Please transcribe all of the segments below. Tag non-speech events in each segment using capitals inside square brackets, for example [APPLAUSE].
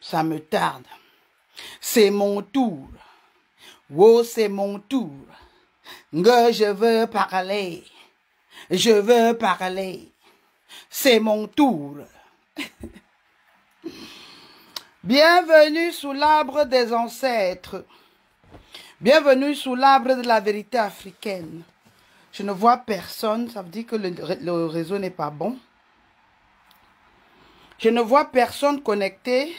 ça me tarde. C'est mon tour. Oh, c'est mon tour. je veux parler. Je veux parler. C'est mon tour. [LAUGHS] Bienvenue sous l'arbre des ancêtres. Bienvenue sous l'arbre de la vérité africaine. Je ne vois personne, ça veut dire que le, le réseau n'est pas bon. Je ne vois personne connecté.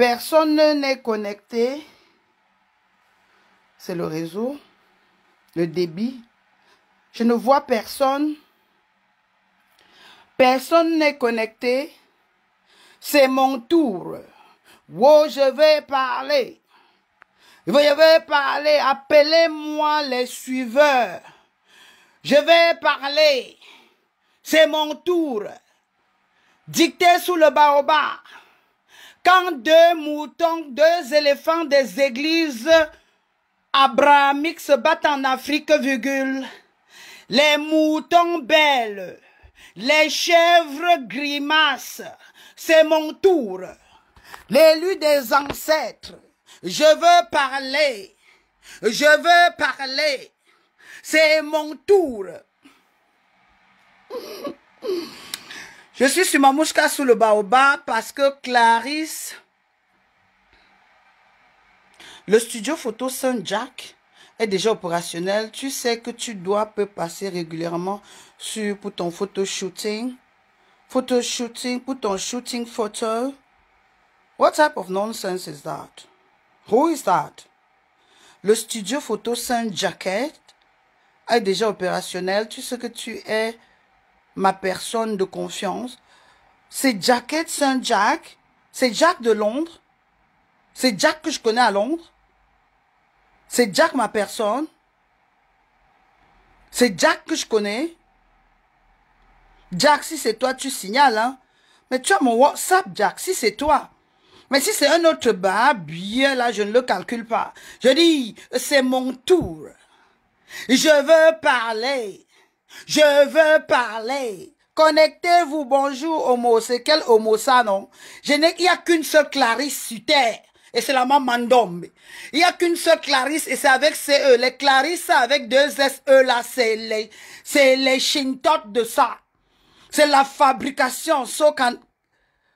Personne n'est connecté. C'est le réseau, le débit. Je ne vois personne. Personne n'est connecté. C'est mon tour. Oh, je vais parler. Je vais parler. Appelez-moi les suiveurs. Je vais parler. C'est mon tour. Dictez sous le baobab quand deux moutons, deux éléphants des églises abrahamiques se battent en Afrique, virgule, les moutons belles, les chèvres grimaces, c'est mon tour. L'élu des ancêtres, je veux parler, je veux parler, c'est mon tour. [LAUGHS] Je suis sur ma sous le baobab parce que Clarisse, le studio photo Saint-Jacques est déjà opérationnel. Tu sais que tu dois peut passer régulièrement sur, pour ton photo shooting, photo shooting, pour ton shooting photo. What type of nonsense is that? Who is that? Le studio photo Saint-Jacques est déjà opérationnel. Tu sais que tu es ma personne de confiance. C'est Jacket Saint Jack. C'est Jack de Londres. C'est Jack que je connais à Londres. C'est Jack ma personne. C'est Jack que je connais. Jack, si c'est toi, tu signales, hein. Mais tu as mon WhatsApp, Jack, si c'est toi. Mais si c'est un autre bas, bien là, je ne le calcule pas. Je dis, c'est mon tour. Je veux parler. Je veux parler. Connectez-vous, bonjour, homo. C'est quel homo ça, non? Je il n'y a qu'une seule Clarisse sur terre. Et c'est la maman d'homme. Il n'y a qu'une seule Clarisse et c'est avec CE. Les Clarisse avec deux S, e, là, c'est les, c'est les de ça. C'est la fabrication. So can,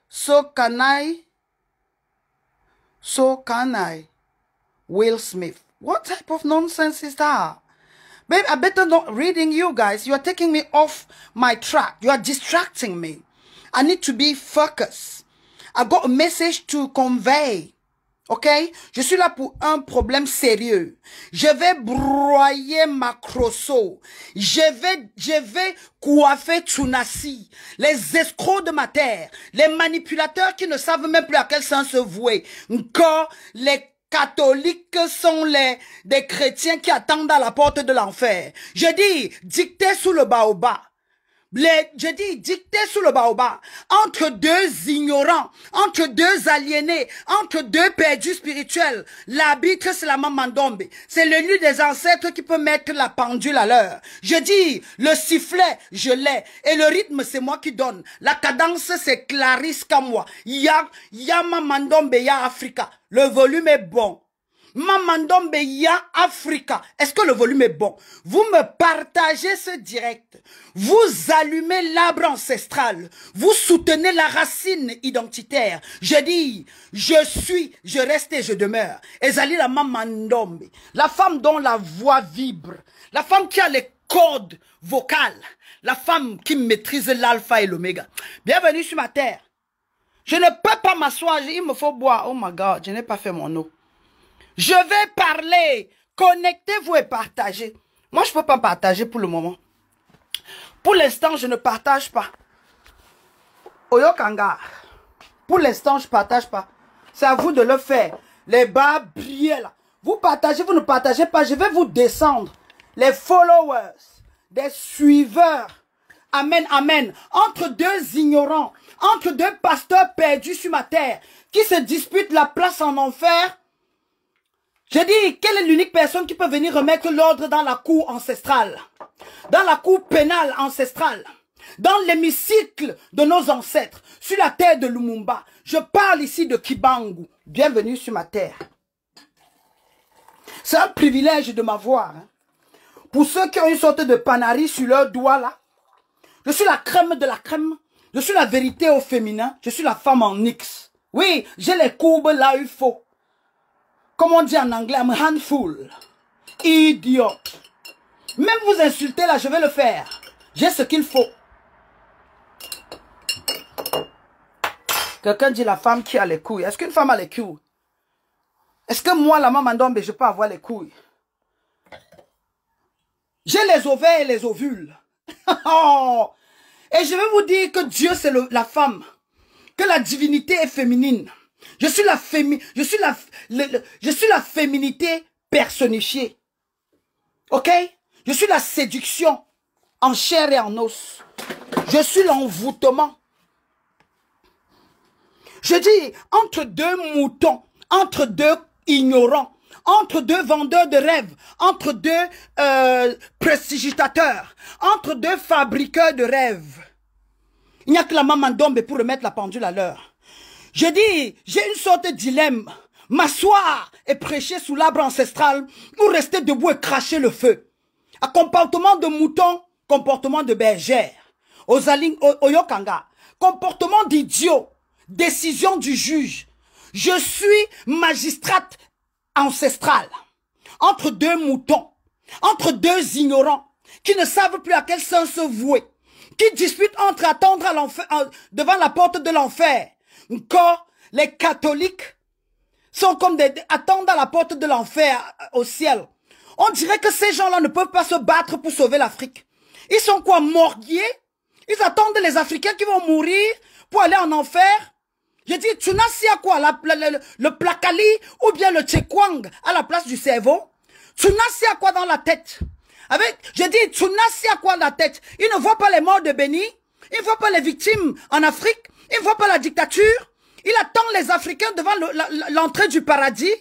so can I, so can I. Will Smith. What type of nonsense is that? Babe, I better not reading you guys. You are taking me off my track. You are distracting me. I need to be focused. I got a message to convey. Okay? Je suis là pour un problème sérieux. Je vais broyer ma crosso. Je vais, je vais coiffer Tsunasi. Les escrocs de ma terre. Les manipulateurs qui ne savent même plus à quel sens se vouer. Encore les catholiques sont les des chrétiens qui attendent à la porte de l'enfer. Je dis, dictez sous le baobab je dis, dicté sous le baobab, entre deux ignorants, entre deux aliénés, entre deux perdus spirituels, l'arbitre, c'est la mamandombe. C'est le lieu des ancêtres qui peut mettre la pendule à l'heure. Je dis, le sifflet, je l'ai. Et le rythme, c'est moi qui donne. La cadence, c'est Clarisse a Ya, ya mamandombe, ya Africa. Le volume est bon ya Africa. Est-ce que le volume est bon Vous me partagez ce direct. Vous allumez l'arbre ancestral. Vous soutenez la racine identitaire. Je dis, je suis, je reste et je demeure. Ezali la Mamandombe. La femme dont la voix vibre. La femme qui a les cordes vocales. La femme qui maîtrise l'alpha et l'oméga. Bienvenue sur ma terre. Je ne peux pas m'asseoir, il me faut boire. Oh my God, je n'ai pas fait mon eau. Je vais parler. Connectez-vous et partagez. Moi, je ne peux pas partager pour le moment. Pour l'instant, je ne partage pas. Oyokanga. Pour l'instant, je ne partage pas. C'est à vous de le faire. Les bas là. Vous partagez, vous ne partagez pas. Je vais vous descendre. Les followers, des suiveurs. Amen, amen. Entre deux ignorants, entre deux pasteurs perdus sur ma terre, qui se disputent la place en enfer, j'ai dit, quelle est l'unique personne qui peut venir remettre l'ordre dans la cour ancestrale, dans la cour pénale ancestrale, dans l'hémicycle de nos ancêtres, sur la terre de Lumumba. Je parle ici de Kibangu. Bienvenue sur ma terre. C'est un privilège de m'avoir. Hein. Pour ceux qui ont une sorte de panari sur leur doigt là, je suis la crème de la crème. Je suis la vérité au féminin. Je suis la femme en X. Oui, j'ai les courbes là, où il faut comme on dit en anglais, I'm handful. idiot Même vous insultez là, je vais le faire. J'ai ce qu'il faut. Quelqu'un dit la femme qui a les couilles. Est-ce qu'une femme a les couilles Est-ce que moi, la maman d'homme, je peux avoir les couilles J'ai les ovaires et les ovules. [LAUGHS] Oh. et je vais vous dire que Dieu, c'est la femme. Que la divinité est féminine. Je suis la, je suis la, je suis la féminité personnifiée. OK Je suis la séduction en chair et en os. Je suis l'envoûtement. Je dis, entre deux moutons, entre deux ignorants, entre deux vendeurs de rêves, entre deux euh, entre deux fabriqueurs de rêves, il n'y a que la maman d'ombre pour remettre la pendule à l'heure. Je dis, j'ai une sorte de dilemme. M'asseoir et prêcher sous l'arbre ancestral ou rester debout et cracher le feu. À comportement de mouton, comportement de bergère. Aux alignes, yokanga, comportement d'idiot, décision du juge. Je suis magistrate ancestrale. Entre deux moutons, entre deux ignorants qui ne savent plus à quel sens se vouer, qui disputent entre attendre à euh, devant la porte de l'enfer encore, les catholiques sont comme des... attendent à la porte de l'enfer euh, au ciel. On dirait que ces gens-là ne peuvent pas se battre pour sauver l'Afrique. Ils sont quoi, morguiers Ils attendent les Africains qui vont mourir pour aller en enfer Je dis, tu n'as si à quoi la, le, placali ou bien le tchekwang à la place du cerveau Tu n'as si à quoi dans la tête Avec, Je dis, tu n'as si à quoi dans la tête Ils ne voient pas les morts de Béni Ils ne voient pas les victimes en Afrique il ne voit pas la dictature. Il attend les Africains devant l'entrée du paradis.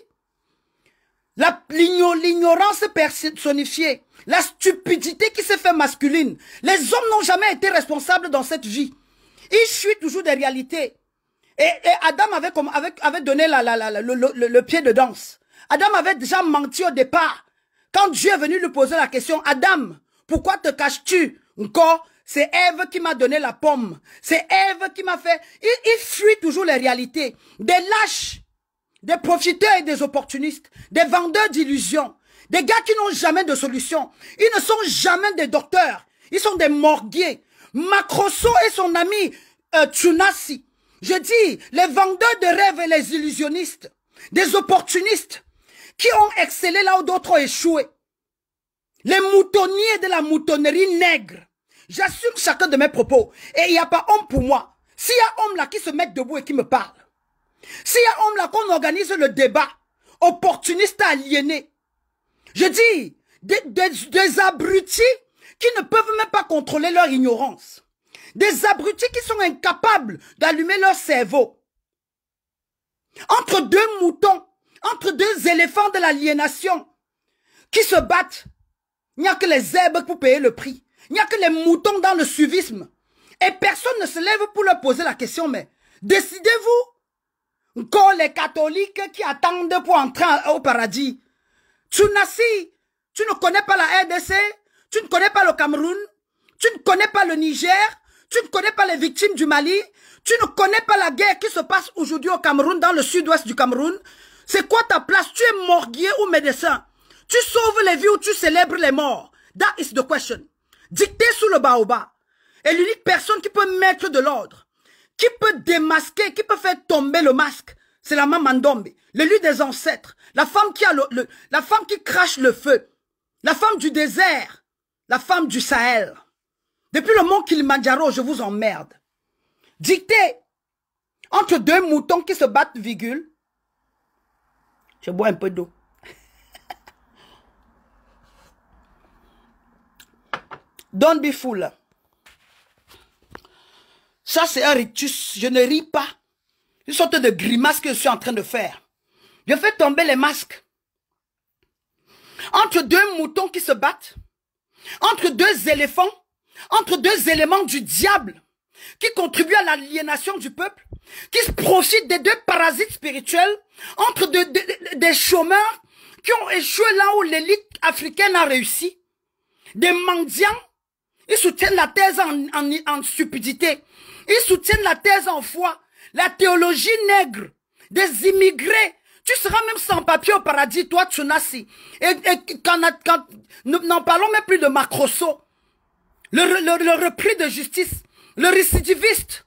L'ignorance personnifiée, la stupidité qui s'est fait masculine. Les hommes n'ont jamais été responsables dans cette vie. Ils chuient toujours des réalités. Et, Adam avait, donné le pied de danse. Adam avait déjà menti au départ. Quand Dieu est venu lui poser la question, Adam, pourquoi te caches-tu encore c'est Eve qui m'a donné la pomme. C'est Eve qui m'a fait... Il, fuit toujours les réalités. Des lâches, des profiteurs et des opportunistes, des vendeurs d'illusions, des gars qui n'ont jamais de solution. Ils ne sont jamais des docteurs. Ils sont des morguiers. Macrosso et son ami euh, Je dis, les vendeurs de rêves et les illusionnistes, des opportunistes qui ont excellé là où d'autres ont échoué. Les moutonniers de la moutonnerie nègre. J'assume chacun de mes propos. Et il n'y a pas homme pour moi. S'il y a homme là qui se met debout et qui me parle. S'il y a homme là qu'on organise le débat, opportuniste aliéné. Je dis, des, des, abrutis qui ne peuvent même pas contrôler leur ignorance. Des abrutis qui sont incapables d'allumer leur cerveau. Entre deux moutons, entre deux éléphants de l'aliénation qui se battent, il n'y a que les zèbres pour payer le prix. Il n'y a que les moutons dans le suivisme. Et personne ne se lève pour leur poser la question, mais décidez-vous. Quand les catholiques qui attendent pour entrer au paradis. Tu si. tu ne connais pas la RDC, tu ne connais pas le Cameroun, tu ne connais pas le Niger, tu ne connais pas les victimes du Mali, tu ne connais pas la guerre qui se passe aujourd'hui au Cameroun, dans le sud-ouest du Cameroun. C'est quoi ta place Tu es morguier ou médecin Tu sauves les vies ou tu célèbres les morts That is the question dictée sous le baobab Et l'unique personne qui peut mettre de l'ordre, qui peut démasquer, qui peut faire tomber le masque. C'est la maman Ndombe, l'élu des ancêtres, la femme qui a le, la femme qui crache le feu, la femme du désert, la femme du Sahel. Depuis le mont Kilimanjaro, je vous emmerde. Dictée entre deux moutons qui se battent, vigules. Je bois un peu d'eau. Don't be fool. Ça, c'est un rictus. Je ne ris pas. Une sorte de grimace que je suis en train de faire. Je fais tomber les masques. Entre deux moutons qui se battent, entre deux éléphants, entre deux éléments du diable qui contribuent à l'aliénation du peuple, qui se profitent des deux parasites spirituels, entre des chômeurs qui ont échoué là où l'élite africaine a réussi, des mendiants ils soutiennent la thèse en, stupidité. Ils soutiennent la thèse en foi. La théologie nègre des immigrés. Tu seras même sans papier au paradis, toi, Tsunasi. Et, et quand, quand n'en parlons même plus de Macrosso, le, le, le repris de justice, le récidiviste,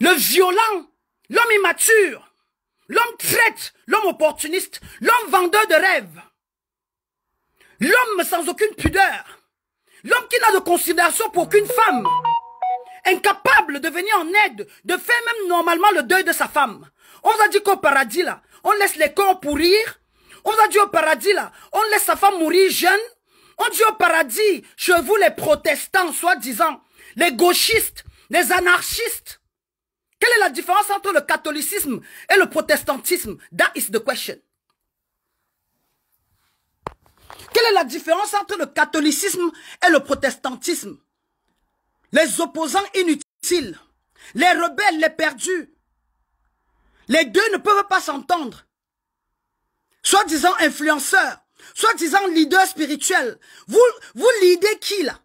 le violent, l'homme immature, l'homme traite, l'homme opportuniste, l'homme vendeur de rêves. L'homme sans aucune pudeur. L'homme qui n'a de considération pour aucune femme. Incapable de venir en aide, de faire même normalement le deuil de sa femme. On vous a dit qu'au paradis là, on laisse les corps pourrir. On vous a dit au paradis là, on laisse sa femme mourir jeune. On dit au paradis, chez vous les protestants, soi-disant, les gauchistes, les anarchistes. Quelle est la différence entre le catholicisme et le protestantisme? That is the question. Quelle est la différence entre le catholicisme et le protestantisme Les opposants inutiles, les rebelles, les perdus. Les deux ne peuvent pas s'entendre. Soi-disant influenceurs, soi-disant leaders spirituels. Vous, vous lidez qui là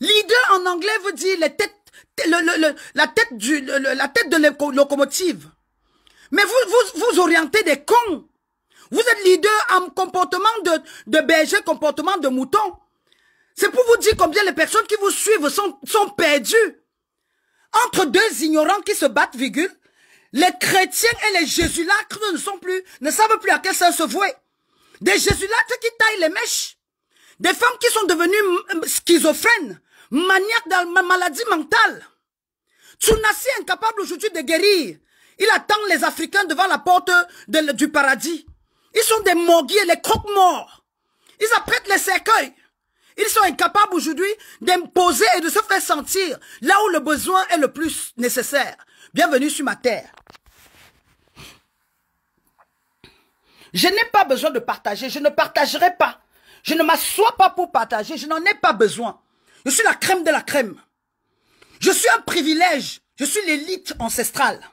Leader en anglais veut dire les têtes, la, tête du, la tête de locomotive. Mais vous, vous, vous orientez des cons. Vous êtes leader en comportement de, de berger, comportement de mouton. C'est pour vous dire combien les personnes qui vous suivent sont, sont perdues. Entre deux ignorants qui se battent, virgule, les chrétiens et les jésulacres ne sont plus, ne savent plus à quel sens se vouer. Des jésulacres qui taillent les mèches. Des femmes qui sont devenues schizophrènes, maniaques dans la maladie mentale. Tsunasi si incapable aujourd'hui de guérir. Il attend les Africains devant la porte du paradis. Ils sont des et les croque-morts. Ils apprêtent les cercueils. Ils sont incapables aujourd'hui d'imposer et de se faire sentir là où le besoin est le plus nécessaire. Bienvenue sur ma terre. Je n'ai pas besoin de partager. Je ne partagerai pas. Je ne m'assois pas pour partager. Je n'en ai pas besoin. Je suis la crème de la crème. Je suis un privilège. Je suis l'élite ancestrale.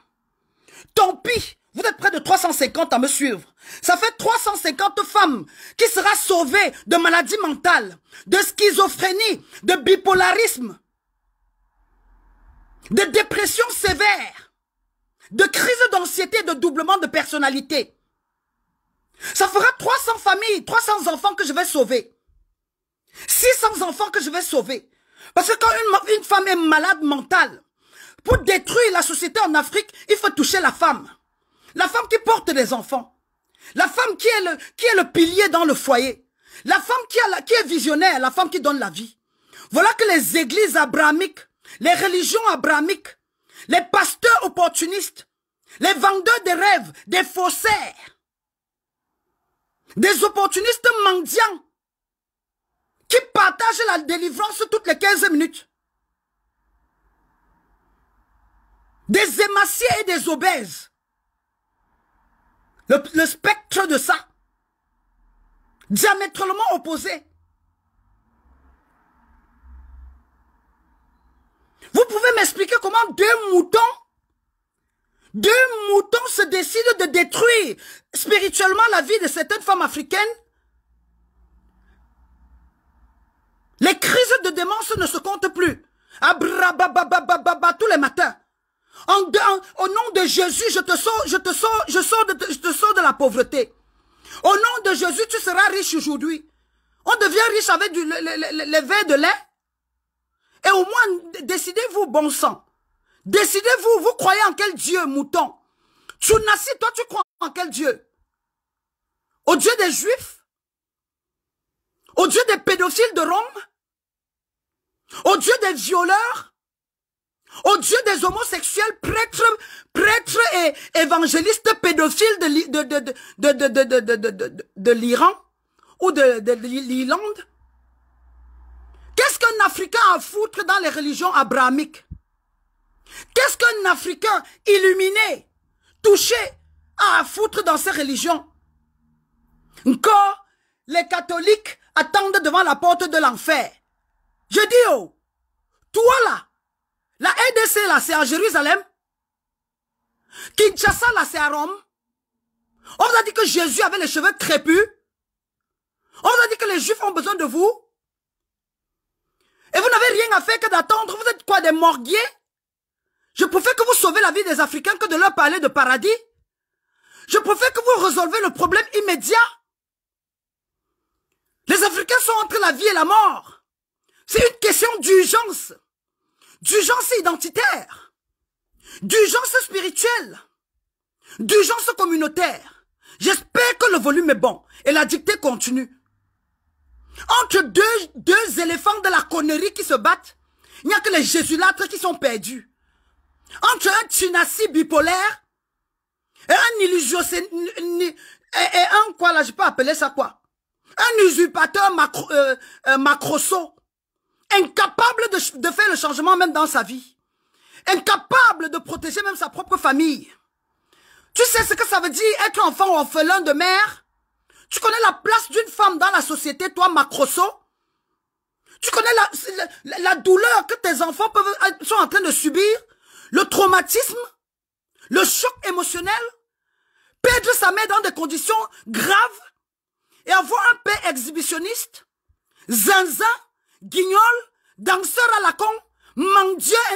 Tant pis vous êtes près de 350 à me suivre. Ça fait 350 femmes qui sera sauvées de maladies mentales, de schizophrénie, de bipolarisme, de dépression sévère, de crise d'anxiété, de doublement de personnalité. Ça fera 300 familles, 300 enfants que je vais sauver. 600 enfants que je vais sauver. Parce que quand une, une femme est malade mentale, pour détruire la société en Afrique, il faut toucher la femme. La femme qui porte des enfants. La femme qui est le, qui est le pilier dans le foyer. La femme qui, a qui est visionnaire, la femme qui donne la vie. Voilà que les églises abrahamiques, les religions abrahamiques, les pasteurs opportunistes, les vendeurs des rêves, des faussaires, des opportunistes mendiants, qui partagent la délivrance toutes les 15 minutes. Des émaciés et des obèses. Le, spectre de ça, diamétralement opposé. Vous pouvez m'expliquer comment deux moutons, deux moutons se décident de détruire spirituellement la vie de certaines femmes africaines Les crises de démence ne se comptent plus. baba tous les matins au nom de Jésus, je te sors, je te sors, je sors de, je te sors de la pauvreté. Au nom de Jésus, tu seras riche aujourd'hui. On devient riche avec du, le, de lait. Et au moins, décidez-vous, bon sang. Décidez-vous, vous croyez en quel Dieu, mouton si toi, tu crois en quel Dieu Au Dieu des Juifs Au Dieu des pédophiles de Rome Au Dieu des violeurs au Dieu des homosexuels, prêtres, prêtres et évangélistes pédophiles de, l'Iran ou de, l'Irlande. Qu'est-ce qu'un Africain a à foutre dans les religions abrahamiques Qu'est-ce qu'un Africain illuminé, touché, a à foutre dans ces religions Encore, les catholiques attendent devant la porte de l'enfer. Je dis, oh, toi là, la NDC, là, c'est à Jérusalem. Kinshasa, là, c'est à Rome. On vous a dit que Jésus avait les cheveux crépus. On vous a dit que les Juifs ont besoin de vous. Et vous n'avez rien à faire que d'attendre. Vous êtes quoi, des morguiers Je préfère que vous sauvez la vie des Africains que de leur parler de paradis. Je préfère que vous résolvez le problème immédiat. Les Africains sont entre la vie et la mort. C'est une question d'urgence. Du genre identitaire. Du genre c'est spirituel. Du genre communautaire. J'espère que le volume est bon. Et la dictée continue. Entre deux, deux éléphants de la connerie qui se battent, il n'y a que les jésulâtres qui sont perdus. Entre un tunassi bipolaire et un illusion, et, un quoi là, je pas appeler ça quoi Un usurpateur macro, euh, euh, macroso incapable de, faire le changement même dans sa vie, incapable de protéger même sa propre famille. Tu sais ce que ça veut dire être enfant ou orphelin de mère Tu connais la place d'une femme dans la société, toi, Macrosso Tu connais la, douleur que tes enfants peuvent, sont en train de subir Le traumatisme Le choc émotionnel Perdre sa mère dans des conditions graves Et avoir un père exhibitionniste Zinzin guignol, danseur à la con,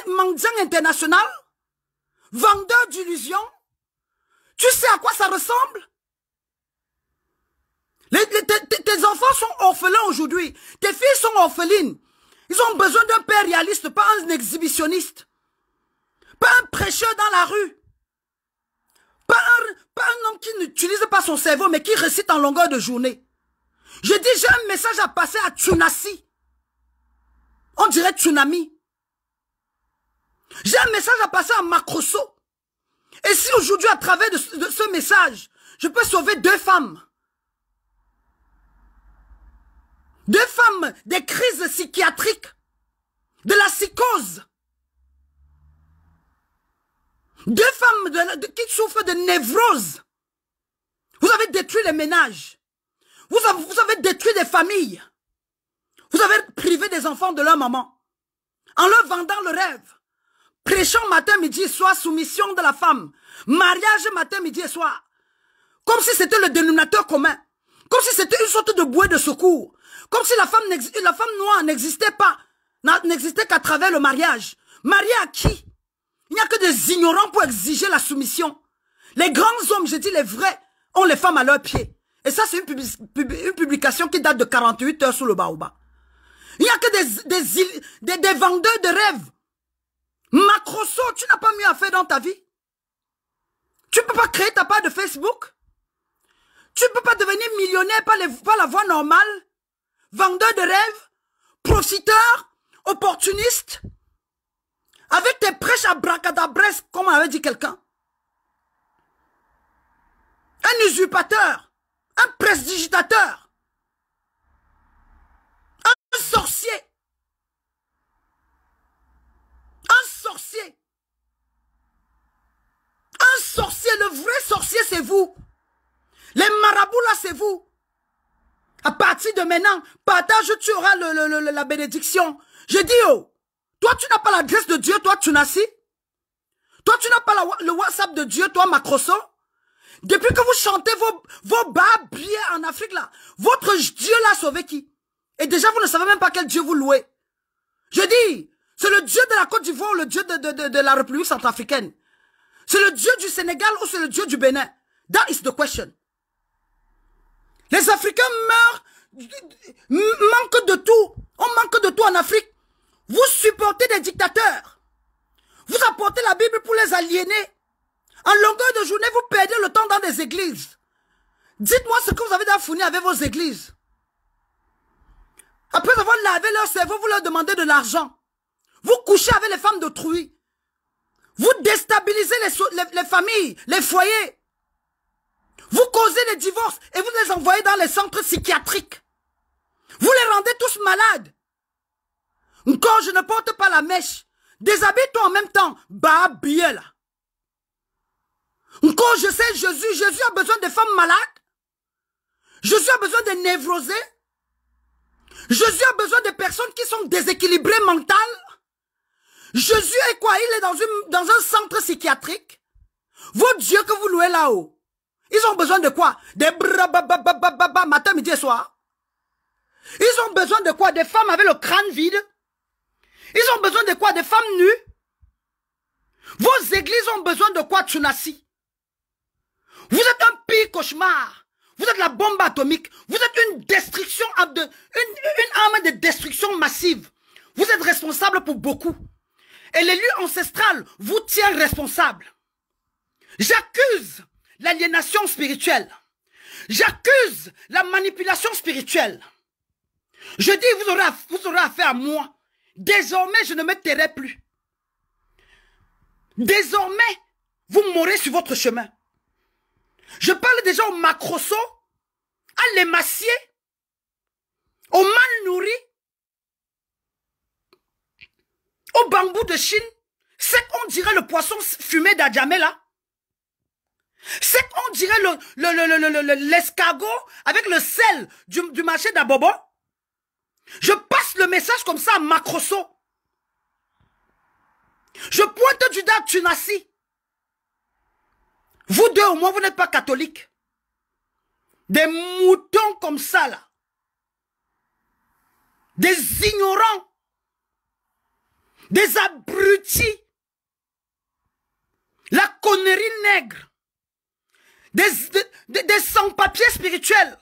mendiant, international, vendeur d'illusions. Tu sais à quoi ça ressemble les, tes, enfants sont orphelins aujourd'hui. Tes filles sont orphelines. Ils ont besoin d'un père réaliste, pas un exhibitionniste. Pas un prêcheur dans la rue. Pas un, pas un homme qui n'utilise pas son cerveau, mais qui récite en longueur de journée. Je dis, j'ai un message à passer à Tunasi. On dirait tsunami. J'ai un message à passer à Macrosso. Et si aujourd'hui, à travers de, ce message, je peux sauver deux femmes, deux femmes des crises psychiatriques, de la psychose, deux femmes qui souffrent de névrose, vous avez détruit les ménages, vous avez, vous avez détruit des familles, vous avez privé des enfants de leur maman en leur vendant le rêve. Prêchant matin, midi et soir, soumission de la femme. Mariage matin, midi et soir. Comme si c'était le dénominateur commun. Comme si c'était une sorte de bouée de secours. Comme si la femme, la femme noire n'existait pas. N'existait qu'à travers le mariage. Marié à qui Il n'y a que des ignorants pour exiger la soumission. Les grands hommes, je dis les vrais, ont les femmes à leurs pieds. Et ça, c'est une, publication qui date de 48 heures sous le baobab. Il n'y a que des, des, des, vendeurs de rêves. Macroso, tu n'as pas mieux à faire dans ta vie. Tu ne peux pas créer ta part de Facebook. Tu ne peux pas devenir millionnaire par, les, par la voie normale. Vendeur de rêves, profiteur, opportuniste. Avec tes prêches à bracadabres, comme avait dit quelqu'un. Un usurpateur, un presse-digitateur. Un sorcier. Un sorcier. Un sorcier. Le vrai sorcier, c'est vous. Les marabouts, là, c'est vous. À partir de maintenant, partage, tu auras la bénédiction. j'ai dit oh, toi, tu n'as pas l'adresse de Dieu, toi, tu n'as si. Toi, tu n'as pas le WhatsApp de Dieu, toi, Macrosso. Depuis que vous chantez vos, vos bas en Afrique, là, votre Dieu l'a sauvé qui et déjà, vous ne savez même pas quel Dieu vous louez. Je dis, c'est le Dieu de la Côte d'Ivoire ou le Dieu de, de, de, la République centrafricaine. C'est le Dieu du Sénégal ou c'est le Dieu du Bénin. That is the question. Les Africains meurent, manquent de tout. On manque de tout en Afrique. Vous supportez des dictateurs. Vous apportez la Bible pour les aliéner. En longueur de journée, vous perdez le temps dans des églises. Dites-moi ce que vous avez à fournir avec vos églises. Après avoir lavé leur cerveau, vous leur demandez de l'argent. Vous couchez avec les femmes d'autrui. Vous déstabilisez les, familles, les foyers. Vous causez les divorces et vous les envoyez dans les centres psychiatriques. Vous les rendez tous malades. Encore, je ne porte pas la mèche. Déshabille-toi en même temps. Bah, Encore, je sais Jésus. Jésus a besoin des femmes malades. Jésus a besoin de névrosés. Jésus a besoin de personnes qui sont déséquilibrées mentales. Jésus est quoi Il est dans, une, dans un centre psychiatrique. Vos dieux que vous louez là-haut, ils ont besoin de quoi Des brabababababa matin, midi et soir. Ils ont besoin de quoi Des femmes avec le crâne vide. Ils ont besoin de quoi Des femmes nues. Vos églises ont besoin de quoi, Tsunasi Vous êtes un pire cauchemar. Vous êtes la bombe atomique. Vous êtes une destruction, une, une arme de destruction massive. Vous êtes responsable pour beaucoup. Et l'élu ancestral vous tient responsable. J'accuse l'aliénation spirituelle. J'accuse la manipulation spirituelle. Je dis, vous aurez, vous aurez affaire à moi. Désormais, je ne me tairai plus. Désormais, vous mourrez sur votre chemin. Je parle déjà au macroso, à l'émassier, au mal nourri, au bambou de Chine. C'est qu'on dirait le poisson fumé d'Ajamela. C'est qu'on dirait l'escargot le, le, le, avec le sel du, du marché d'Abobo. Je passe le message comme ça à Macroso. Je pointe du dard Tunassi. Vous deux, au moins, vous n'êtes pas catholiques. Des moutons comme ça, là. Des ignorants. Des abrutis. La connerie nègre. Des, sans-papiers spirituels.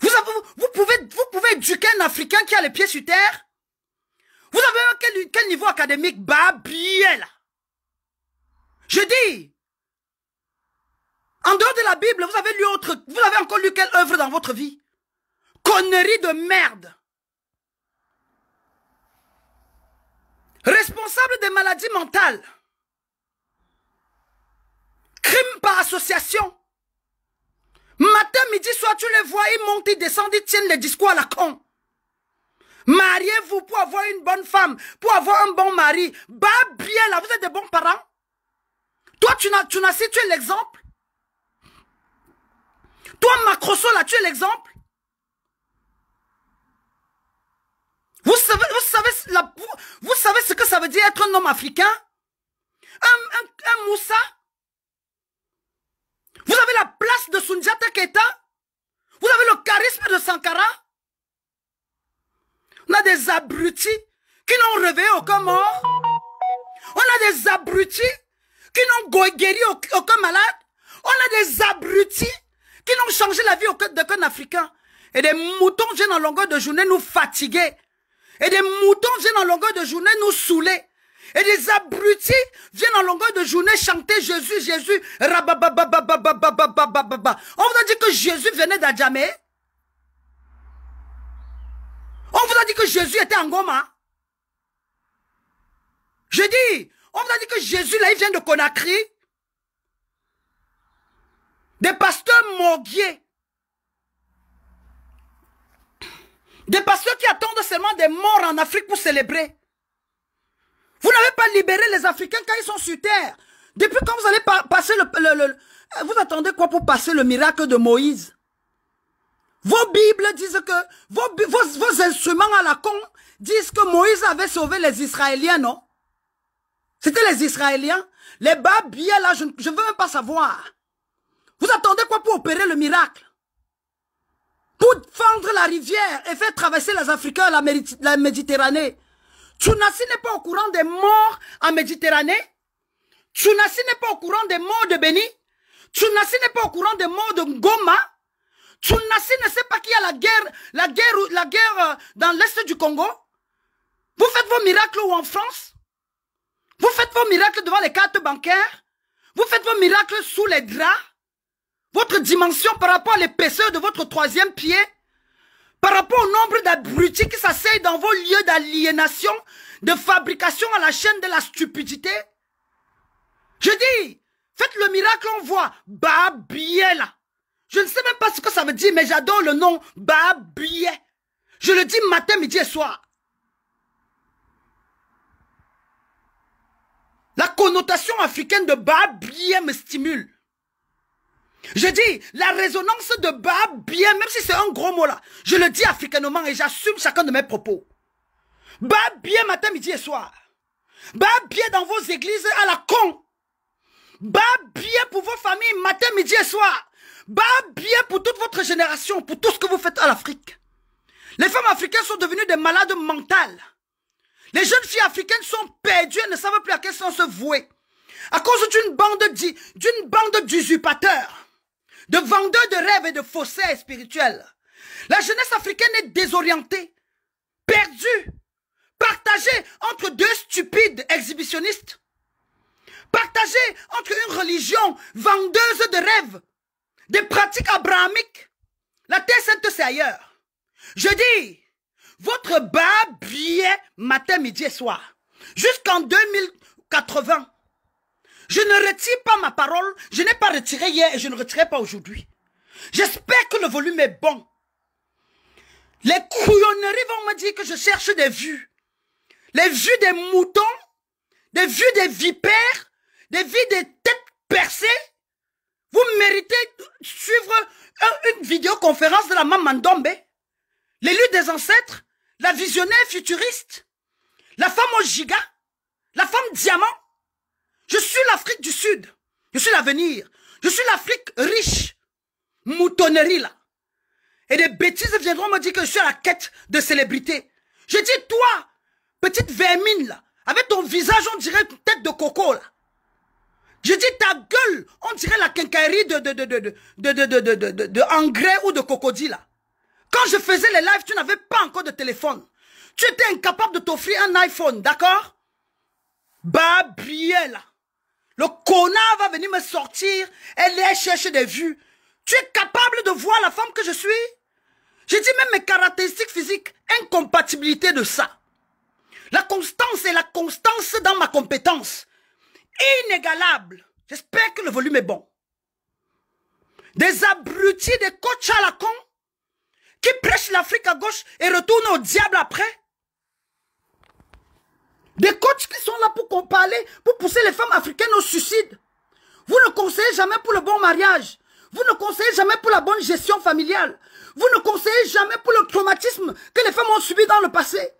Vous, vous, pouvez, vous pouvez éduquer un Africain qui a les pieds sur terre Vous avez quel, quel niveau académique Bah, bien là je dis, en dehors de la Bible, vous avez lu autre, vous avez encore lu quelle œuvre dans votre vie Connerie de merde. Responsable des maladies mentales. Crime par association. Matin, midi, soir, tu les vois, ils montent, ils descendent, ils tiennent les discours à la con. Mariez-vous pour avoir une bonne femme, pour avoir un bon mari. Bah bien là, vous êtes des bons parents. Toi, tu n'as, tu n'as, si es l'exemple. Toi, Macrosso, là, tu es l'exemple. Vous savez, vous savez, la, vous, savez ce que ça veut dire être un homme africain? Un, un, Moussa? Vous avez la place de Sundiata Keita? Vous avez le charisme de Sankara? On a des abrutis qui n'ont réveillé aucun mort. On a des abrutis qui n'ont guéri aucun malade. On a des abrutis qui n'ont changé la vie d'aucun Africain. Et des moutons viennent en longueur de journée nous fatiguer. Et des moutons viennent en longueur de journée nous saouler. Et des abrutis viennent en longueur de journée chanter Jésus, Jésus. On vous a dit que Jésus venait d'Adjamé. On vous a dit que Jésus était en Goma. Je dis, on vous a dit que Jésus, là, il vient de Conakry. Des pasteurs morguiers. Des pasteurs qui attendent seulement des morts en Afrique pour célébrer. Vous n'avez pas libéré les Africains quand ils sont sur terre. Depuis quand vous allez passer le, Vous attendez quoi pour passer le miracle de Moïse vos Bibles disent que, vos, vos, instruments à la con disent que Moïse avait sauvé les Israéliens, non c'était les Israéliens. Les bas là, je ne veux même pas savoir. Vous attendez quoi pour opérer le miracle Pour fendre la rivière et faire traverser les Africains la, la Méditerranée. Tchounassi n'est pas au courant des morts en Méditerranée. Tchounassi n'est pas au courant des morts de Béni. Tchounassi n'est pas au courant des morts de Goma. Tchounassi ne sait pas qu'il y a la guerre, la guerre, la guerre euh, dans l'est du Congo. Vous faites vos miracles ou en France vous faites vos miracles devant les cartes bancaires Vous faites vos miracles sous les draps Votre dimension par rapport à l'épaisseur de votre troisième pied Par rapport au nombre d'abrutis qui s'asseyent dans vos lieux d'aliénation, de fabrication à la chaîne de la stupidité Je dis, faites le miracle, on voit Babiela. Je ne sais même pas ce que ça veut dire, mais j'adore le nom Babiela. Je le dis matin, midi et soir. La connotation africaine de Baab bien me stimule. Je dis, la résonance de Baab bien, même si c'est un gros mot là, je le dis africainement et j'assume chacun de mes propos. Baab bien matin, midi et soir. Baab bien dans vos églises à la con. Baab bien pour vos familles matin, midi et soir. Baab bien pour toute votre génération, pour tout ce que vous faites à l'Afrique. Les femmes africaines sont devenues des malades mentales. Les jeunes filles africaines sont perdues, et ne savent plus à quel sens se vouer. À cause d'une bande d'une bande d'usurpateurs, de vendeurs de rêves et de faussaires spirituels. La jeunesse africaine est désorientée, perdue, partagée entre deux stupides exhibitionnistes, partagée entre une religion vendeuse de rêves, des pratiques abrahamiques. La terre sainte, c'est ailleurs. Je dis, votre bar brillait matin, midi et soir. Jusqu'en 2080. Je ne retire pas ma parole. Je n'ai pas retiré hier et je ne retirerai pas aujourd'hui. J'espère que le volume est bon. Les couillonneries vont me dire que je cherche des vues. Les vues des moutons, des vues des vipères, des vues des têtes percées. Vous méritez suivre une vidéoconférence de la maman les l'élu des ancêtres, la visionnaire futuriste, la femme au giga, la femme diamant. Je suis l'Afrique du Sud. Je suis l'avenir. Je suis l'Afrique riche. Moutonnerie là. Et des bêtises viendront me dire que je suis à la quête de célébrité. Je dis toi, petite vermine là, avec ton visage on dirait tête de coco là. Je dis ta gueule, on dirait la quincaillerie de, de, de, de, de, de, de, de, de, engrais ou de cocodile. là. Quand je faisais les lives, tu n'avais pas encore de téléphone. Tu étais incapable de t'offrir un iPhone, d'accord babrielle le connard va venir me sortir Elle est chercher des vues. Tu es capable de voir la femme que je suis J'ai dit même mes caractéristiques physiques, incompatibilité de ça. La constance et la constance dans ma compétence. Inégalable. J'espère que le volume est bon. Des abrutis, des coachs à la con qui prêchent l'Afrique à gauche et retournent au diable après. Des coachs qui sont là pour qu'on pour pousser les femmes africaines au suicide. Vous ne conseillez jamais pour le bon mariage. Vous ne conseillez jamais pour la bonne gestion familiale. Vous ne conseillez jamais pour le traumatisme que les femmes ont subi dans le passé.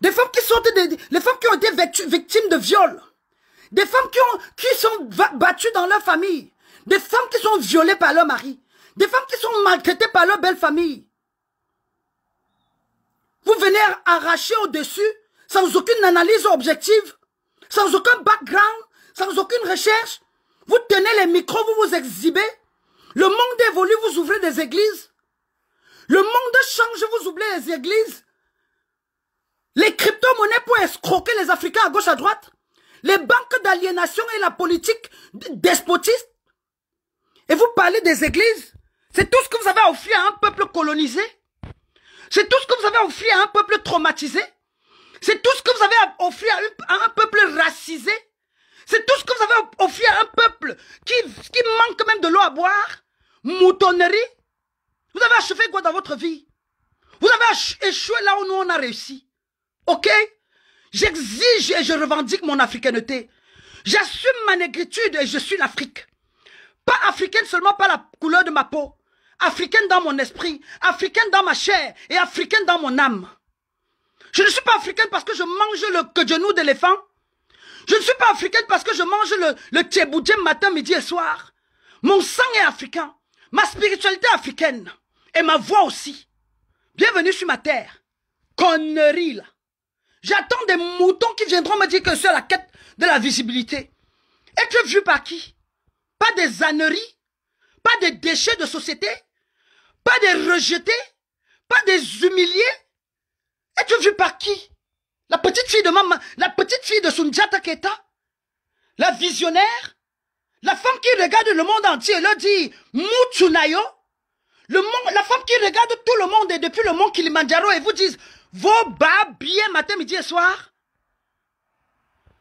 Des femmes qui sont des, les femmes qui ont été victimes de viols. Des femmes qui, ont, qui sont battues dans leur famille. Des femmes qui sont violées par leur mari. Des femmes qui sont maltraitées par leur belle famille. Vous venez arracher au-dessus, sans aucune analyse objective, sans aucun background, sans aucune recherche. Vous tenez les micros, vous vous exhibez. Le monde évolue, vous ouvrez des églises. Le monde change, vous oubliez les églises. Les crypto-monnaies pour escroquer les Africains à gauche, à droite. Les banques d'aliénation et la politique despotiste. Et vous parlez des églises. C'est tout ce que vous avez offert à un peuple colonisé C'est tout ce que vous avez offert à un peuple traumatisé C'est tout ce que vous avez offert à, un peuple racisé C'est tout ce que vous avez offert à un peuple qui, qui manque même de l'eau à boire Moutonnerie Vous avez achevé quoi dans votre vie Vous avez échoué là où nous on a réussi. Ok J'exige et je revendique mon africaineté. J'assume ma négritude et je suis l'Afrique. Pas africaine seulement par la couleur de ma peau africaine dans mon esprit, africaine dans ma chair et africaine dans mon âme. Je ne suis pas africaine parce que je mange le que genou d'éléphant. Je ne suis pas africaine parce que je mange le, le matin, midi et soir. Mon sang est africain. Ma spiritualité africaine. Et ma voix aussi. Bienvenue sur ma terre. Connerie là. J'attends des moutons qui viendront me dire que c'est la quête de la visibilité. Et que vu par qui Pas des âneries Pas des déchets de société pas des rejetés, pas des humiliés. Es-tu vu par qui La petite fille de maman, la petite fille de Sunjata Keta, la visionnaire, la femme qui regarde le monde entier et leur dit Mutsunayo, le monde, la femme qui regarde tout le monde et depuis le mont Kilimandjaro et vous disent vos bas matin, midi et soir.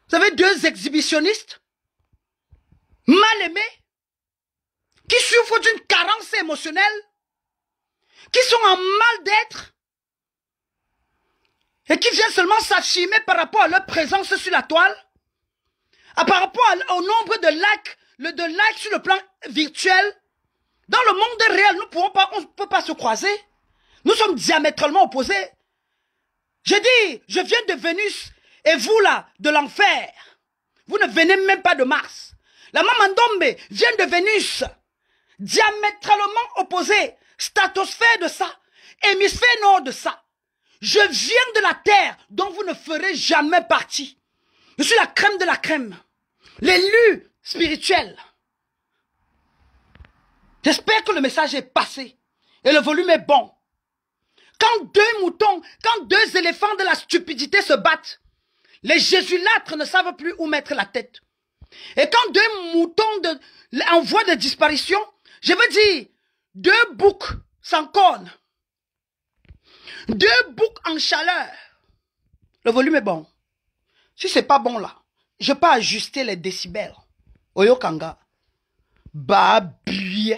Vous avez deux exhibitionnistes mal aimés qui souffrent d'une carence émotionnelle qui sont en mal d'être et qui viennent seulement s'achimer par rapport à leur présence sur la toile, à par rapport au nombre de likes, de likes sur le plan virtuel. Dans le monde réel, nous pouvons pas, on ne peut pas se croiser. Nous sommes diamétralement opposés. J'ai dit, je viens de Vénus et vous là, de l'enfer. Vous ne venez même pas de Mars. La maman d'ombe vient de Vénus, diamétralement opposée. Statosphère de ça. Hémisphère nord de ça. Je viens de la terre dont vous ne ferez jamais partie. Je suis la crème de la crème. L'élu spirituel. J'espère que le message est passé et le volume est bon. Quand deux moutons, quand deux éléphants de la stupidité se battent, les jésulâtres ne savent plus où mettre la tête. Et quand deux moutons de, en voie de disparition, je veux dire, deux boucs sans cornes. Deux boucs en chaleur. Le volume est bon. Si c'est pas bon là, je pas ajuster les décibels. Oyokanga. Babie.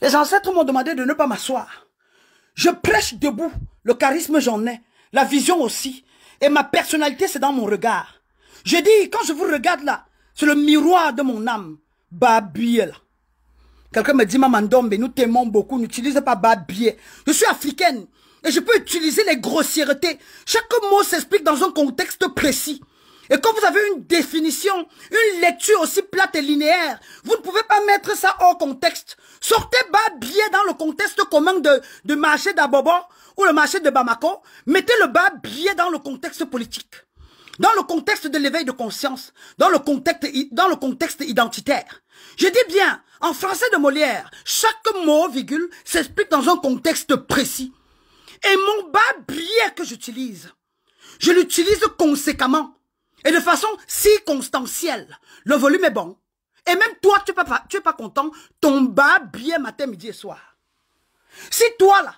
Les ancêtres m'ont demandé de ne pas m'asseoir. Je prêche debout. Le charisme, j'en ai. La vision aussi. Et ma personnalité, c'est dans mon regard. Je dis, quand je vous regarde là, c'est le miroir de mon âme. Babie là. Quelqu'un me dit, Maman mais nous t'aimons beaucoup, n'utilisez pas bas Je suis africaine et je peux utiliser les grossièretés. Chaque mot s'explique dans un contexte précis. Et quand vous avez une définition, une lecture aussi plate et linéaire, vous ne pouvez pas mettre ça hors contexte. Sortez bas biais dans le contexte commun de, de marché d'Abobo ou le marché de Bamako. Mettez le bas dans le contexte politique. Dans le contexte de l'éveil de conscience, dans le contexte, dans le contexte identitaire. Je dis bien, en français de Molière, chaque mot, virgule, s'explique dans un contexte précis. Et mon bas que j'utilise, je l'utilise conséquemment et de façon circonstancielle. Le volume est bon. Et même toi, tu n'es pas, tu es pas content, ton bas biais matin, midi et soir. Si toi, là,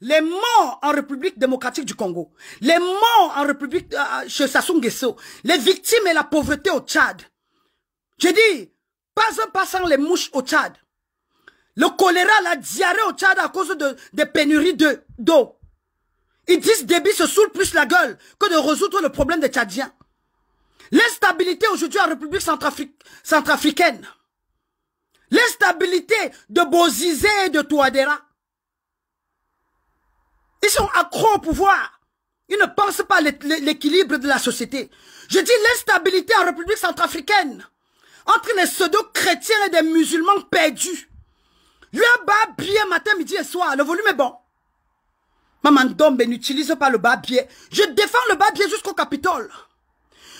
les morts en République démocratique du Congo, les morts en République euh, euh, chez Sassou Nguesso, les victimes et la pauvreté au Tchad, je dis... Pas en passant les mouches au Tchad. Le choléra, la diarrhée au Tchad à cause de, des pénuries d'eau. Ils disent débit se saoule plus la gueule que de résoudre le problème des Tchadiens. L'instabilité aujourd'hui en République centrafricaine. L'instabilité de Bozizé et de Touadéra. Ils sont accros au pouvoir. Ils ne pensent pas l'équilibre de la société. Je dis l'instabilité en République centrafricaine entre les pseudo-chrétiens et des musulmans perdus. Le bas matin, midi et soir. Le volume est bon. Maman Dombe n'utilise pas le bas Je défends le bas jusqu'au Capitole.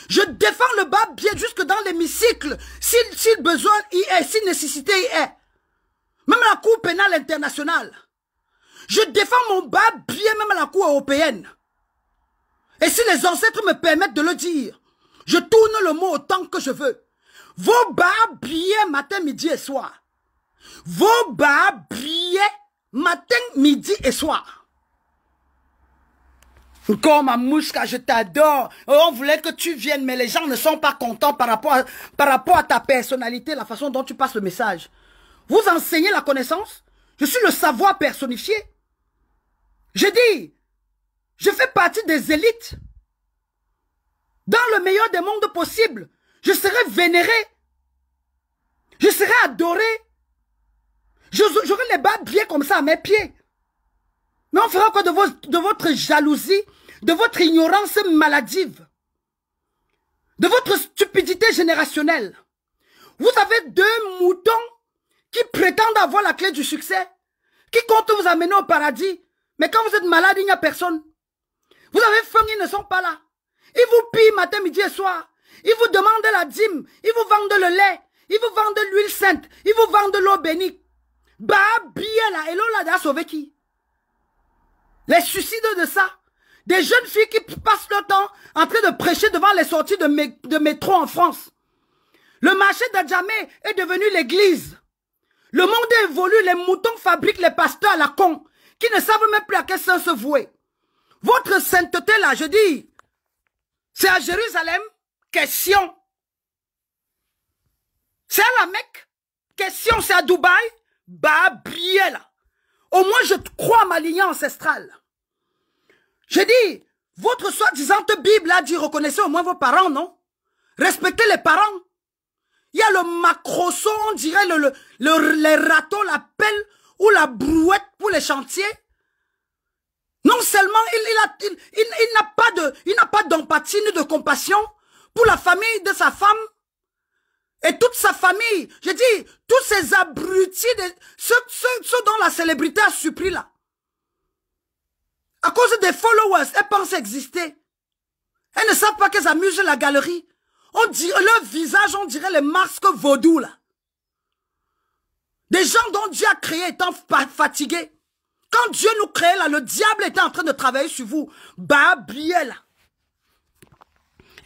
Je défends le bas jusque dans l'hémicycle. sil S'il besoin y est, si nécessité y est. Même la Cour pénale internationale. Je défends mon bas même à la Cour européenne. Et si les ancêtres me permettent de le dire, je tourne le mot autant que je veux. Vos bas brillent matin, midi et soir. Vos bas brillent matin, midi et soir. Comme Mamouchka, je t'adore. Oh, on voulait que tu viennes, mais les gens ne sont pas contents par rapport, par rapport à ta personnalité, la façon dont tu passes le message. Vous enseignez la connaissance Je suis le savoir personnifié. Je dis, je fais partie des élites. Dans le meilleur des mondes possibles, je serai vénéré. Je serai adoré. J'aurai les bas bien comme ça à mes pieds. Mais on fera quoi de, vos, de votre jalousie, de votre ignorance maladive, de votre stupidité générationnelle Vous avez deux moutons qui prétendent avoir la clé du succès, qui comptent vous amener au paradis. Mais quand vous êtes malade, il n'y a personne. Vous avez faim, ils ne sont pas là. Ils vous pillent matin, midi et soir. Ils vous demandent la dîme. Ils vous vendent le lait. Ils vous vendent l'huile sainte. Ils vous vendent l'eau bénie. Bah, bien là. Et l'eau là, a sauvé qui Les suicides de ça. Des jeunes filles qui passent leur temps en train de prêcher devant les sorties de, métro en France. Le marché d'Adjamé est devenu l'église. Le monde évolue, les moutons fabriquent les pasteurs à la con, qui ne savent même plus à quel sens se vouer. Votre sainteté là, je dis, c'est à Jérusalem Question. C'est la Mecque. Question, c'est à Dubaï. Bah, Au moins, je crois ma lignée ancestrale. Je dis, votre soi-disant Bible a dit, reconnaissez au moins vos parents, non Respectez les parents. Il y a le macrosson, on dirait le, le, les râteaux, la pelle ou la brouette pour les chantiers. Non seulement il, il, il, il n'a pas d'empathie ni de compassion, pour la famille de sa femme et toute sa famille. Je dis, tous ces abrutis, de, ceux, dont la célébrité a surpris là. À cause des followers, elles pensent exister. Elles ne savent pas qu'elles amusent la galerie. On dirait, leur visage, on dirait les masques vaudous là. Des gens dont Dieu a créé étant fatigués. Quand Dieu nous crée là, le diable était en train de travailler sur vous. Babriel. là.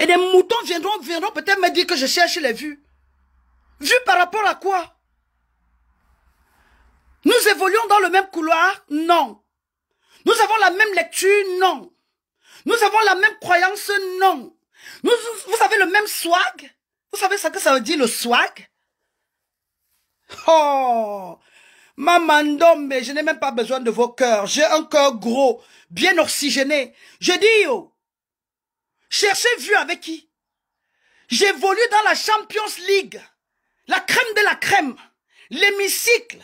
Et des moutons viendront, viendront peut-être me dire que je cherche les vues. Vues par rapport à quoi Nous évoluons dans le même couloir Non. Nous avons la même lecture Non. Nous avons la même croyance Non. Nous, vous avez le même swag Vous savez ce que ça veut dire le swag Oh Maman, mais je n'ai même pas besoin de vos cœurs. J'ai un cœur gros, bien oxygéné. Je dis, oh, Cherchez vue avec qui J'évolue dans la Champions League, la crème de la crème, l'hémicycle,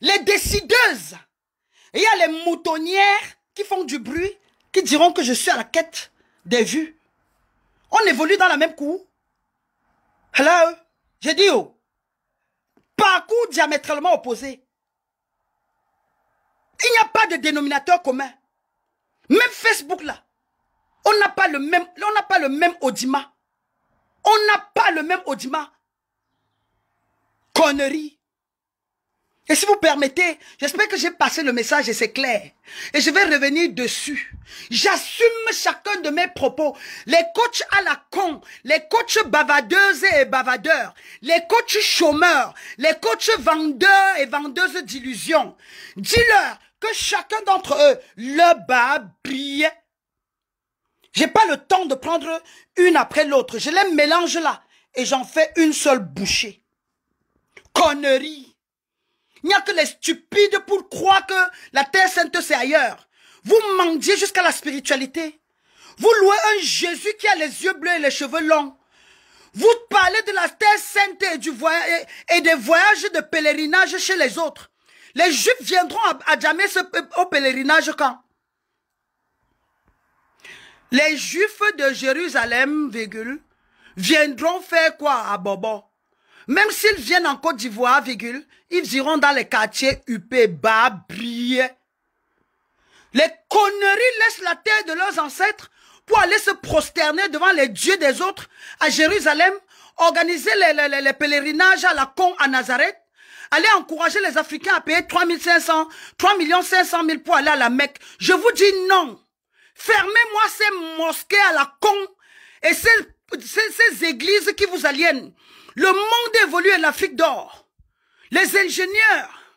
les décideuses. Et il y a les moutonnières qui font du bruit, qui diront que je suis à la quête des vues. On évolue dans la même cour. Hello J'ai dit, oh, parcours diamétralement opposé. Il n'y a pas de dénominateur commun. Même Facebook là, on n'a pas le même, on n'a pas le même On n'a pas le même Audima. Connerie. Et si vous permettez, j'espère que j'ai passé le message et c'est clair. Et je vais revenir dessus. J'assume chacun de mes propos. Les coachs à la con, les coachs bavadeuses et bavadeurs, les coachs chômeurs, les coachs vendeurs et vendeuses d'illusions. Dis-leur que chacun d'entre eux, le babi j'ai pas le temps de prendre une après l'autre. Je les mélange là et j'en fais une seule bouchée. Connerie. Il n'y a que les stupides pour croire que la terre sainte c'est ailleurs. Vous mendiez jusqu'à la spiritualité. Vous louez un Jésus qui a les yeux bleus et les cheveux longs. Vous parlez de la terre sainte et, du voyage, et des voyages de pèlerinage chez les autres. Les Juifs viendront à, jamais au pèlerinage quand les Juifs de Jérusalem, virgule, viendront faire quoi à Bobo Même s'ils viennent en Côte d'Ivoire, virgule, ils iront dans les quartiers UP bas, Les conneries laissent la terre de leurs ancêtres pour aller se prosterner devant les dieux des autres à Jérusalem, organiser les, pèlerinages à la con à Nazareth, aller encourager les Africains à payer 3500, 3 500 000 pour aller à la Mecque. Je vous dis non. Fermez-moi ces mosquées à la con et ces, ces, églises qui vous aliènent. Le monde évolue et l'Afrique d'or. Les ingénieurs,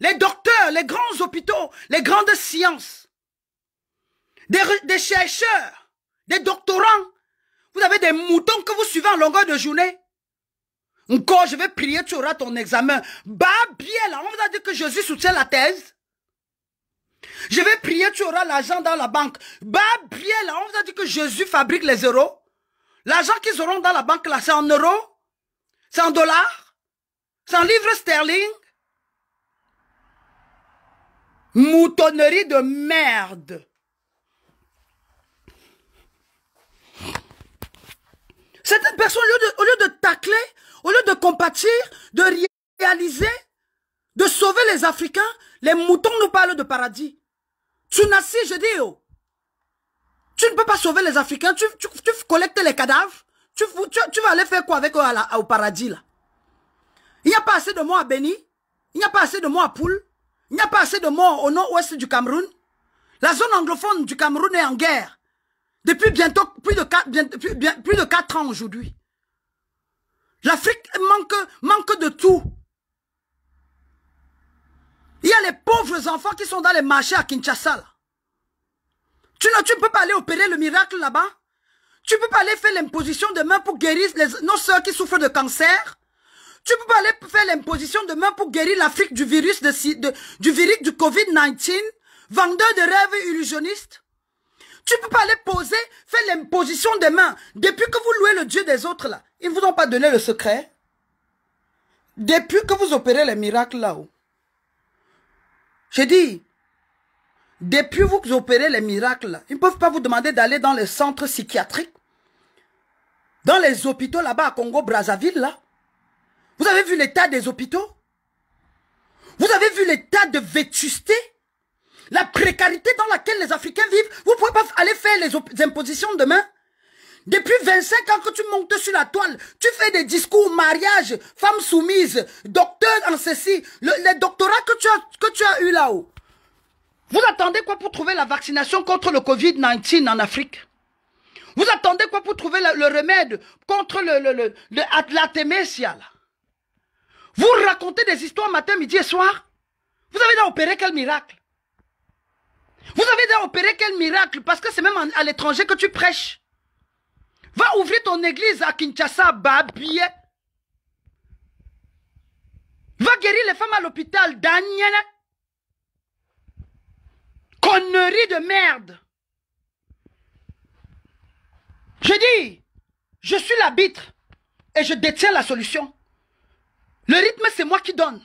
les docteurs, les grands hôpitaux, les grandes sciences, des, des chercheurs, des doctorants. Vous avez des moutons que vous suivez en longueur de journée. Encore, je vais prier, tu auras ton examen. Bah, bien, là, on vous a dit que Jésus soutient la thèse. Je vais prier, tu auras l'argent dans la banque. Bah, prier là, on vous a dit que Jésus fabrique les euros. L'argent qu'ils auront dans la banque là, c'est en euros, c'est en dollars, c'est en livres sterling. Moutonnerie de merde. Certaines personnes, au lieu, de, au lieu de tacler, au lieu de compatir, de réaliser, de sauver les Africains, les moutons nous parlent de paradis. Tu n'as si, je dis, oh. Tu ne peux pas sauver les Africains. Tu, tu, tu collectes les cadavres. Tu, tu, vas aller faire quoi avec eux au paradis, là Il n'y a pas assez de morts à Béni. Il n'y a pas assez de morts à Poule. Il n'y a pas assez de morts au nord-ouest du Cameroun. La zone anglophone du Cameroun est en guerre. Depuis bientôt plus de 4, plus, de 4 ans aujourd'hui. L'Afrique manque, manque de tout. Il y a les pauvres enfants qui sont dans les marchés à Kinshasa. Tu ne peux pas aller opérer le miracle là-bas Tu ne peux pas aller faire l'imposition de main pour guérir les, nos soeurs qui souffrent de cancer Tu ne peux pas aller faire l'imposition de main pour guérir l'Afrique du virus de, du virus du Covid-19 Vendeur de rêves illusionnistes tu ne peux pas aller poser, faire l'imposition des mains. Depuis que vous louez le Dieu des autres là, ils ne vous ont pas donné le secret. Depuis que vous opérez les miracles là-haut, j'ai dit, depuis vous opérez les miracles, ils ne peuvent pas vous demander d'aller dans les centres psychiatriques, dans les hôpitaux là-bas à Congo-Brazzaville, là. Vous avez vu l'état des hôpitaux Vous avez vu l'état de vétusté La précarité dans laquelle les Africains vivent Vous ne pouvez pas aller faire les impositions demain depuis 25 ans que tu montes sur la toile, tu fais des discours mariage, femme soumise, docteur en ceci, les doctorats que tu as, que tu as eu là-haut. Vous attendez quoi pour trouver la vaccination contre le Covid-19 en Afrique Vous attendez quoi pour trouver le, remède contre le, le, le, le Vous racontez des histoires matin, midi et soir Vous avez déjà opéré quel miracle Vous avez déjà opéré quel miracle Parce que c'est même à l'étranger que tu prêches. Va ouvrir ton église à Kinshasa, Babie. Va guérir les femmes à l'hôpital Daniel. Connerie de merde. Je dis, je suis l'arbitre et je détiens la solution. Le rythme, c'est moi qui donne.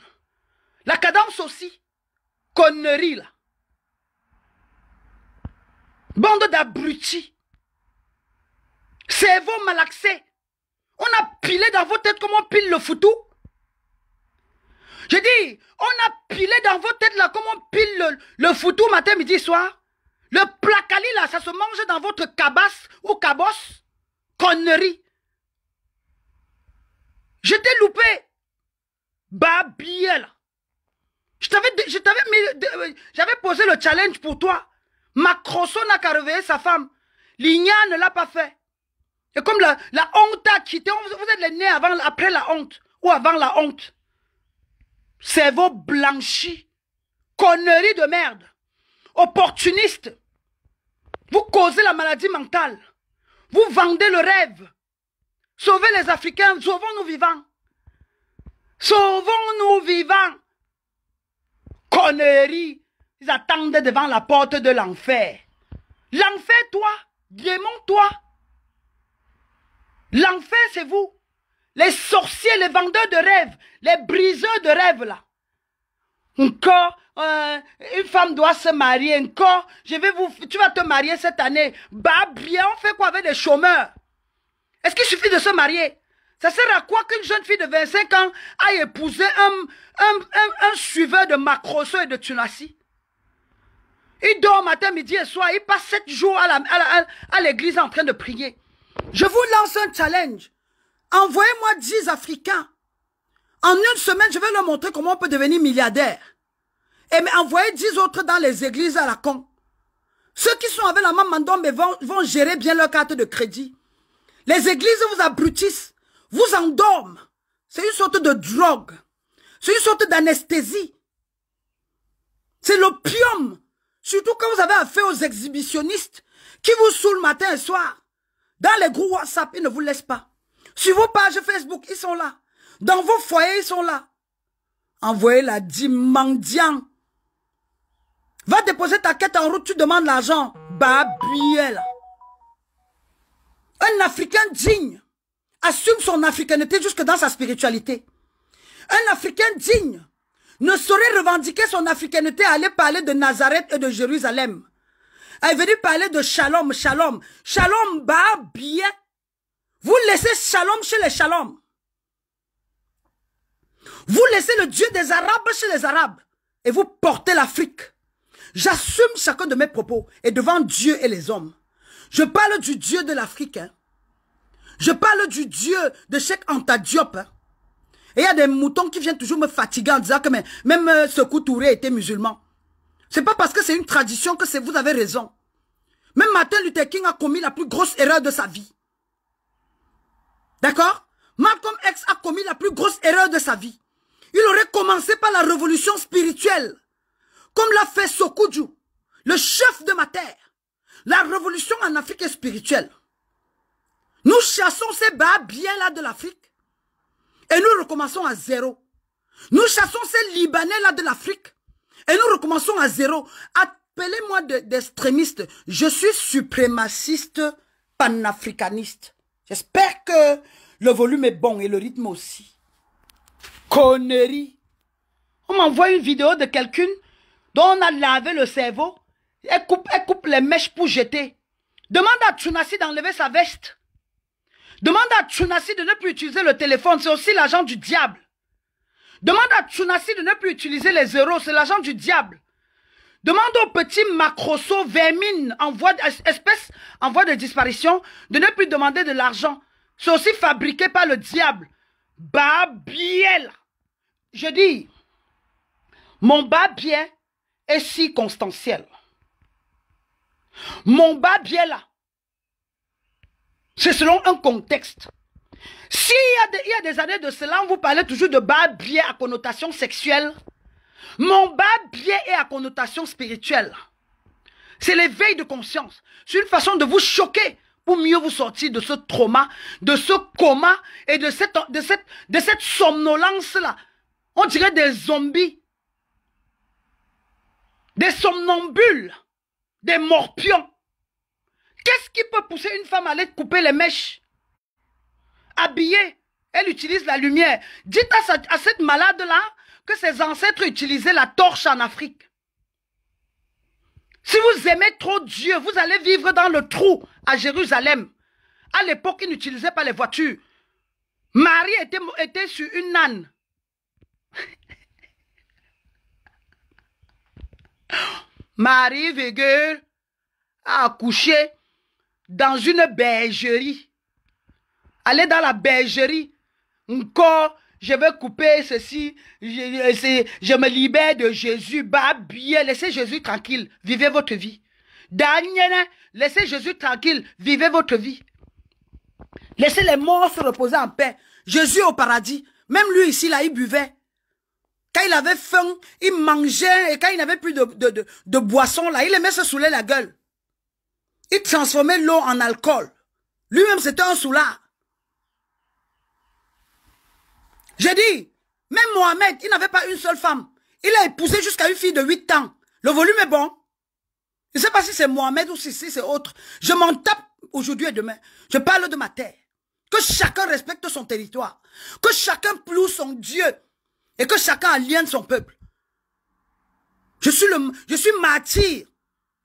La cadence aussi. Connerie, là. Bande d'abrutis. C'est vos malaxé. On a pilé dans vos têtes comme on pile le foutu. Je dis, on a pilé dans vos têtes là comme on pile le, le foutu matin, midi, soir. Le placali là, ça se mange dans votre cabasse ou cabosse. Connerie. Je t'ai loupé. Babiel. Je t'avais, t'avais euh, j'avais posé le challenge pour toi. Macrosso n'a qu'à réveiller sa femme. Lignan ne l'a pas fait. Et comme la, honte a quitté, vous êtes les nés avant, après la honte ou avant la honte. Cerveau blanchi. Conneries de merde. Opportuniste. Vous causez la maladie mentale. Vous vendez le rêve. Sauvez les Africains. Sauvons-nous vivants. Sauvons-nous vivants. Conneries. Ils attendent devant la porte de l'enfer. L'enfer, toi. Démon, toi. L'enfer, c'est vous. Les sorciers, les vendeurs de rêves, les briseurs de rêves, là. Encore, euh, une femme doit se marier. Encore, je vais vous, tu vas te marier cette année. Bah, bien, on fait quoi avec des chômeurs Est-ce qu'il suffit de se marier Ça sert à quoi qu'une jeune fille de 25 ans aille épouser un, un, suiveur de Macrosso et de Tunassi Il dort matin, midi et soir. Il passe sept jours à l'église en train de prier. Je vous lance un challenge. Envoyez-moi 10 Africains. En une semaine, je vais leur montrer comment on peut devenir milliardaire. Et mais envoyez 10 autres dans les églises à la con. Ceux qui sont avec la maman Mandombe vont, vont gérer bien leur carte de crédit. Les églises vous abrutissent, vous endorment. C'est une sorte de drogue. C'est une sorte d'anesthésie. C'est l'opium. Surtout quand vous avez affaire aux exhibitionnistes qui vous saoulent matin et soir. Dans les groupes WhatsApp, ils ne vous laissent pas. Sur vos pages Facebook, ils sont là. Dans vos foyers, ils sont là. Envoyez la mendiant. Va déposer ta quête en route, tu demandes l'argent. Babiel. Un Africain digne assume son africanité jusque dans sa spiritualité. Un Africain digne ne saurait revendiquer son africanité à aller parler de Nazareth et de Jérusalem est venue parler de shalom, shalom. Shalom bah, bien. Vous laissez shalom chez les shalom. Vous laissez le Dieu des Arabes chez les Arabes. Et vous portez l'Afrique. J'assume chacun de mes propos. Et devant Dieu et les hommes. Je parle du Dieu de l'Afrique. Hein. Je parle du Dieu de chaque Antadiope. Hein. Et il y a des moutons qui viennent toujours me fatiguer en disant que même, ce euh, Sekou Touré était musulman. C'est pas parce que c'est une tradition que c'est. vous avez raison. Même Martin Luther King a commis la plus grosse erreur de sa vie. D'accord Malcolm X a commis la plus grosse erreur de sa vie. Il aurait commencé par la révolution spirituelle, comme l'a fait Sokoudjou, le chef de ma terre. La révolution en Afrique est spirituelle. Nous chassons ces bas bien là de l'Afrique et nous recommençons à zéro. Nous chassons ces Libanais là de l'Afrique et nous recommençons à zéro. Appelez-moi d'extrémiste. Je suis suprémaciste panafricaniste. J'espère que le volume est bon et le rythme aussi. Connerie. On m'envoie une vidéo de quelqu'un dont on a lavé le cerveau. Elle coupe, elle coupe les mèches pour jeter. Demande à Tsunasi d'enlever sa veste. Demande à Tsunasi de ne plus utiliser le téléphone. C'est aussi l'agent du diable. Demande à Tsunasi de ne plus utiliser les zéros, c'est l'argent du diable. Demande au petit Macroso Vermine en voie espèce en voie de disparition de ne plus demander de l'argent. C'est aussi fabriqué par le diable. Babiel. Je dis, mon bas est si constantiel. Mon bas là, c'est selon un contexte. S'il si y, y, a des années de cela, on vous parlait toujours de bas biais à connotation sexuelle. Mon bas biais est à connotation spirituelle. C'est l'éveil de conscience. C'est une façon de vous choquer pour mieux vous sortir de ce trauma, de ce coma et de cette, de cette somnolence-là. On dirait des zombies, des somnambules, des morpions. Qu'est-ce qui peut pousser une femme à aller couper les mèches habillée. Elle utilise la lumière. Dites à, cette malade-là que ses ancêtres utilisaient la torche en Afrique. Si vous aimez trop Dieu, vous allez vivre dans le trou à Jérusalem. À l'époque, ils n'utilisaient pas les voitures. Marie était, sur une âne. [LAUGHS] Marie, Vigueur a accouché dans une bergerie. Aller dans la bergerie. Encore, je vais couper ceci. Je, me libère de Jésus. Bah, laissez Jésus tranquille. Vivez votre vie. Daniel, laissez Jésus tranquille. Vivez votre vie. Laissez les morts se reposer en paix. Jésus au paradis. Même lui ici, là, il buvait. Quand il avait faim, il mangeait. Et quand il n'avait plus de, boisson, là, il aimait se saouler la gueule. Il transformait l'eau en alcool. Lui-même, c'était un soulard. J'ai dit, même Mohamed, il n'avait pas une seule femme. Il a épousé jusqu'à une fille de 8 ans. Le volume est bon. Je ne sais pas si c'est Mohamed ou si, c'est autre. Je m'en tape aujourd'hui et demain. Je parle de ma terre. Que chacun respecte son territoire. Que chacun ploue son Dieu. Et que chacun aliène son peuple. Je suis, le, je suis martyr.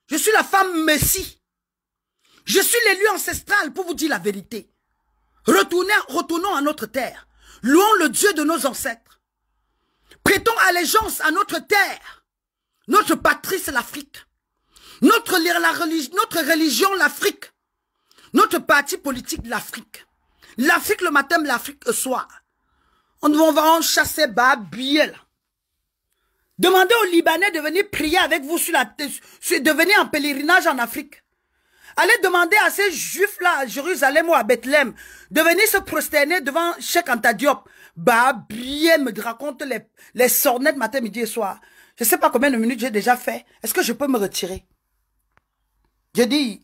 Je suis la femme messie. Je suis l'élu ancestral pour vous dire la vérité. Retournez, retournons à notre terre. Louons le Dieu de nos ancêtres. Prêtons allégeance à notre terre. Notre patrie, c'est l'Afrique. Notre, la religion, religion, l'Afrique. Notre parti politique, l'Afrique. L'Afrique le matin, l'Afrique le soir. On, va en chasser Babiel. Demandez aux Libanais de venir prier avec vous sur la, de venir en pèlerinage en Afrique. Allez demander à ces juifs-là, à Jérusalem ou à Bethléem, de venir se prosterner devant Cheikh Antadiop. Bah, bien me raconte les, les sornettes matin, midi et soir. Je sais pas combien de minutes j'ai déjà fait. Est-ce que je peux me retirer? Je dis,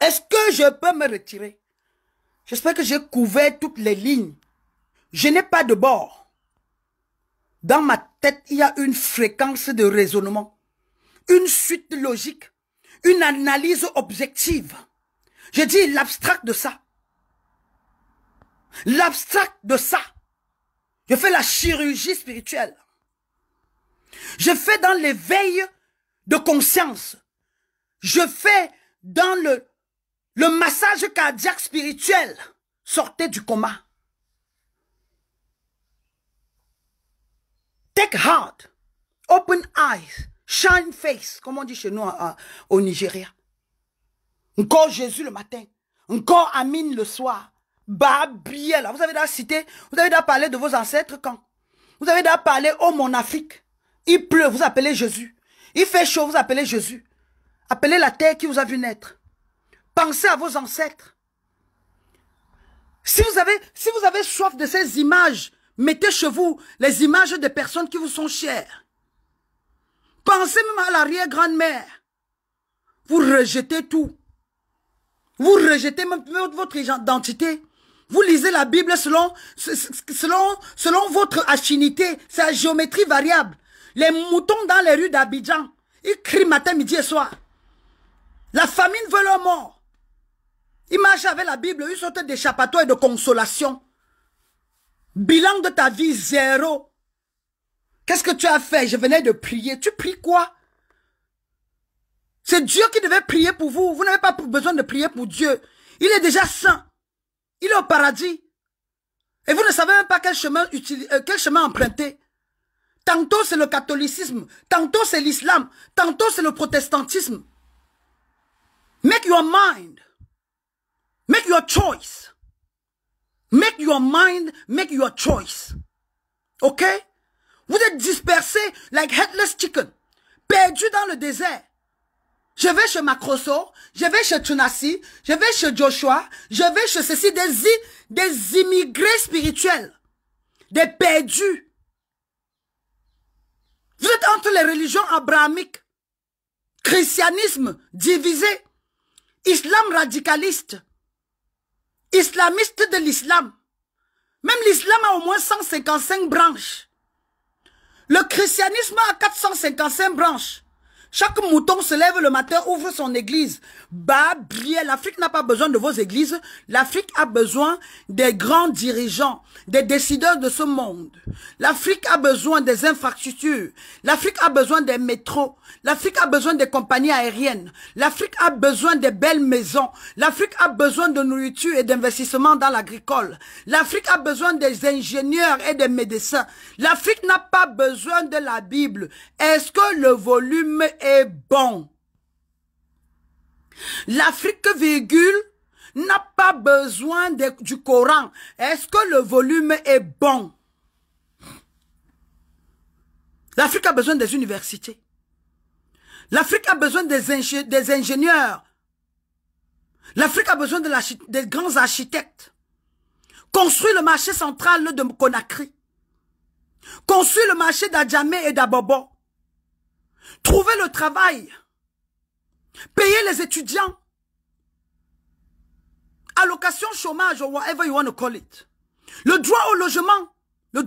est-ce que je peux me retirer? J'espère que j'ai couvert toutes les lignes. Je n'ai pas de bord. Dans ma tête, il y a une fréquence de raisonnement, une suite logique une analyse objective. Je dis l'abstract de ça. L'abstract de ça. Je fais la chirurgie spirituelle. Je fais dans l'éveil de conscience. Je fais dans le, le massage cardiaque spirituel. Sortez du coma. Take heart. Open eyes. Shine face, comme on dit chez nous au Nigeria. Encore Jésus le matin. Encore Amine le soir. Babiel, vous avez déjà cité, vous avez déjà parlé de vos ancêtres quand Vous avez déjà parlé, au oh, mon Afrique, il pleut, vous appelez Jésus. Il fait chaud, vous appelez Jésus. Appelez la terre qui vous a vu naître. Pensez à vos ancêtres. Si vous avez, si vous avez soif de ces images, mettez chez vous les images des personnes qui vous sont chères. Pensez même à l'arrière-grand-mère. Vous rejetez tout. Vous rejetez même votre identité. Vous lisez la Bible selon, selon, selon votre affinité, sa géométrie variable. Les moutons dans les rues d'Abidjan, ils crient matin, midi et soir. La famine veut leur mort. Ils marchent avec la Bible, ils des d'échappatoire et de consolation. Bilan de ta vie, zéro. Qu'est-ce que tu as fait Je venais de prier. Tu pries quoi C'est Dieu qui devait prier pour vous. Vous n'avez pas besoin de prier pour Dieu. Il est déjà saint. Il est au paradis. Et vous ne savez même pas quel chemin, euh, quel chemin emprunter. Tantôt c'est le catholicisme, tantôt c'est l'islam, tantôt c'est le protestantisme. Make your mind. Make your choice. Make your mind, make your choice. Ok vous êtes dispersés like headless chicken, perdus dans le désert. Je vais chez Macroso, je vais chez Tunasi, je vais chez Joshua, je vais chez ceci, des, des immigrés spirituels, des perdus. Vous êtes entre les religions abrahamiques, christianisme divisé, islam radicaliste, islamiste de l'islam. Même l'islam a au moins 155 branches. Le christianisme a 455 branches. Chaque mouton se lève le matin, ouvre son église. Bah, l'Afrique n'a pas besoin de vos églises. L'Afrique a besoin des grands dirigeants, des décideurs de ce monde. L'Afrique a besoin des infrastructures. L'Afrique a besoin des métros. L'Afrique a besoin des compagnies aériennes. L'Afrique a besoin des belles maisons. L'Afrique a besoin de nourriture et d'investissement dans l'agricole. L'Afrique a besoin des ingénieurs et des médecins. L'Afrique n'a pas besoin de la Bible. Est-ce que le volume est bon. L'Afrique, virgule, n'a pas besoin du Coran. Est-ce que le volume est bon L'Afrique a besoin des universités. L'Afrique a besoin des, des ingénieurs. L'Afrique a besoin de des grands architectes. construit le marché central de Conakry. Construit le marché d'Adjamé et d'Abobo. Trouver le travail. Payer les étudiants. Allocation chômage whatever you want to call it. Le droit au logement. Le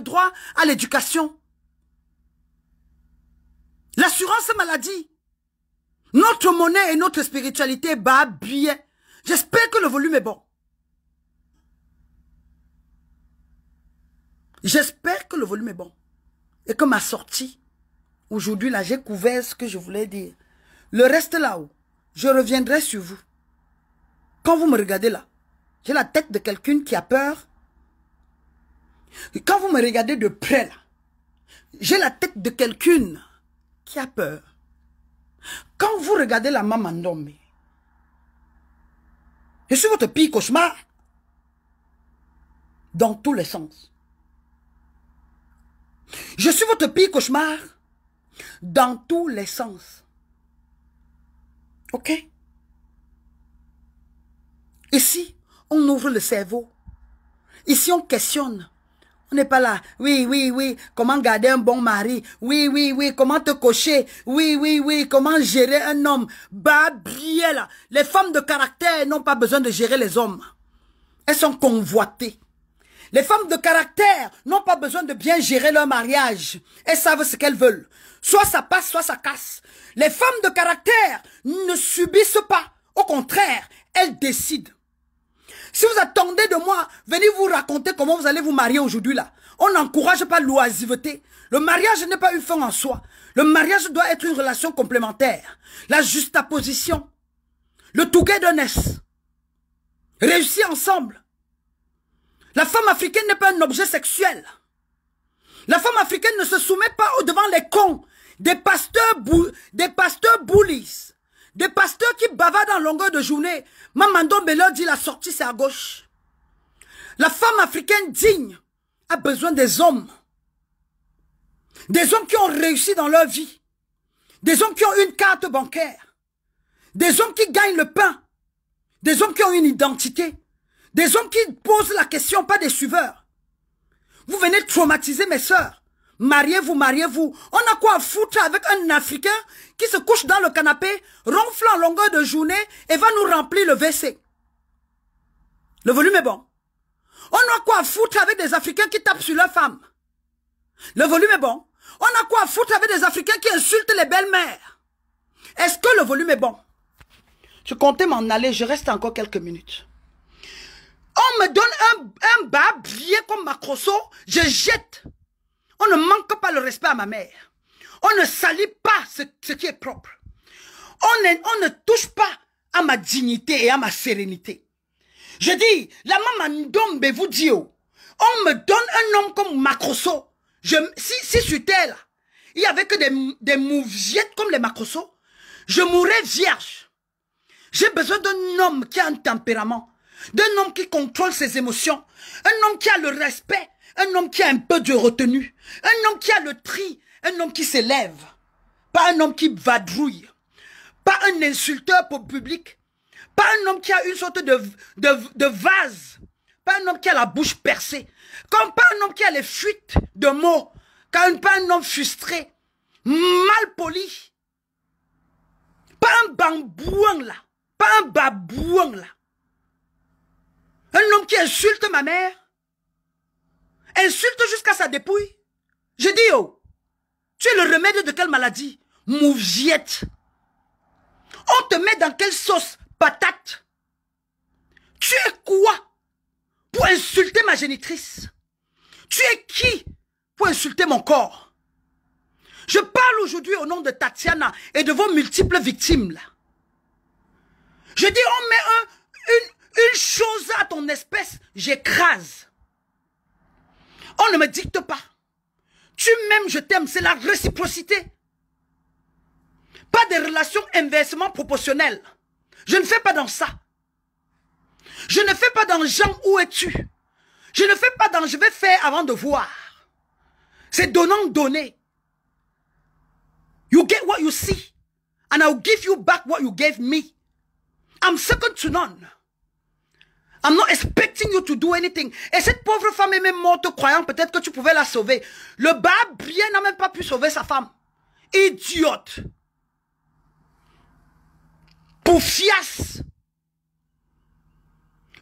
droit, à l'éducation. L'assurance maladie. Notre monnaie et notre spiritualité bah bien. J'espère que le volume est bon. J'espère que le volume est bon. Et que ma sortie Aujourd'hui, là, j'ai couvert ce que je voulais dire. Le reste là-haut, je reviendrai sur vous. Quand vous me regardez là, j'ai la tête de quelqu'un qui a peur. Et quand vous me regardez de près là, j'ai la tête de quelqu'un qui a peur. Quand vous regardez la maman nommée, je suis votre pire cauchemar. Dans tous les sens. Je suis votre pire cauchemar dans tous les sens. OK Ici, on ouvre le cerveau. Ici, on questionne. On n'est pas là. Oui, oui, oui. Comment garder un bon mari? Oui, oui, oui. Comment te cocher? Oui, oui, oui. Comment gérer un homme? Bah, là. Les femmes de caractère n'ont pas besoin de gérer les hommes. Elles sont convoitées. Les femmes de caractère n'ont pas besoin de bien gérer leur mariage. Elles savent ce qu'elles veulent. Soit ça passe, soit ça casse. Les femmes de caractère ne subissent pas. Au contraire, elles décident. Si vous attendez de moi, venez vous raconter comment vous allez vous marier aujourd'hui là. On n'encourage pas l'oisiveté. Le mariage n'est pas une fin en soi. Le mariage doit être une relation complémentaire. La juxtaposition. Le togetherness. Réussir ensemble. La femme africaine n'est pas un objet sexuel. La femme africaine ne se soumet pas au devant les cons, des pasteurs, bou des pasteurs bullies, des pasteurs qui bavardent en longueur de journée. maman Donbella dit la sortie c'est à gauche. La femme africaine digne a besoin des hommes. Des hommes qui ont réussi dans leur vie. Des hommes qui ont une carte bancaire. Des hommes qui gagnent le pain. Des hommes qui ont une identité. Des hommes qui posent la question, pas des suiveurs. Vous venez traumatiser mes soeurs. Mariez-vous, mariez-vous. On a quoi à foutre avec un Africain qui se couche dans le canapé, ronfle en longueur de journée et va nous remplir le WC. Le volume est bon. On a quoi à foutre avec des Africains qui tapent sur leurs femmes. Le volume est bon. On a quoi à foutre avec des Africains qui insultent les belles-mères. Est-ce que le volume est bon Je comptais m'en aller, je reste encore quelques minutes. On me donne un, un comme Macrosso, je jette. On ne manque pas le respect à ma mère. On ne salit pas ce, ce qui est propre. On, on ne touche pas à ma dignité et à ma sérénité. Je dis, la maman Ndombe vous dit, oh, on me donne un homme comme Macrosso. Je, si, si suis là, il y avait que des, des mouviettes comme les Macrosso, je mourrais vierge. J'ai besoin d'un homme qui a un tempérament, d'un homme qui contrôle ses émotions, un homme qui a le respect, un homme qui a un peu de retenue, un homme qui a le tri, un homme qui s'élève, pas un homme qui vadrouille, pas un insulteur pour le public, pas un homme qui a une sorte de, de, vase, pas un homme qui a la bouche percée, comme pas un homme qui a les fuites de mots, comme pas un homme frustré, mal poli, pas un bambouin là, pas un babouin là. Un homme qui insulte ma mère, insulte jusqu'à sa dépouille. Je dis, oh, tu es le remède de quelle maladie Mouviette. On te met dans quelle sauce Patate. Tu es quoi pour insulter ma génitrice Tu es qui pour insulter mon corps Je parle aujourd'hui au nom de Tatiana et de vos multiples victimes. Là. Je dis, on met un, une, une chose à ton espèce, j'écrase. On ne me dicte pas. Tu m'aimes, je t'aime, c'est la réciprocité. Pas des relations inversement proportionnelles. Je ne fais pas dans ça. Je ne fais pas dans Jean, où es-tu Je ne fais pas dans je vais faire avant de voir. C'est donnant, donner You get what you see. And I'll give you back what you gave me. I'm second to none. I'm not expecting you to do anything. Et cette pauvre femme est même morte croyant peut-être que tu pouvais la sauver. Le barbier n'a même pas pu sauver sa femme. Idiote. Poufias.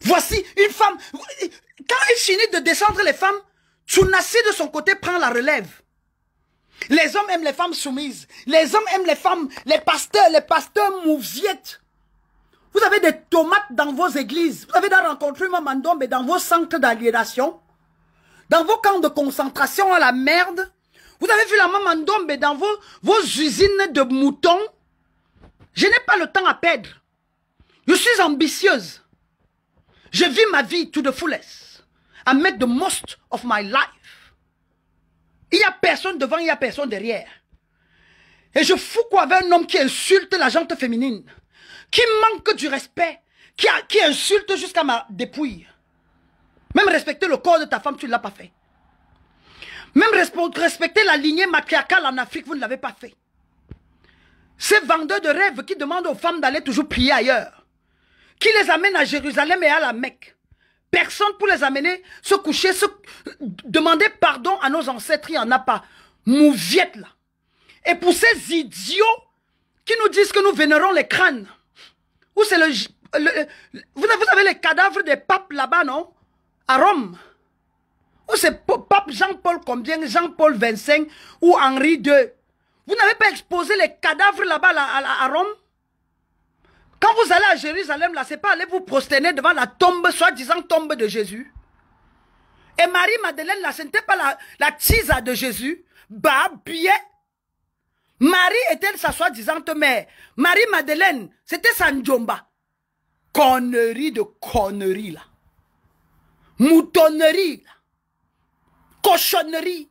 Voici une femme. Quand il finit de descendre les femmes, Tsunasi de son côté prend la relève. Les hommes aiment les femmes soumises. Les hommes aiment les femmes, les pasteurs, les pasteurs mouviettes. Vous avez des tomates dans vos églises. Vous avez déjà rencontré Dombe dans vos centres d'aliénation. Dans vos camps de concentration à la merde. Vous avez vu la maman Dombe dans vos, vos usines de moutons. Je n'ai pas le temps à perdre. Je suis ambitieuse. Je vis ma vie to the fullest. I make the most of my life. Il n'y a personne devant, il n'y a personne derrière. Et je fous quoi avec un homme qui insulte la gente féminine qui manque du respect, qui, insulte jusqu'à ma dépouille. Même respecter le corps de ta femme, tu ne l'as pas fait. Même respecter la lignée matriarcale en Afrique, vous ne l'avez pas fait. Ces vendeurs de rêves qui demandent aux femmes d'aller toujours prier ailleurs, qui les amènent à Jérusalem et à la Mecque, personne pour les amener, se coucher, demander pardon à nos ancêtres, il n'y en a pas. Mouviette là. Et pour ces idiots qui nous disent que nous vénérons les crânes, c'est le, vous, avez les cadavres des papes là-bas, non À Rome. Où c'est pape Jean-Paul combien Jean-Paul 25 ou Henri II. Vous n'avez pas exposé les cadavres là-bas à, Rome Quand vous allez à Jérusalem, là, n'est pas aller vous prosterner devant la tombe, soi-disant tombe de Jésus. Et Marie-Madeleine, là, ce n'était pas la, la tisa de Jésus. Bah, billet. Marie était sa soi disant mère. Marie-Madeleine, c'était sa njomba. Connerie de connerie, là. Moutonnerie, là. Cochonnerie.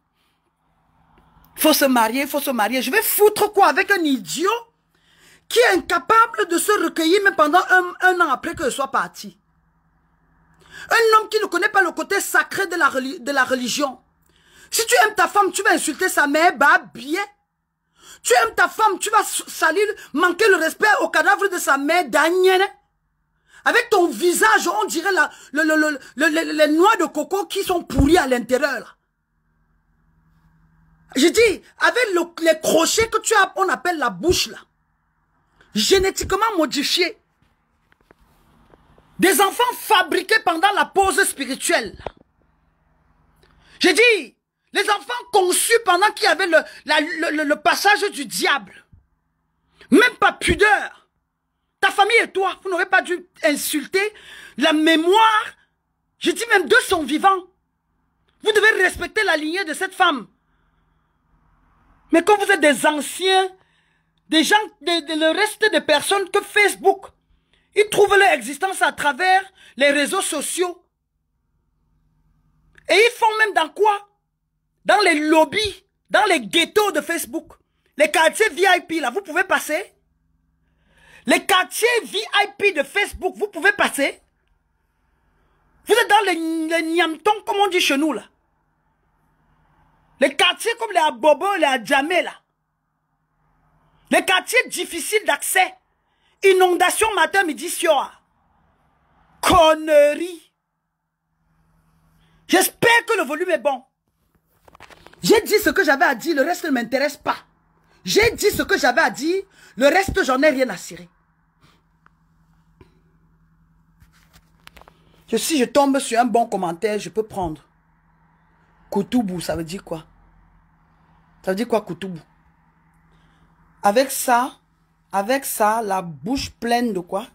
Faut se marier, faut se marier. Je vais foutre quoi avec un idiot qui est incapable de se recueillir même pendant un, an après que soit partie. parti. Un homme qui ne connaît pas le côté sacré de la, de la religion. Si tu aimes ta femme, tu vas insulter sa mère, bah bien. Tu aimes ta femme, tu vas salir, manquer le respect au cadavre de sa mère Daniel. Avec ton visage, on dirait la, le, le, le, les noix de coco qui sont pourries à l'intérieur. J'ai dit, avec les crochets que tu as, on appelle la bouche là. Génétiquement modifiés. Des enfants fabriqués pendant la pause spirituelle. J'ai dit... Les enfants conçus pendant qu'il y avait le, passage du diable. Même pas pudeur. Ta famille et toi, vous n'aurez pas dû insulter la mémoire, je dis même de son vivant. Vous devez respecter la lignée de cette femme. Mais quand vous êtes des anciens, des gens, le reste des personnes que Facebook, ils trouvent leur existence à travers les réseaux sociaux. Et ils font même dans quoi dans les lobbies, dans les ghettos de Facebook, les quartiers VIP, là, vous pouvez passer. Les quartiers VIP de Facebook, vous pouvez passer. Vous êtes dans les, les niamtons, comme on dit chez nous, là. Les quartiers comme les Abobo, les Adjamé, là. Les quartiers difficiles d'accès. Inondation matin, midi, soir. Conneries. J'espère que le volume est bon. J'ai dit ce que j'avais à dire, le reste ne m'intéresse pas. J'ai dit ce que j'avais à dire, le reste, j'en ai rien à cirer. si je tombe sur un bon commentaire, je peux prendre. Koutoubou, ça veut dire quoi Ça veut dire quoi, Koutoubou Avec ça, avec ça, la bouche pleine de quoi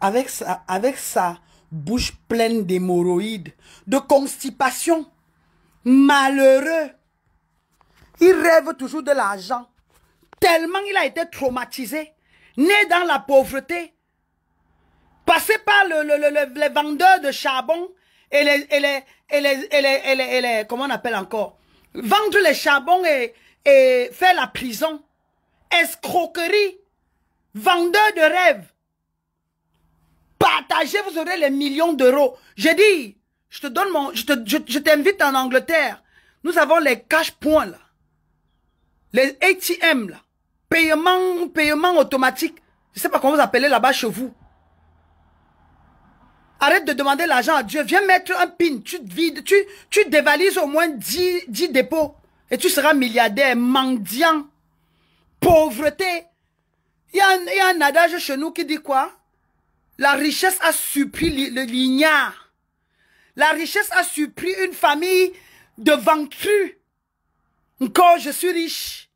Avec ça, avec ça, bouche pleine d'hémorroïdes, de constipation, malheureux. Il rêve toujours de l'argent. Tellement il a été traumatisé, né dans la pauvreté, passé par le, les vendeurs de charbon et les, comment on appelle encore, vendre les charbons et, et faire la prison, escroquerie, vendeur de rêves, Partagez, vous aurez les millions d'euros. J'ai dit, je te donne mon, je t'invite je, en Angleterre. Nous avons les cash points là. Les ATM là. Paiement, paiement automatique. Je sais pas comment vous appelez là-bas chez vous. Arrête de demander l'argent à Dieu. Viens mettre un pin. Tu vides, tu, tu dévalises au moins 10, 10 dépôts. Et tu seras milliardaire, mendiant, pauvreté. Il y, il y a un adage chez nous qui dit quoi la richesse a supprimé le lignard. La richesse a supprimé une famille de vaincus. Encore, je suis riche.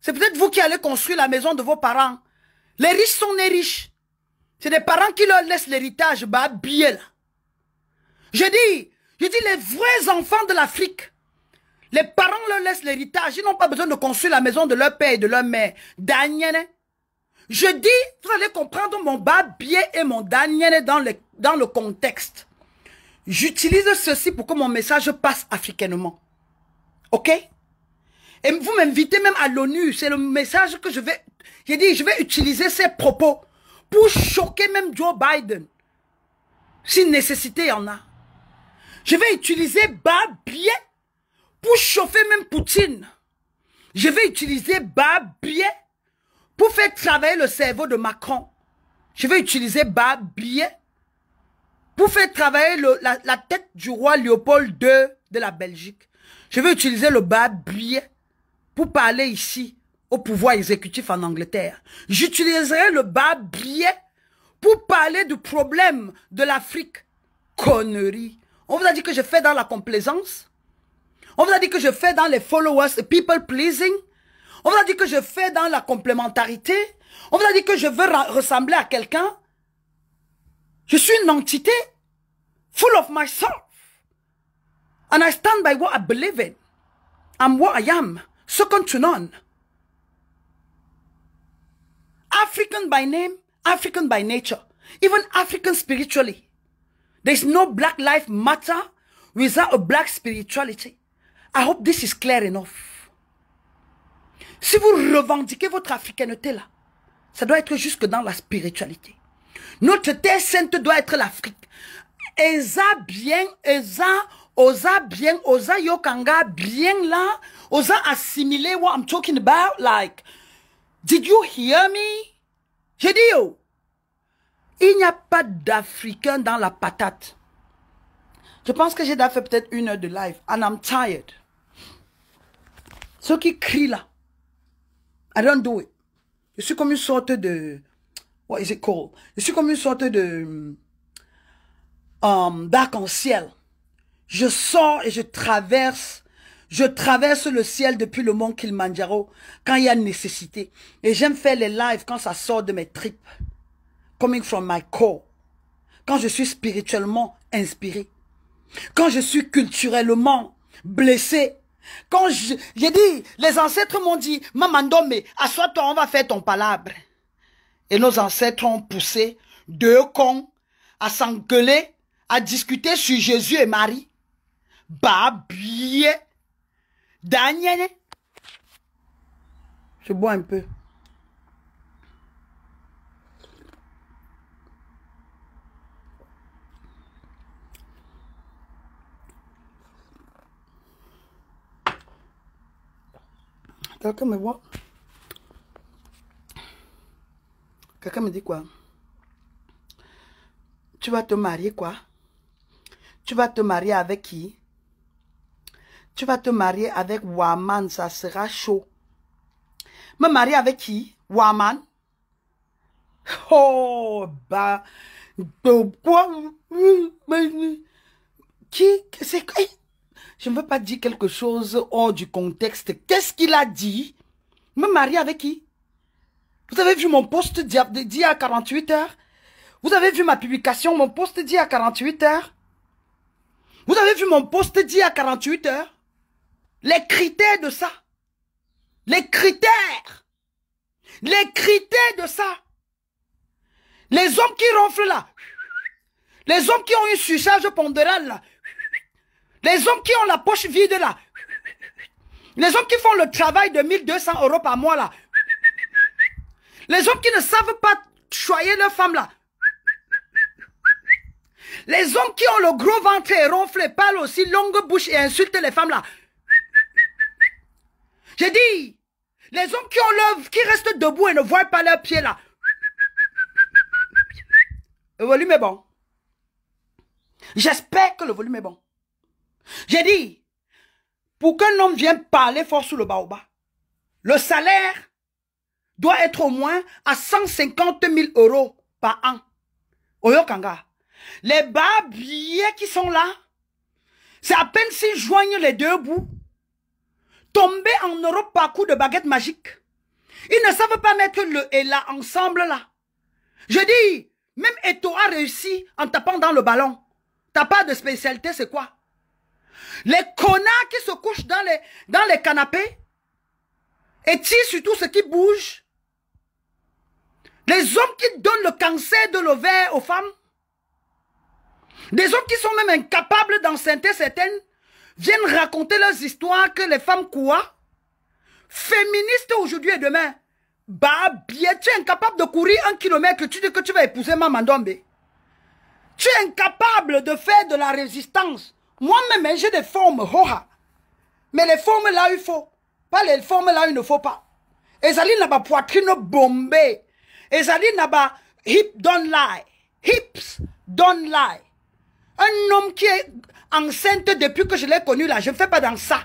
C'est peut-être vous qui allez construire la maison de vos parents. Les riches sont les riches. C'est des parents qui leur laissent l'héritage, bah, biel. Je dis, je dis les vrais enfants de l'Afrique. Les parents leur laissent l'héritage. Ils n'ont pas besoin de construire la maison de leur père et de leur mère. Daniel, hein? Je dis, vous allez comprendre mon babier et mon daniel dans le, dans le contexte. J'utilise ceci pour que mon message passe africainement. OK Et vous m'invitez même à l'ONU. C'est le message que je vais... J'ai dit, je vais utiliser ces propos pour choquer même Joe Biden. Si nécessité il y en a. Je vais utiliser Babier pour chauffer même Poutine. Je vais utiliser Babier pour faire travailler le cerveau de Macron, je vais utiliser barbier pour faire travailler la, tête du roi Léopold II de la Belgique. Je vais utiliser le barbier pour parler ici au pouvoir exécutif en Angleterre. J'utiliserai le barbier pour parler du problème de l'Afrique. Connerie. On vous a dit que je fais dans la complaisance. On vous a dit que je fais dans les followers, people pleasing. On vous a dit que je fais dans la complémentarité. On vous a dit que je veux ressembler à quelqu'un. Je suis une entité full of myself. And I stand by what I believe in. I'm what I am. Second to none. African by name, African by nature. Even African spiritually. There's no black life matter without a black spirituality. I hope this is clear enough. Si vous revendiquez votre africaineté, là, ça doit être jusque dans la spiritualité. Notre terre sainte doit être l'Afrique. Eza bien, Eza, Osa bien, Osa yokanga bien là, Osa assimilé, what I'm talking about. Like, did you hear me? J'ai dit oh! il n'y a pas d'Africain dans la patate. Je pense que j'ai déjà fait peut-être une heure de live and I'm tired. Ceux qui crient là, I don't do it. Je suis comme une sorte de... What is it called? Je suis comme une sorte de... Um, D'arc-en-ciel. Je sors et je traverse. Je traverse le ciel depuis le mont Kilimanjaro quand il y a nécessité. Et j'aime faire les lives quand ça sort de mes tripes. Coming from my core. Quand je suis spirituellement inspiré. Quand je suis culturellement blessé quand j'ai dit, les ancêtres m'ont dit, Maman mais assois-toi, on va faire ton palabre. Et nos ancêtres ont poussé deux cons à s'engueuler, à discuter sur Jésus et Marie. Babie. Daniel. Je bois un peu. Quelqu'un me voit. Quelqu'un me dit quoi Tu vas te marier quoi Tu vas te marier avec qui Tu vas te marier avec Waman, ça sera chaud. Me marier avec qui Waman Oh, bah... Qui C'est quoi eh, je ne veux pas dire quelque chose hors du contexte. Qu'est-ce qu'il a dit Me marier avec qui Vous avez vu mon poste dit à 48 heures Vous avez vu ma publication, mon poste dit à 48 heures Vous avez vu mon poste dit à 48 heures Les critères de ça Les critères Les critères de ça Les hommes qui ronflent là Les hommes qui ont une surcharge pondérale là les hommes qui ont la poche vide là. Les hommes qui font le travail de 1200 euros par mois là. Les hommes qui ne savent pas choyer leurs femmes là. Les hommes qui ont le gros ventre et ronflent parlent aussi longue bouche et insultent les femmes là. J'ai dit, les hommes qui ont qui restent debout et ne voient pas leurs pieds là. Le volume est bon. J'espère que le volume est bon. J'ai dit, pour qu'un homme vienne parler fort sous le baobab, le salaire doit être au moins à 150 000 euros par an. Oyokanga. Les bas qui sont là, c'est à peine s'ils joignent les deux bouts. tomber en Europe par coup de baguette magique. Ils ne savent pas mettre le et là ensemble là. J'ai dit, même Eto a réussi en tapant dans le ballon. T'as pas de spécialité, c'est quoi les connards qui se couchent dans les, dans les canapés et tirent sur tout ce qui bouge. Les hommes qui donnent le cancer de l'ovaire aux femmes. Des hommes qui sont même incapables d'enceinter certaines viennent raconter leurs histoires que les femmes quoi Féministes aujourd'hui et demain. Bah, bien, tu es incapable de courir un kilomètre, tu dis que tu vas épouser Maman Mamandombe. Tu es incapable de faire de la résistance. Moi-même, hein, j'ai des formes, hoha. Mais les formes là, il faut. Pas les formes là, il ne faut pas. n'a naba poitrine bombée. n'a naba hip don't lie. Hips don't lie. Un homme qui est enceinte depuis que je l'ai connu là, je ne fais pas dans ça.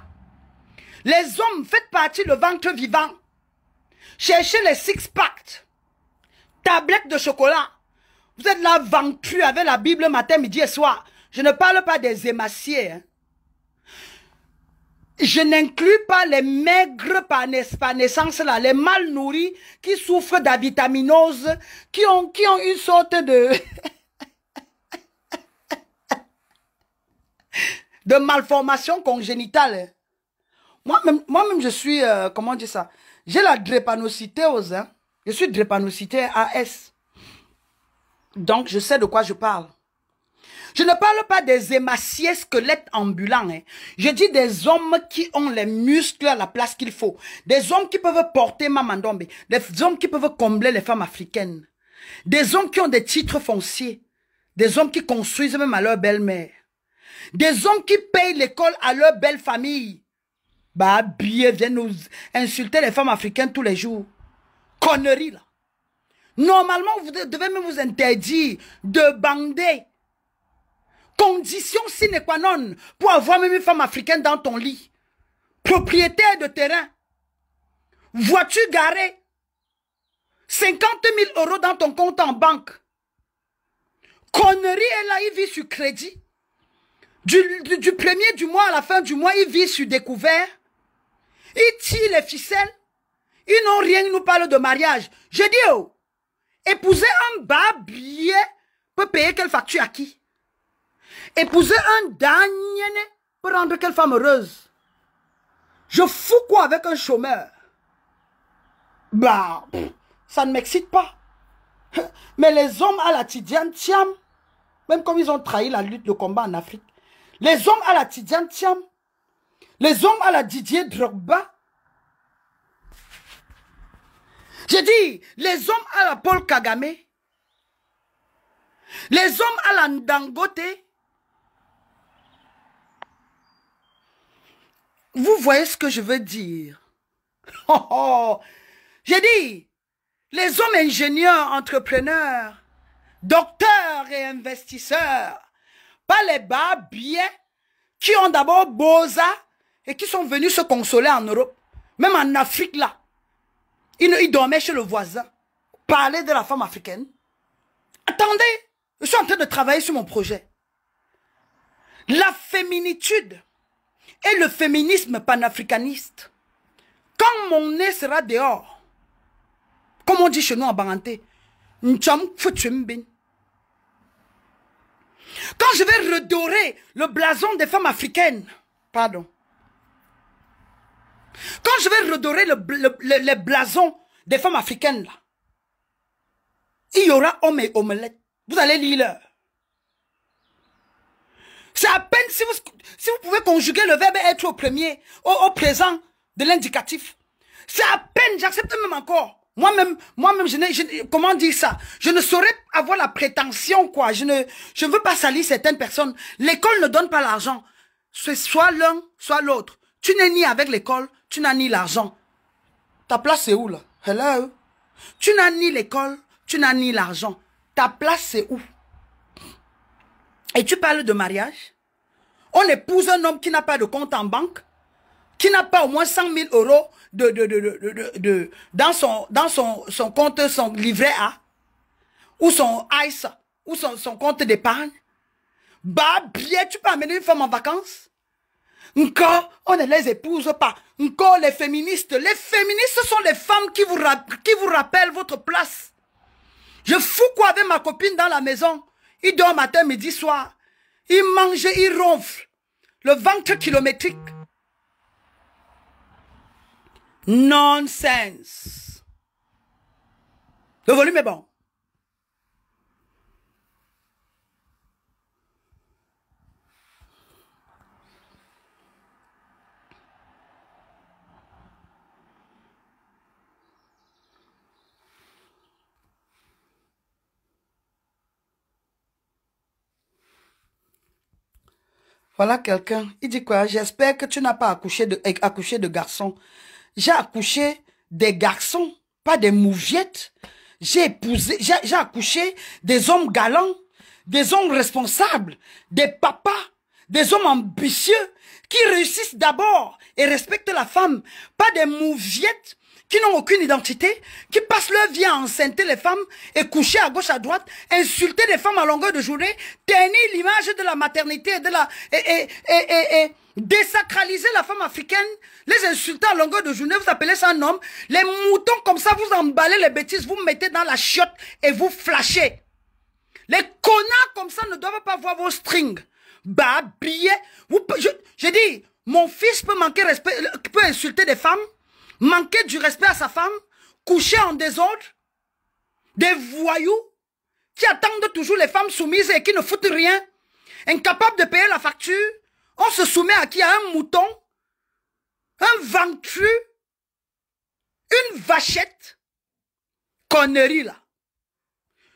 Les hommes, faites partie le ventre vivant. Cherchez les six-packs. Tablette de chocolat. Vous êtes là ventru avec la Bible matin, midi et soir. Je ne parle pas des émaciés. Hein. Je n'inclus pas les maigres par, naissance là, les mal nourris qui souffrent d'avitaminose, qui ont, qui ont une sorte de... [LAUGHS] de malformation congénitale. Hein. Moi-même, moi-même je suis, euh, comment dire ça J'ai la drépanocytose. Hein. Je suis drépanocytée AS. Donc, je sais de quoi je parle. Je ne parle pas des émaciés squelettes ambulants. Hein. Je dis des hommes qui ont les muscles à la place qu'il faut. Des hommes qui peuvent porter Mamandombe. Des hommes qui peuvent combler les femmes africaines. Des hommes qui ont des titres fonciers. Des hommes qui construisent même à leur belle-mère. Des hommes qui payent l'école à leur belle famille. Bah, billets viens nous insulter les femmes africaines tous les jours. Connerie, là. Normalement, vous devez même vous interdire de bander condition sine qua non pour avoir même une femme africaine dans ton lit. Propriétaire de terrain, voiture garée, 50 000 euros dans ton compte en banque. Connerie, elle là, il vit sur crédit. Du, premier du mois à la fin du mois, il vit sur découvert. Il tire les ficelles. Ils n'ont rien, ils nous parlent de mariage. Je dis, oh, épouser un bas peut payer quelle facture à qui Épouser un dagne pour rendre quelle femme heureuse Je fous quoi avec un chômeur Bah, ça ne m'excite pas. [LAUGHS] Mais les hommes à la Tidiane Tiam, même comme ils ont trahi la lutte, de combat en Afrique, les hommes à la Tidiane Tiam, les hommes à la Didier Drogba, j'ai dit, les hommes à la Paul Kagame, les hommes à la Ndangote, Vous voyez ce que je veux dire [LAUGHS] oh, oh, J'ai dit, les hommes ingénieurs, entrepreneurs, docteurs et investisseurs, pas les bas qui ont d'abord Boza et qui sont venus se consoler en Europe, même en Afrique là. Ils, dormaient chez le voisin, parler de la femme africaine. Attendez, je suis en train de travailler sur mon projet. La féminitude et le féminisme panafricaniste. Quand mon nez sera dehors, comme on dit chez nous en Baranté, quand je vais redorer le blason des femmes africaines, pardon, quand je vais redorer le, les blasons des femmes africaines, là, il y aura homme et omelette. Vous allez lire c'est à peine si vous, si vous pouvez conjuguer le verbe être au premier, au, présent de l'indicatif. C'est à peine, j'accepte même encore. Moi-même, moi-même, je, je comment dire ça Je ne saurais avoir la prétention, quoi. Je ne, je veux pas salir certaines personnes. L'école ne donne pas l'argent. C'est soit l'un, soit l'autre. Tu n'es ni avec l'école, tu n'as ni l'argent. Ta place c'est où là Hello. Tu n'as ni l'école, tu n'as ni l'argent. Ta place c'est où et tu parles de mariage On épouse un homme qui n'a pas de compte en banque, qui n'a pas au moins 100 000 euros de, de, de, de dans, son, dans son, son, compte, son livret A, ou son ICE, ou son, son compte d'épargne. Bah, tu peux amener une femme en vacances encore, on ne les épouse pas. Encore, les féministes. Les féministes sont les femmes qui vous, qui vous rappellent votre place. Je fous quoi avec ma copine dans la maison il dort matin, midi, soir. Il mange, il ronfle. Le ventre kilométrique. Nonsense. Le volume est bon. Voilà quelqu'un. Il dit quoi J'espère que tu n'as pas accouché de, eh, accouché de garçons. J'ai accouché des garçons, pas des mouviettes. J'ai j'ai accouché des hommes galants, des hommes responsables, des papas, des hommes ambitieux qui réussissent d'abord et respectent la femme. Pas des mouviettes, qui n'ont aucune identité, qui passent leur vie à enceinter les femmes et coucher à gauche, à droite, insulter les femmes à longueur de journée, tenir l'image de la maternité et de la... Et, et, et, désacraliser la femme africaine, les insulter à longueur de journée, vous appelez ça un homme, les moutons comme ça, vous emballez les bêtises, vous mettez dans la chiotte et vous flashez. Les connards comme ça ne doivent pas voir vos strings. Bah, billez Vous, je, je dis, mon fils peut manquer respect, euh, peut insulter des femmes manquer du respect à sa femme, coucher en désordre, des voyous qui attendent toujours les femmes soumises et qui ne foutent rien, incapables de payer la facture, on se soumet à qui A un mouton, un ventru, une vachette, connerie là.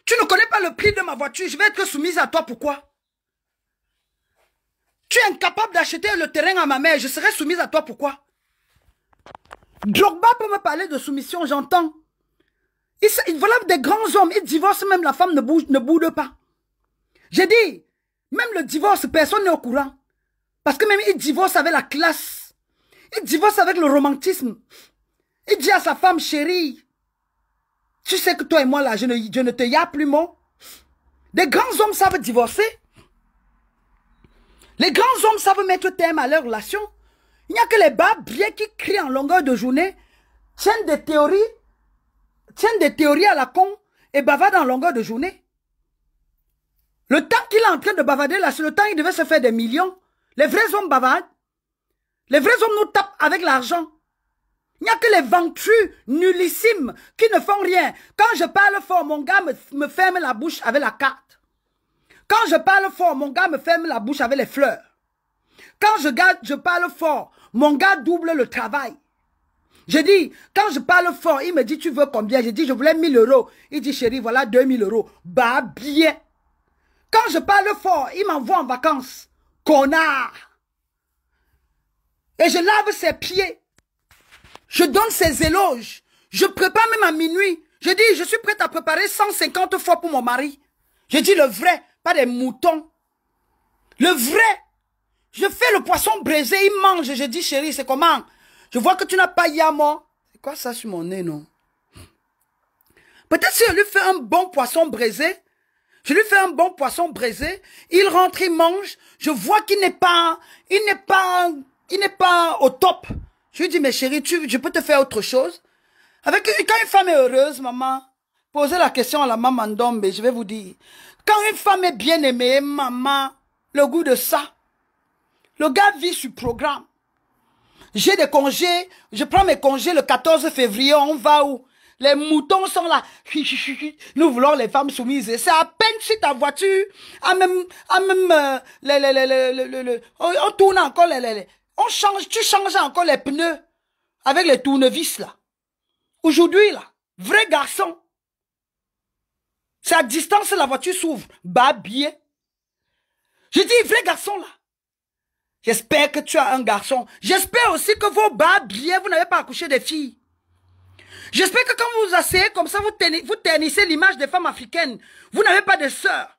Tu ne connais pas le prix de ma voiture, je vais être soumise à toi, pourquoi Tu es incapable d'acheter le terrain à ma mère, je serai soumise à toi, pourquoi Drogba peut me parler de soumission, j'entends. Il voilà des grands hommes, ils divorcent même, la femme ne bouge, ne boude pas. J'ai dit, même le divorce, personne n'est au courant. Parce que même il divorce avec la classe. Il divorce avec le romantisme. Il dit à sa femme, chérie, tu sais que toi et moi là, je ne, je ne te y a plus mot. Des grands hommes savent divorcer. Les grands hommes savent mettre terme à leur relation. Il n'y a que les barbiers qui crient en longueur de journée, tiennent des théories, tiennent des théories à la con et bavardent en longueur de journée. Le temps qu'il est en train de bavarder là, c'est le temps il devait se faire des millions. Les vrais hommes bavardent. Les vrais hommes nous tapent avec l'argent. Il n'y a que les ventrus nullissimes qui ne font rien. Quand je parle fort, mon gars me, ferme la bouche avec la carte. Quand je parle fort, mon gars me ferme la bouche avec les fleurs. Quand je, garde, je parle fort, mon gars double le travail. Je dis, quand je parle fort, il me dit, tu veux combien Je dis, je voulais 1000 euros. Il dit, chérie, voilà 2000 euros. Bah, bien. Quand je parle fort, il m'envoie en vacances. Connard. Et je lave ses pieds. Je donne ses éloges. Je prépare même à minuit. Je dis, je suis prête à préparer 150 fois pour mon mari. Je dis le vrai, pas des moutons. Le vrai. Je fais le poisson braisé, il mange. Je dis, chérie, c'est comment Je vois que tu n'as pas yamo. C'est quoi ça sur mon nez, non Peut-être si je lui fais un bon poisson braisé, je lui fais un bon poisson braisé, il rentre, il mange, je vois qu'il n'est pas, il n'est pas, il n'est pas au top. Je lui dis, mais chérie, tu, je peux te faire autre chose? Avec, quand une femme est heureuse, maman, posez la question à la maman mais je vais vous dire. Quand une femme est bien aimée, maman, le goût de ça, le gars vit sur programme. J'ai des congés. Je prends mes congés le 14 février. On va où Les moutons sont là. Nous voulons les femmes soumises. C'est à peine si ta voiture, à même, à même, euh, on, tourne encore les, on change, tu changes encore les pneus avec les tournevis là. Aujourd'hui là, vrai garçon. C'est à distance la voiture s'ouvre. Babier. Je dis vrai garçon là. J'espère que tu as un garçon. J'espère aussi que vos bas vous n'avez pas accouché des filles. J'espère que quand vous vous asseyez comme ça, vous, ternissez, l'image des femmes africaines. Vous n'avez pas de sœurs.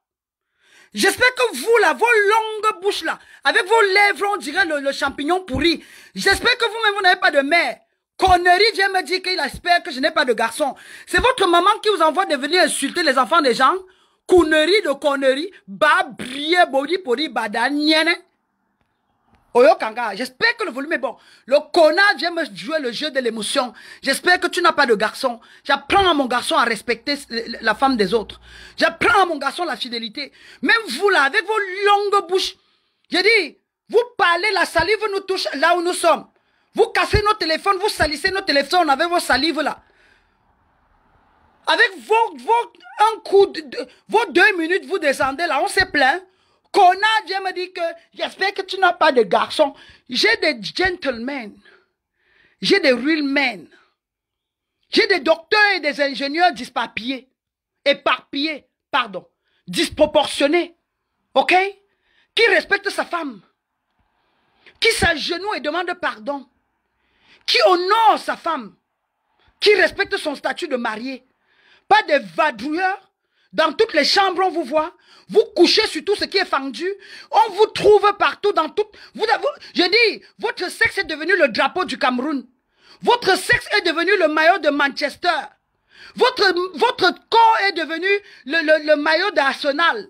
J'espère que vous, là, vos longues bouches, là, avec vos lèvres, on dirait le, champignon pourri. J'espère que vous-même, vous, n'avez pas de mère. Connerie, Dieu me dit qu'il espère que je n'ai pas de garçon. C'est votre maman qui vous envoie de venir insulter les enfants des gens. Connerie de connerie. Babrier, bori, pourri, badanienne. J'espère que le volume est bon. Le connard j'aime jouer le jeu de l'émotion. J'espère que tu n'as pas de garçon. J'apprends à mon garçon à respecter la femme des autres. J'apprends à mon garçon la fidélité. Même vous là, avec vos longues bouches. J'ai dit, vous parlez, la salive nous touche là où nous sommes. Vous cassez nos téléphones, vous salissez nos téléphones avec vos salives là. Avec vos, vos, un coup vos deux minutes, vous descendez là, on s'est plaint. Connard me dit que j'espère que tu n'as pas de garçon. J'ai des gentlemen. J'ai des real men. J'ai des docteurs et des ingénieurs dispapillés. Éparpillés, pardon. Disproportionnés. OK Qui respecte sa femme. Qui s'agenouille et demande pardon. Qui honore sa femme. Qui respecte son statut de marié. Pas des vadrouilleurs dans toutes les chambres, on vous voit. Vous couchez sur tout ce qui est fendu. On vous trouve partout dans tout. Vous, je dis, votre sexe est devenu le drapeau du Cameroun. Votre sexe est devenu le maillot de Manchester. Votre, votre corps est devenu le, le, maillot d'Arsenal.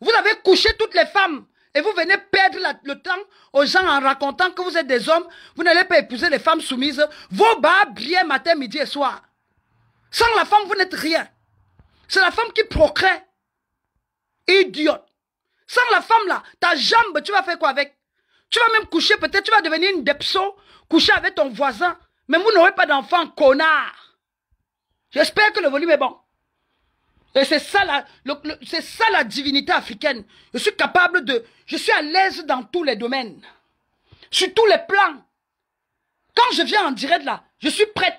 Vous avez couché toutes les femmes. Et vous venez perdre le temps aux gens en racontant que vous êtes des hommes. Vous n'allez pas épouser les femmes soumises. Vos bas brillent matin, midi et soir. Sans la femme, vous n'êtes rien. C'est la femme qui procrée. Idiote. Sans la femme là, ta jambe, tu vas faire quoi avec Tu vas même coucher, peut-être tu vas devenir une depso, coucher avec ton voisin. Mais vous n'aurez pas d'enfant, connard. J'espère que le volume est bon. Et c'est ça la, c'est ça la divinité africaine. Je suis capable de, je suis à l'aise dans tous les domaines, sur tous les plans. Quand je viens en direct là, je suis prête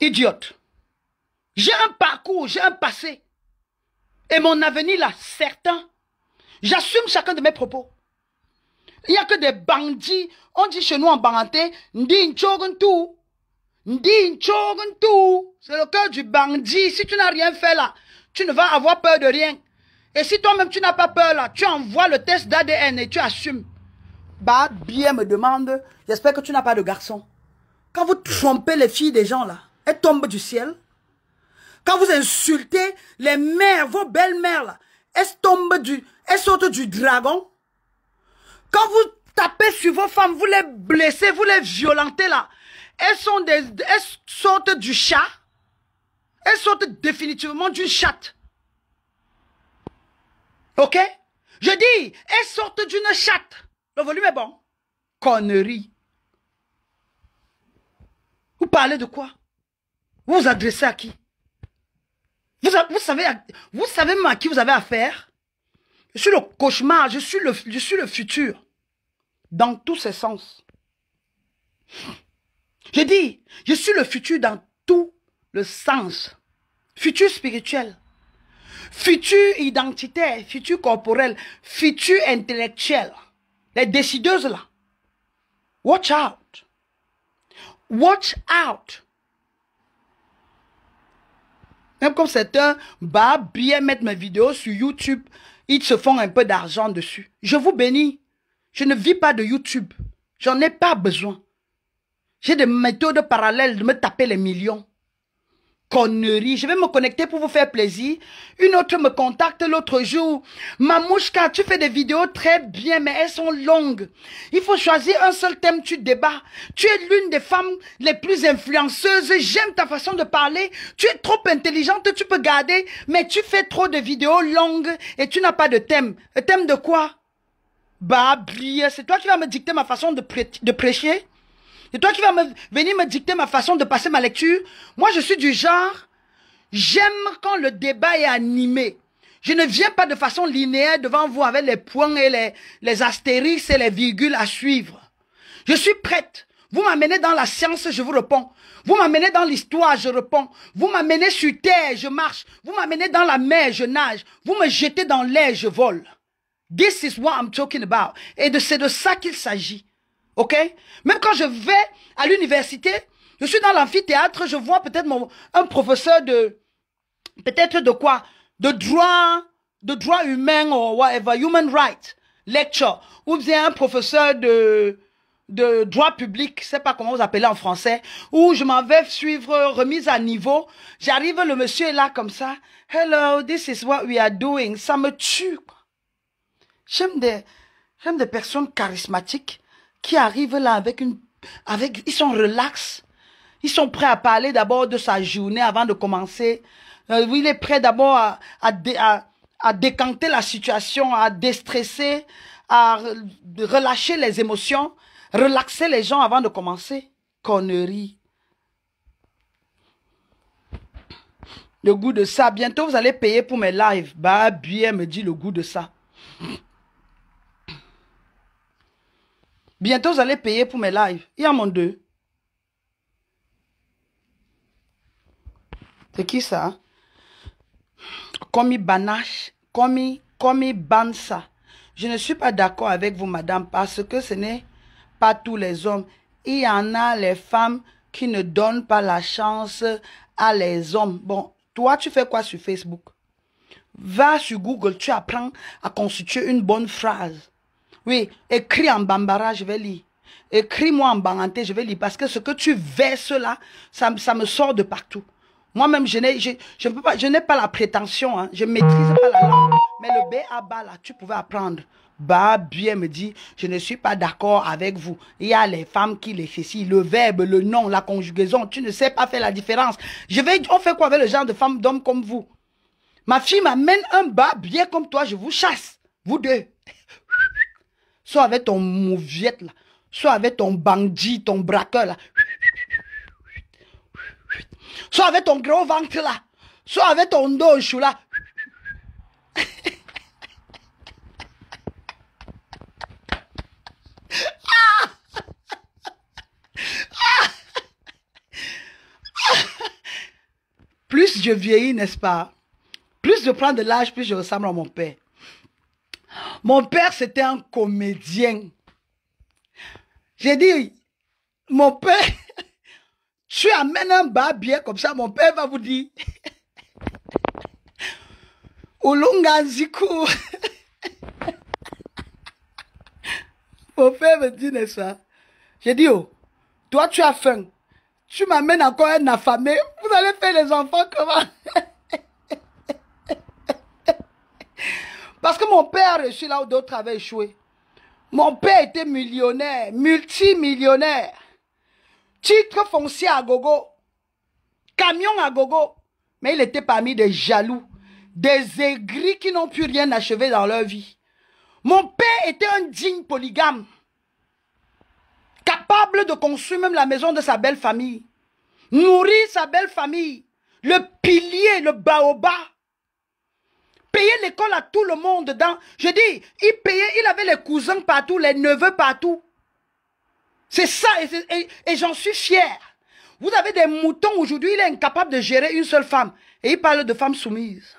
idiote. J'ai un parcours, j'ai un passé. Et mon avenir là, certain. J'assume chacun de mes propos. Il n'y a que des bandits. On dit chez nous en baranté, Ndi tout. Ndi tout. C'est le cœur du bandit. Si tu n'as rien fait là, tu ne vas avoir peur de rien. Et si toi-même tu n'as pas peur là, tu envoies le test d'ADN et tu assumes. Bah, bien me demande, j'espère que tu n'as pas de garçon. Quand vous trompez les filles des gens là, elles tombent du ciel. Quand vous insultez les mères, vos belles-mères, là, elles tombent du, elles sortent du dragon. Quand vous tapez sur vos femmes, vous les blessez, vous les violentez là, elles sont des, elles sortent du chat. Elles sortent définitivement d'une chatte. Ok? Je dis, elles sortent d'une chatte. Le volume est bon. Connerie. Vous parlez de quoi vous vous adressez à qui vous, savez, vous savez même à qui vous avez affaire Je suis le cauchemar, je suis le, je suis le futur. Dans tous ses sens. J'ai dit, je suis le futur dans tout le sens. Futur spirituel. Futur identitaire, futur corporel, futur intellectuel. Les décideuses là. Watch out. Watch out. Même comme certains, bah, bien mettre mes vidéos sur YouTube, ils se font un peu d'argent dessus. Je vous bénis. Je ne vis pas de YouTube. J'en ai pas besoin. J'ai des méthodes parallèles de me taper les millions. Connerie Je vais me connecter pour vous faire plaisir. Une autre me contacte l'autre jour. Mamouchka, tu fais des vidéos très bien, mais elles sont longues. Il faut choisir un seul thème, tu débats. Tu es l'une des femmes les plus influenceuses. J'aime ta façon de parler. Tu es trop intelligente, tu peux garder, mais tu fais trop de vidéos longues et tu n'as pas de thème. Euh, thème de quoi? Bah, c'est toi qui vas me dicter ma façon de prêcher. C'est toi qui vas venir me dicter ma façon de passer ma lecture. Moi, je suis du genre, j'aime quand le débat est animé. Je ne viens pas de façon linéaire devant vous avec les points et les, les astérisques et les virgules à suivre. Je suis prête. Vous m'amenez dans la science, je vous réponds. Vous m'amenez dans l'histoire, je réponds. Vous m'amenez sur terre, je marche. Vous m'amenez dans la mer, je nage. Vous me jetez dans l'air, je vole. This is what I'm talking about. Et c'est de ça qu'il s'agit. OK Même quand je vais à l'université, je suis dans l'amphithéâtre, je vois peut-être un professeur de... Peut-être de quoi De droit, de droit humain ou whatever, human rights lecture. Ou bien un professeur de de droit public, je sais pas comment vous appelez en français, où je m'en vais suivre remise à niveau. J'arrive, le monsieur est là comme ça. Hello, this is what we are doing. Ça me tue. des, j'aime des personnes charismatiques qui là avec une... Avec, ils sont relax. Ils sont prêts à parler d'abord de sa journée avant de commencer. oui euh, il est prêt d'abord à, à, à, décanter la situation, à déstresser, à relâcher les émotions, relaxer les gens avant de commencer. Connerie. Le goût de ça. Bientôt, vous allez payer pour mes lives. Bah, bien me dit le goût de ça. Bientôt, vous allez payer pour mes lives. Il y a mon deux. C'est qui ça? Hein? comme Banache. comme Komi Bansa. Je ne suis pas d'accord avec vous, madame, parce que ce n'est pas tous les hommes. Il y en a les femmes qui ne donnent pas la chance à les hommes. Bon, toi, tu fais quoi sur Facebook? Va sur Google, tu apprends à constituer une bonne phrase. Oui, écris en bambara, je vais lire. Écris-moi en banganté, je vais lire. Parce que ce que tu verses là, ça, me sort de partout. Moi-même, je n'ai je, pas, pas la prétention. Hein. Je ne maîtrise pas la langue. Mais le bas là, tu pouvais apprendre. Bah, bien me dit, je ne suis pas d'accord avec vous. Il y a les femmes qui les ceci, le verbe, le nom, la conjugaison. Tu ne sais pas faire la différence. Je vais, on fait quoi avec le genre de femmes, d'hommes comme vous Ma fille m'amène un bas bien comme toi, je vous chasse. Vous deux soit avec ton mouviette là, soit avec ton bandit, ton braqueur là, soit avec ton gros ventre là, soit avec ton dos chou là. Plus je vieillis, n'est-ce pas Plus je prends de l'âge, plus je ressemble à mon père. Mon père, c'était un comédien. J'ai dit, mon père, [LAUGHS] tu amènes un barbier comme ça, mon père va vous dire. [LAUGHS] Oulunga Zikou. [LAUGHS] Mon père me dit, n'est-ce pas? J'ai dit, oh, toi tu as faim. Tu m'amènes encore un affamé. Vous allez faire les enfants comment? Parce que mon père a reçu là où d'autres avaient échoué. Mon père était millionnaire, multimillionnaire. Titre foncier à gogo. Camion à gogo. Mais il était parmi des jaloux, des aigris qui n'ont pu rien achever dans leur vie. Mon père était un digne polygame, capable de construire même la maison de sa belle famille, nourrir sa belle famille, le pilier, le baobab payer l'école à tout le monde. Dans, je dis, il payait, il avait les cousins partout, les neveux partout. C'est ça, et, et j'en suis fier. Vous avez des moutons aujourd'hui, il est incapable de gérer une seule femme. Et il parle de femmes soumises.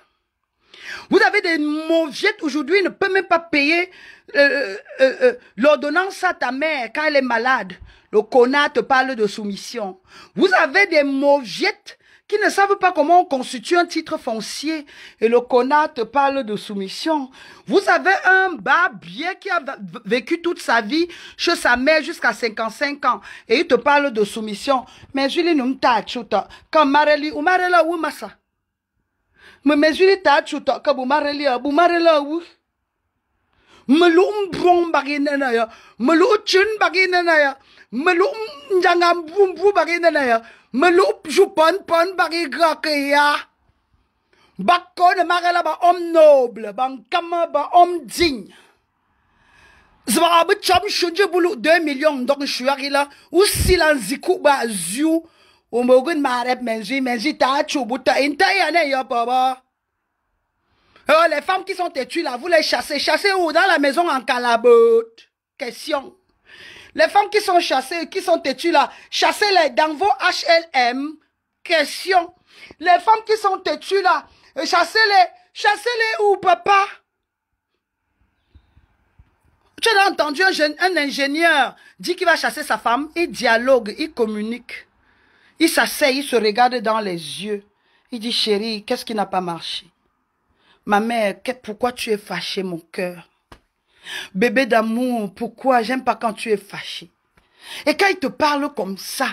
Vous avez des mauviettes aujourd'hui, il ne peut même pas payer euh, euh, euh, euh l'ordonnance à ta mère quand elle est malade. Le connard te parle de soumission. Vous avez des mauviettes qui ne savent pas comment on constitue un titre foncier et le connard te parle de soumission. Vous avez un barbier qui a vécu toute sa vie chez sa mère jusqu'à 55 ans et il te parle de soumission. Mais Julie nous t'a quand Mareli ou Marela ou Massa. Mais Julie t'a chuta quand Mareli ou Marela ou. Melum ya. baginenaya, melum chin baginenaya, melum njangam brum brum baginenaya. Meloup jupon pon bari grakeya. bakone mare marela ba homme noble, bankama ba om digne. Zbarabé chom chunje boulou 2 millions donc shuari là ou silanziku ba ziu ou mogun marep menzi menji ta chubuta inta yane ya baba. oh euh, les femmes qui sont têtues là, vous les chassez. Chassez où Dans la maison en calabote. Question. Les femmes qui sont chassées, qui sont têtues là, chassez-les dans vos HLM. Question. Les femmes qui sont têtues là, euh, chassez-les. Chassez-les où, papa Tu as entendu un, un ingénieur dire qu'il va chasser sa femme. Il dialogue, il communique. Il s'asseye, il se regarde dans les yeux. Il dit, chérie, qu'est-ce qui n'a pas marché Ma mère, pourquoi tu es fâchée, mon cœur Bébé d'amour, pourquoi j'aime pas quand tu es fâché? Et quand il te parle comme ça,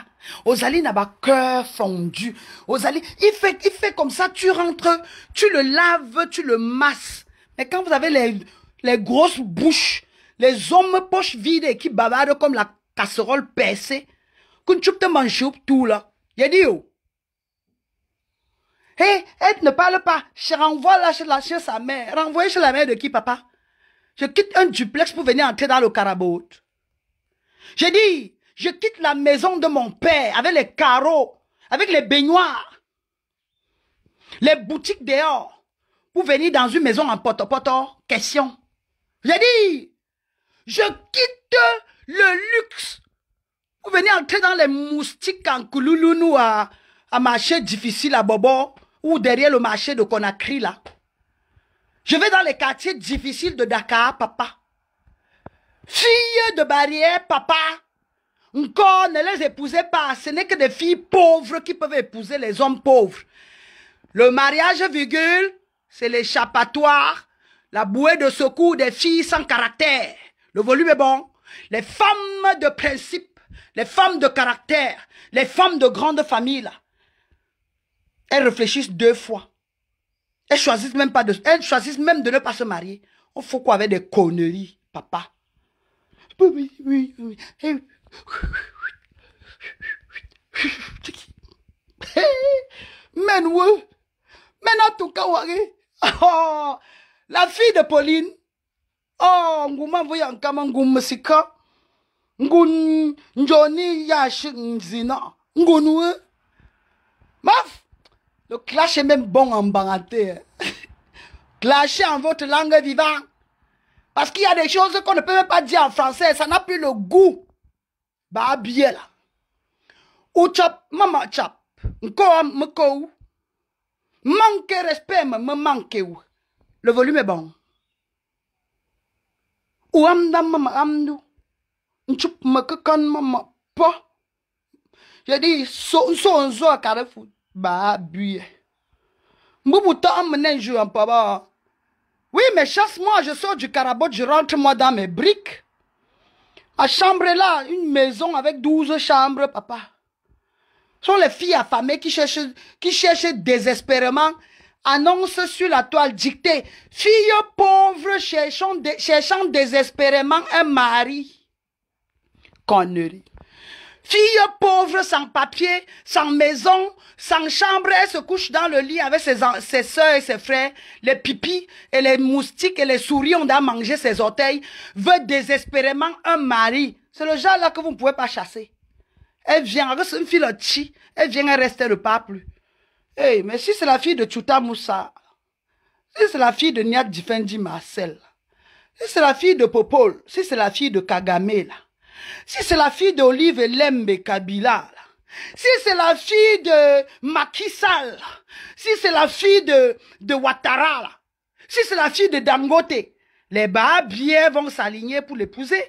Ozali n'a pas cœur fondu. Ozali, il fait, il fait comme ça, tu rentres, tu le laves, tu le masses. Mais quand vous avez les, grosses bouches, les hommes poches vides et qui bavardent comme la casserole percée, quand tu te manges tout là, il a dit, Hé, elle ne parle pas. Je renvoie là chez, sa mère. renvoie chez la mère de qui, papa? Je quitte un duplex pour venir entrer dans le caraboute. J'ai dit, je quitte la maison de mon père avec les carreaux, avec les baignoires, les boutiques dehors, pour venir dans une maison en potopoto. Question. J'ai dit, je quitte le luxe pour venir entrer dans les moustiques en ou à, à marché difficile à Bobo ou derrière le marché de Conakry là. Je vais dans les quartiers difficiles de Dakar, papa. Filles de barrière, papa. Encore, ne les épousez pas. Ce n'est que des filles pauvres qui peuvent épouser les hommes pauvres. Le mariage, virgule, c'est l'échappatoire, la bouée de secours des filles sans caractère. Le volume est bon. Les femmes de principe, les femmes de caractère, les femmes de grande famille, elles réfléchissent deux fois. Elles choisissent même pas de, elles choisissent même de ne pas se marier. On faut quoi avec des conneries, papa? Oui, oui, oui, en eh, eh, hein. tout cas, oh, la fille de Pauline. Oh, ngouma nkama ngoum njoni yash nzina. Hein. Maf. Le clash est même bon en bangaté. Hein. [LAUGHS] Clasher en votre langue vivante. Parce qu'il y a des choses qu'on ne peut même pas dire en français. Ça n'a plus le goût. Bah, bien là. Ou chop, maman chop. Encore, m'kou. Manque respect, me manque ou. Le volume est bon. Ou amdam, maman, amdou. Nchup, me mama. maman, pas. J'ai dit, so, so, so, carrefour emmené un en papa. Oui, mais chasse-moi, je sors du carabot, je rentre moi dans mes briques. À chambre là, une maison avec 12 chambres, papa. Ce sont les filles affamées qui cherchent, qui désespérément annonce sur la toile dictée. Filles pauvres cherchant, cherchant désespérément un mari. Connerie. Fille pauvre, sans papier, sans maison, sans chambre, elle se couche dans le lit avec ses, ses soeurs et ses frères. Les pipis et les moustiques et les souris ont à manger ses orteils. Veut désespérément un mari. C'est le genre là que vous ne pouvez pas chasser. Elle vient, avec une fille chi, elle vient, rester le elle plus. Hey, mais si c'est la fille de Chuta Moussa, si c'est la fille de Niad Difendi Marcel, si c'est la fille de Popol, si c'est la fille de Kagame là, si c'est la fille d'Olive Lembe Kabila, si c'est la fille de Makissal, si c'est la fille de, Ouattara, si c'est la fille de Dangote, les Bahabiens vont s'aligner pour l'épouser.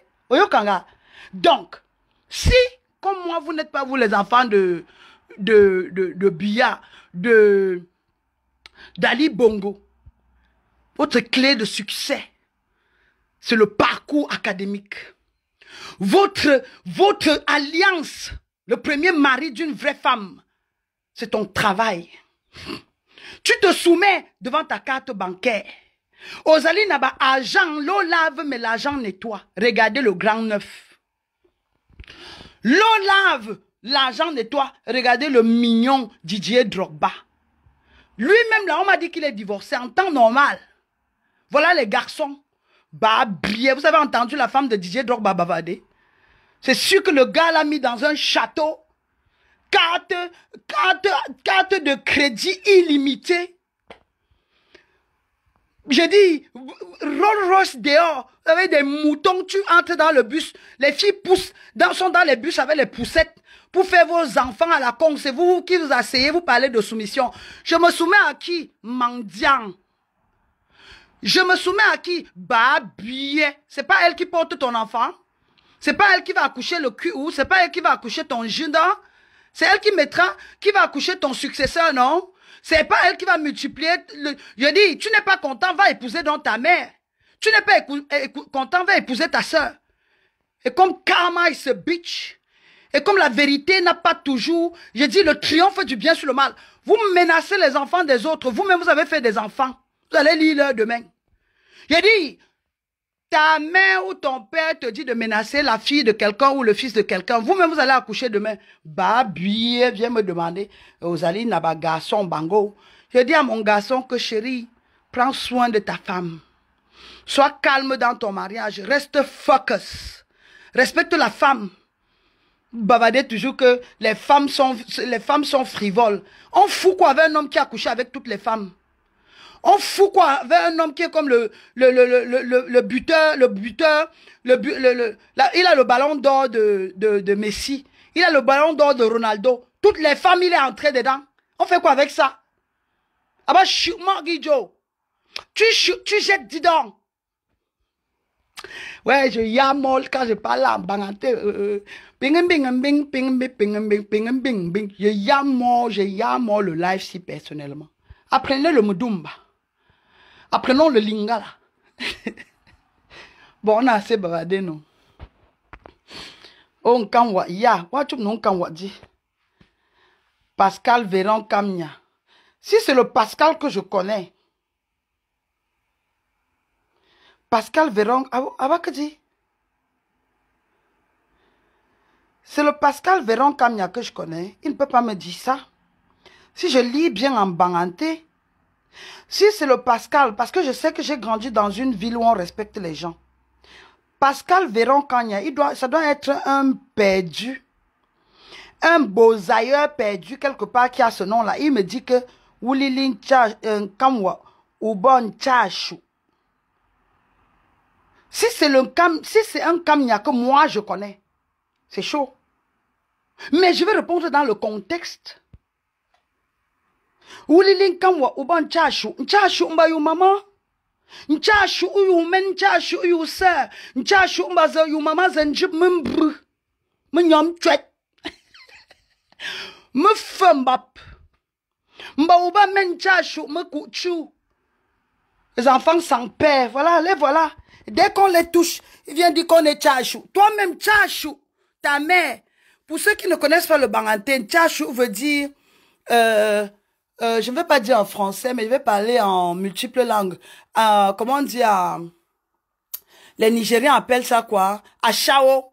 Donc, si, comme moi, vous n'êtes pas vous les enfants de, de, Bia, de, d'Ali Bongo, votre clé de succès, c'est le parcours académique. Votre, votre alliance, le premier mari d'une vraie femme, c'est ton travail. Tu te soumets devant ta carte bancaire. Ozali Naba, agent, l'eau lave, mais l'argent nettoie. Regardez le grand neuf. L'eau lave, L'argent nettoie. Regardez le mignon Didier Drogba. Lui-même, là, on m'a dit qu'il est divorcé en temps normal. Voilà les garçons. Vous avez entendu la femme de DJ Drogba Bavade. C'est sûr que le gars l'a mis dans un château. Carte, carte, de crédit illimitée. J'ai dit, Rolls Royce dehors, vous des moutons, tu entres dans le bus, les filles poussent, dans, sont dans les bus avec les poussettes pour faire vos enfants à la con. C'est vous qui vous asseyez, vous parlez de soumission. Je me soumets à qui Mendiant. Je me soumets à qui Ce bah, C'est pas elle qui porte ton enfant. C'est pas elle qui va accoucher le cul ou c'est pas elle qui va accoucher ton jeune C'est elle qui mettra, qui va accoucher ton successeur, non C'est pas elle qui va multiplier. Je dis, tu n'es pas content, va épouser dans ta mère. Tu n'es pas content, va épouser ta sœur. Et comme karma is a bitch, et comme la vérité n'a pas toujours, je dis, le triomphe du bien sur le mal. Vous menacez les enfants des autres, vous-même vous avez fait des enfants. Vous allez lire l'heure demain. J'ai dit, ta mère ou ton père te dit de menacer la fille de quelqu'un ou le fils de quelqu'un, vous-même vous allez accoucher demain. Babi, viens me demander, vous n'a pas garçon bango. Je dis à mon garçon que chérie, prends soin de ta femme. Sois calme dans ton mariage, reste focus. Respecte la femme. Bavardez toujours que les femmes sont, les femmes sont frivoles. On fout quoi avec un homme qui a couché avec toutes les femmes? On fout quoi avec un homme qui est comme le, le, le, le, le buteur, le buteur, le, il a le ballon d'or de, de, Messi, il a le ballon d'or de Ronaldo. Toutes les femmes, il est entré dedans. On fait quoi avec ça Ah bah, Guido, tu, tu jettes, dis donc. Ouais, je yamol, quand je parle en banganté. Ping bing bing ping bing bing bing bing bing. Je yamol, je yamole le live si personnellement. Apprenez le mudumba. Apprenons le lingala. [LAUGHS] bon, on a assez bavardé, non? On oh, kanwa, ya, you non kanwa Pascal Véran Kamia. Si c'est le Pascal que je connais, Pascal Véran, ah, ah, bah, dit C'est le Pascal Véran Kamia que je connais. Il ne peut pas me dire ça. Si je lis bien en banganté, si c'est le Pascal, parce que je sais que j'ai grandi dans une ville où on respecte les gens. Pascal Véron Kanya, il doit, ça doit être un perdu. Un ailleurs perdu quelque part qui a ce nom-là. Il me dit que euh, Kamwa Si c'est si c'est un Kanya que moi je connais, c'est chaud. Mais je vais répondre dans le contexte wulili nkanwa uba nchashu nchashu mba yu mama nchashu uyu men nchashu uyu se nchashu mba ze yu mama ze njib mnyam chwet [LAUGHS] mba men nchashu mkuchu les enfants sans père voilà les voilà dès qu'on les touche ils viennent dire qu'on est tchachou toi-même tchachou ta mère pour ceux qui ne connaissent pas le bangantin, tchachou veut dire euh, euh, je ne vais pas dire en français, mais je vais parler en multiples langues. Euh, comment on dit euh, Les Nigériens appellent ça quoi Achao,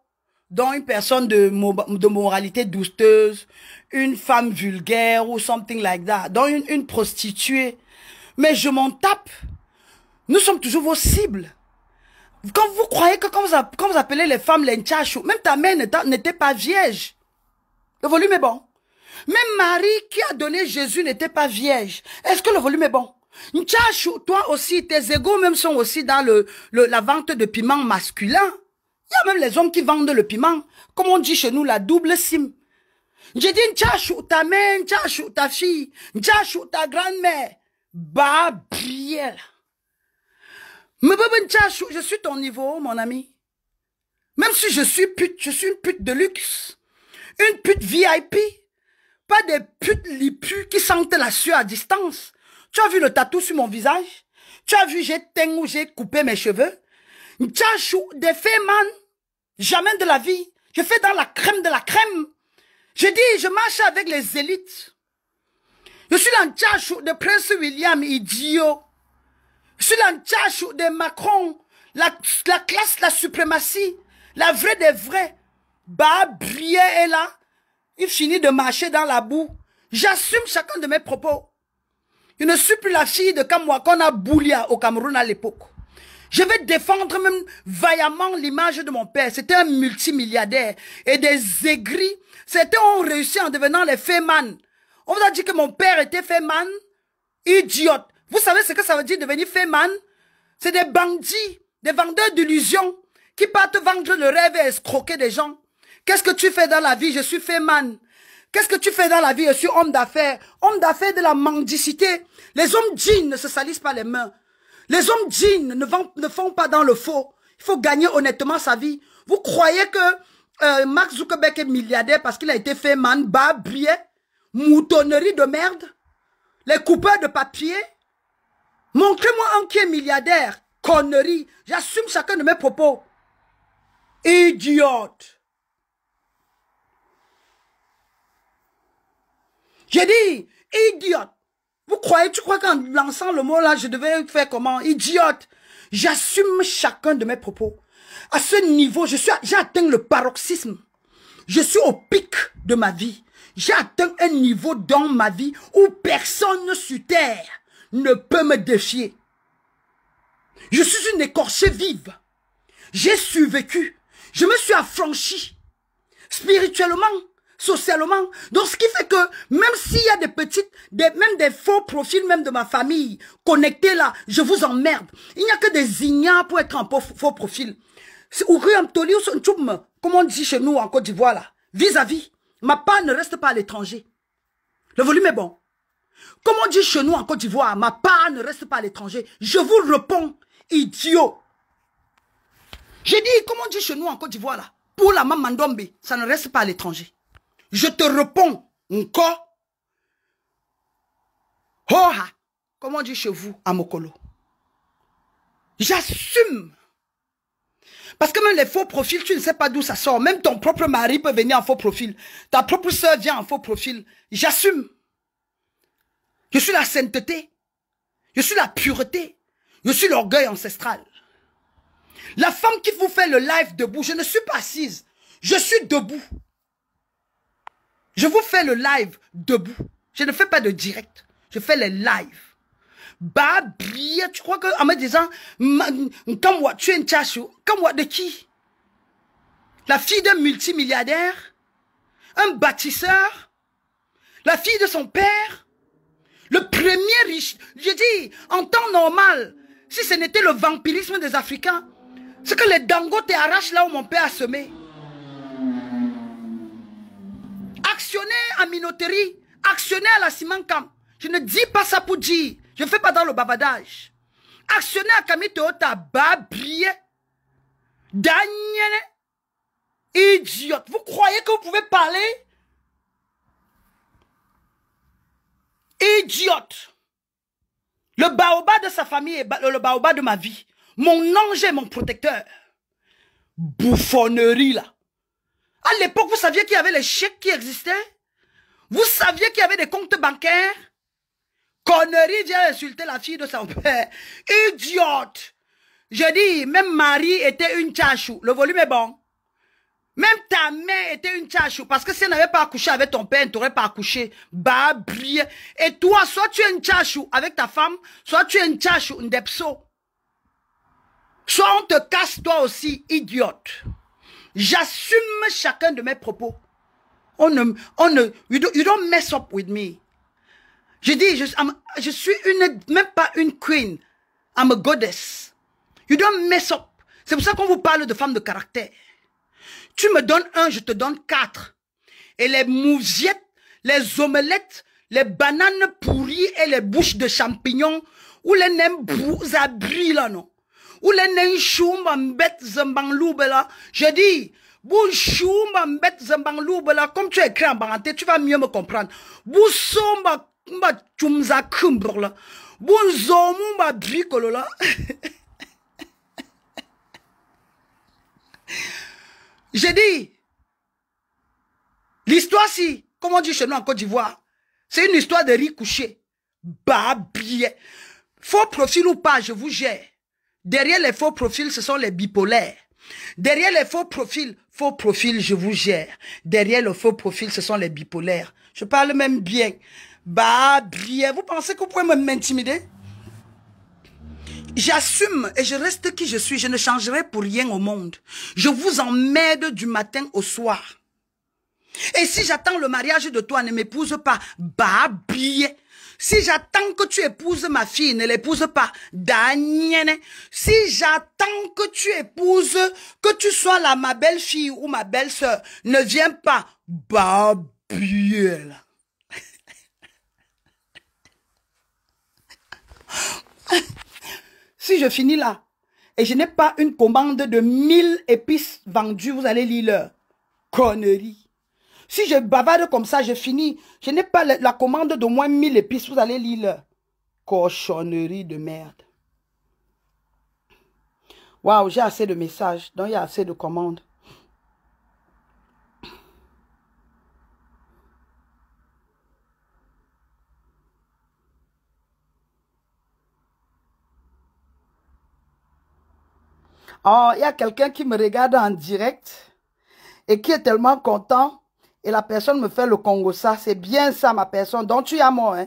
dont une personne de, de moralité douteuse, une femme vulgaire ou something like that, Dans une, prostituée. Mais je m'en tape. Nous sommes toujours vos cibles. Quand vous croyez que quand vous, quand vous appelez les femmes les même ta mère n'était pas vierge. Le volume est bon. Même Marie qui a donné Jésus n'était pas vierge. Est-ce que le volume est bon Nchachou, toi aussi, tes égaux même sont aussi dans le, la vente de piment masculin. Il y a même les hommes qui vendent le piment. Comme on dit chez nous, la double cime. J'ai dit Nchachou, ta mère, ta fille, ta grand-mère. Bah, je suis ton niveau, mon ami. Même si je suis pute, je suis une pute de luxe. Une pute VIP. Pas des putes lipus qui sentent la sueur à distance. Tu as vu le tatou sur mon visage Tu as vu j'ai teint j'ai coupé mes cheveux N'tchachou, des Féman, Jamais de la vie. Je fais dans la crème de la crème. Je dis, je marche avec les élites. Je suis l'anchachou de Prince William, idiot. Je suis l'anchachou de Macron. La, classe, la suprématie. La vraie des vrais. Bah, Brière est là. Il finit de marcher dans la boue. J'assume chacun de mes propos. Je ne suis plus la fille de Kamwakona boulia au Cameroun à l'époque. Je vais défendre même vaillamment l'image de mon père. C'était un multimilliardaire et des aigris. C'était ont réussi en devenant les feman. On vous a dit que mon père était féman. Idiote. Vous savez ce que ça veut dire devenir feman? C'est des bandits, des vendeurs d'illusions qui partent vendre le rêve et escroquer des gens. Qu'est-ce que tu fais dans la vie Je suis féman. Qu'est-ce que tu fais dans la vie Je suis homme d'affaires. Homme d'affaires de la mendicité. Les hommes dignes ne se salissent pas les mains. Les hommes dignes ne, font pas dans le faux. Il faut gagner honnêtement sa vie. Vous croyez que euh, Mark Zuckerberg est milliardaire parce qu'il a été fait man, bas, moutonnerie de merde Les coupeurs de papier Montrez-moi un qui est milliardaire. Connerie. J'assume chacun de mes propos. Idiote. J'ai dit, idiote. Vous croyez, tu crois qu'en lançant le mot là, je devais faire comment Idiote. J'assume chacun de mes propos. À ce niveau, je suis, j'ai atteint le paroxysme. Je suis au pic de ma vie. J'ai atteint un niveau dans ma vie où personne sur terre ne peut me défier. Je suis une écorchée vive. J'ai survécu. Je me suis affranchi spirituellement socialement. Donc, ce qui fait que même s'il y a des petites, des, même des faux profils, même de ma famille, connectés là, je vous emmerde. Il n'y a que des ignares pour être en faux profil. Comment on dit chez nous en Côte d'Ivoire là, vis-à-vis. Ma part ne reste pas à l'étranger. Le volume est bon. Comment on dit chez nous en Côte d'Ivoire, ma part ne reste pas à l'étranger. Je vous réponds, idiot. J'ai dit, comment on dit chez nous en Côte d'Ivoire là, pour la maman Dombe, ça ne reste pas à l'étranger. Je te réponds encore. Oh, ah, comment on dit chez vous, à Mokolo J'assume. Parce que même les faux profils, tu ne sais pas d'où ça sort. Même ton propre mari peut venir en faux profil. Ta propre soeur vient en faux profil. J'assume. Je suis la sainteté. Je suis la pureté. Je suis l'orgueil ancestral. La femme qui vous fait le live debout, je ne suis pas assise. Je suis debout. Je vous fais le live debout. Je ne fais pas de direct. Je fais les lives. Bah, tu crois que, en me disant, comme moi, tu es une chassou, comme moi, de qui? La fille d'un multimilliardaire? Un bâtisseur? La fille de son père? Le premier riche? Je dis, en temps normal, si ce n'était le vampirisme des Africains, ce que les dangotes arrachent là où mon père a semé. actionner à Minoterie, actionner à la Simankam. Je ne dis pas ça pour dire. Je ne fais pas dans le babadage. Actionné à Camille Toyota, bah, Daniel, idiote. Vous croyez que vous pouvez parler Idiote. Le baobab de sa famille est le baobab de ma vie. Mon ange est mon protecteur. Bouffonnerie là. À l'époque, vous saviez qu'il y avait les chèques qui existaient Vous saviez qu'il y avait des comptes bancaires Connerie vient insulter la fille de son père. Idiote Je dis, même Marie était une tchachou. Le volume est bon. Même ta mère était une tchachou. Parce que si elle n'avait pas accouché avec ton père, elle ne t'aurait pas accouché. Bah, Et toi, soit tu es une tchachou avec ta femme, soit tu es une tchachou, une depso. Soit on te casse toi aussi, idiote. J'assume chacun de mes propos. On ne, on ne, you don't, mess up with me. Je dis, je, suis une, même pas une queen. I'm a goddess. You don't mess up. C'est pour ça qu'on vous parle de femme de caractère. Tu me donnes un, je te donne quatre. Et les mousiettes, les omelettes, les bananes pourries et les bouches de champignons ou les nems à là, non là, mbet là. Je dis, Bouchoumba mbet là. Comme tu as écrit en baranté, tu vas mieux me comprendre. Boussomba mba chumza kumbrla. Bouzomu mba là. [LAUGHS] Je dis, lhistoire si comme on dit chez nous en Côte d'Ivoire, c'est une histoire de riz couché. Babie. Faux profil ou pas, je vous gère. Derrière les faux profils, ce sont les bipolaires. Derrière les faux profils, faux profils, je vous gère. Derrière le faux profil, ce sont les bipolaires. Je parle même bien. Bah, bien. Vous pensez que vous pouvez m'intimider J'assume et je reste qui je suis. Je ne changerai pour rien au monde. Je vous emmène du matin au soir. Et si j'attends le mariage de toi, ne m'épouse pas. Bah, bien. Si j'attends que tu épouses ma fille, ne l'épouse pas. Danienne. Si j'attends que tu épouses, que tu sois là ma belle-fille ou ma belle-sœur, ne viens pas. Babiel. si je finis là, et je n'ai pas une commande de 1000 épices vendues, vous allez lire leur connerie. Si je bavarde comme ça, je finis. Je n'ai pas la commande de moins 1000 épices. Vous allez lire cochonnerie de merde. Waouh, j'ai assez de messages. Donc, il y a assez de commandes. Oh, il y a quelqu'un qui me regarde en direct et qui est tellement content et la personne me fait le Congo, ça, c'est bien ça, ma personne. Donc, tu es à moi, hein.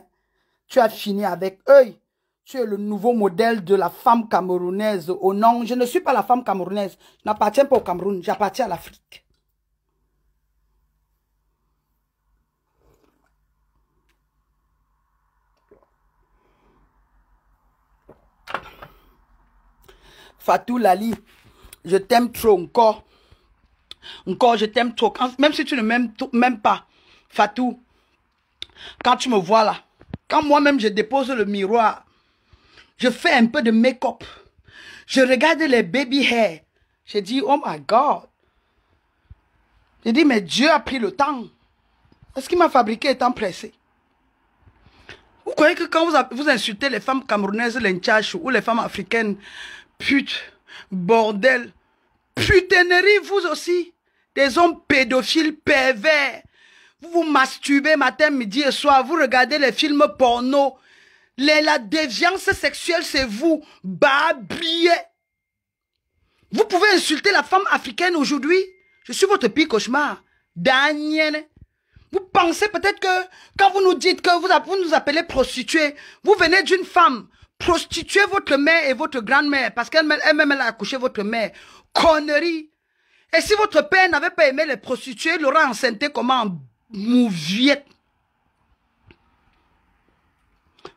Tu as fini avec eux. Tu es le nouveau modèle de la femme camerounaise. Oh non, je ne suis pas la femme camerounaise. Je n'appartiens pas au Cameroun, j'appartiens à l'Afrique. Fatou Lali, je t'aime trop encore. Encore, je t'aime trop. même si tu ne m'aimes même pas, Fatou, quand tu me vois là, quand moi-même je dépose le miroir, je fais un peu de make-up. Je regarde les baby hair. Je dis, oh my God. Je dis, mais Dieu a pris le temps. Est-ce qu'il m'a fabriqué étant pressé? Vous croyez que quand vous, insultez les femmes camerounaises, les ou les femmes africaines, pute, bordel, putainerie, vous aussi des hommes pédophiles pervers. Vous vous masturbez matin, midi et soir, vous regardez les films porno. Les, la déviance sexuelle, c'est vous, babillez. Vous pouvez insulter la femme africaine aujourd'hui. Je suis votre pire cauchemar. Daniel. Vous pensez peut-être que quand vous nous dites que vous, nous appelez prostituée, vous venez d'une femme. Prostituez votre mère et votre grand-mère parce qu'elle-même elle a accouché votre mère. Connerie. Et si votre père n'avait pas aimé les prostituées, il enceinte enceinté comment en mouviette.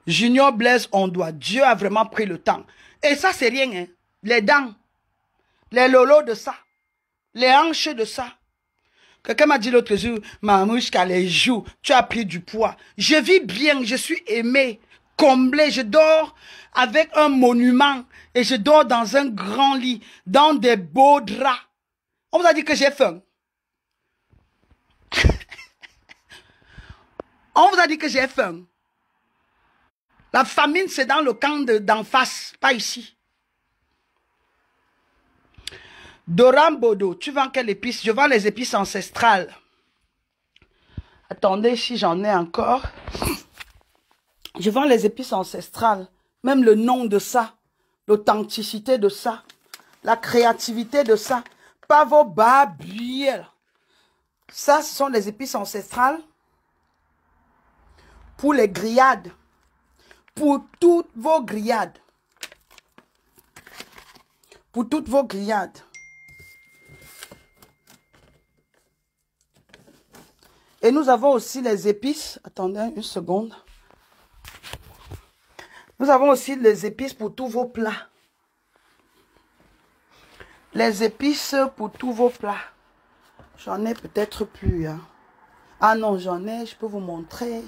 Junior Blaise, on doit. Dieu a vraiment pris le temps. Et ça, c'est rien. Hein. Les dents, les lolos de ça, les hanches de ça. Quelqu'un m'a dit l'autre jour, maman, jusqu'à les joues, tu as pris du poids. Je vis bien, je suis aimé, comblé, je dors avec un monument et je dors dans un grand lit, dans des beaux draps. On vous a dit que j'ai faim. On vous a dit que j'ai faim. La famine, c'est dans le camp d'en face, pas ici. Doran Bodo, tu vends quelle épice Je vends les épices ancestrales. Attendez si j'en ai encore. Je vends les épices ancestrales. Même le nom de ça, l'authenticité de ça, la créativité de ça pas vos Ça, ce sont les épices ancestrales pour les grillades, pour toutes vos grillades, pour toutes vos grillades. Et nous avons aussi les épices. Attendez une seconde. Nous avons aussi les épices pour tous vos plats. Les épices pour tous vos plats. J'en ai peut-être plus. Hein. Ah non, j'en ai, je peux vous montrer.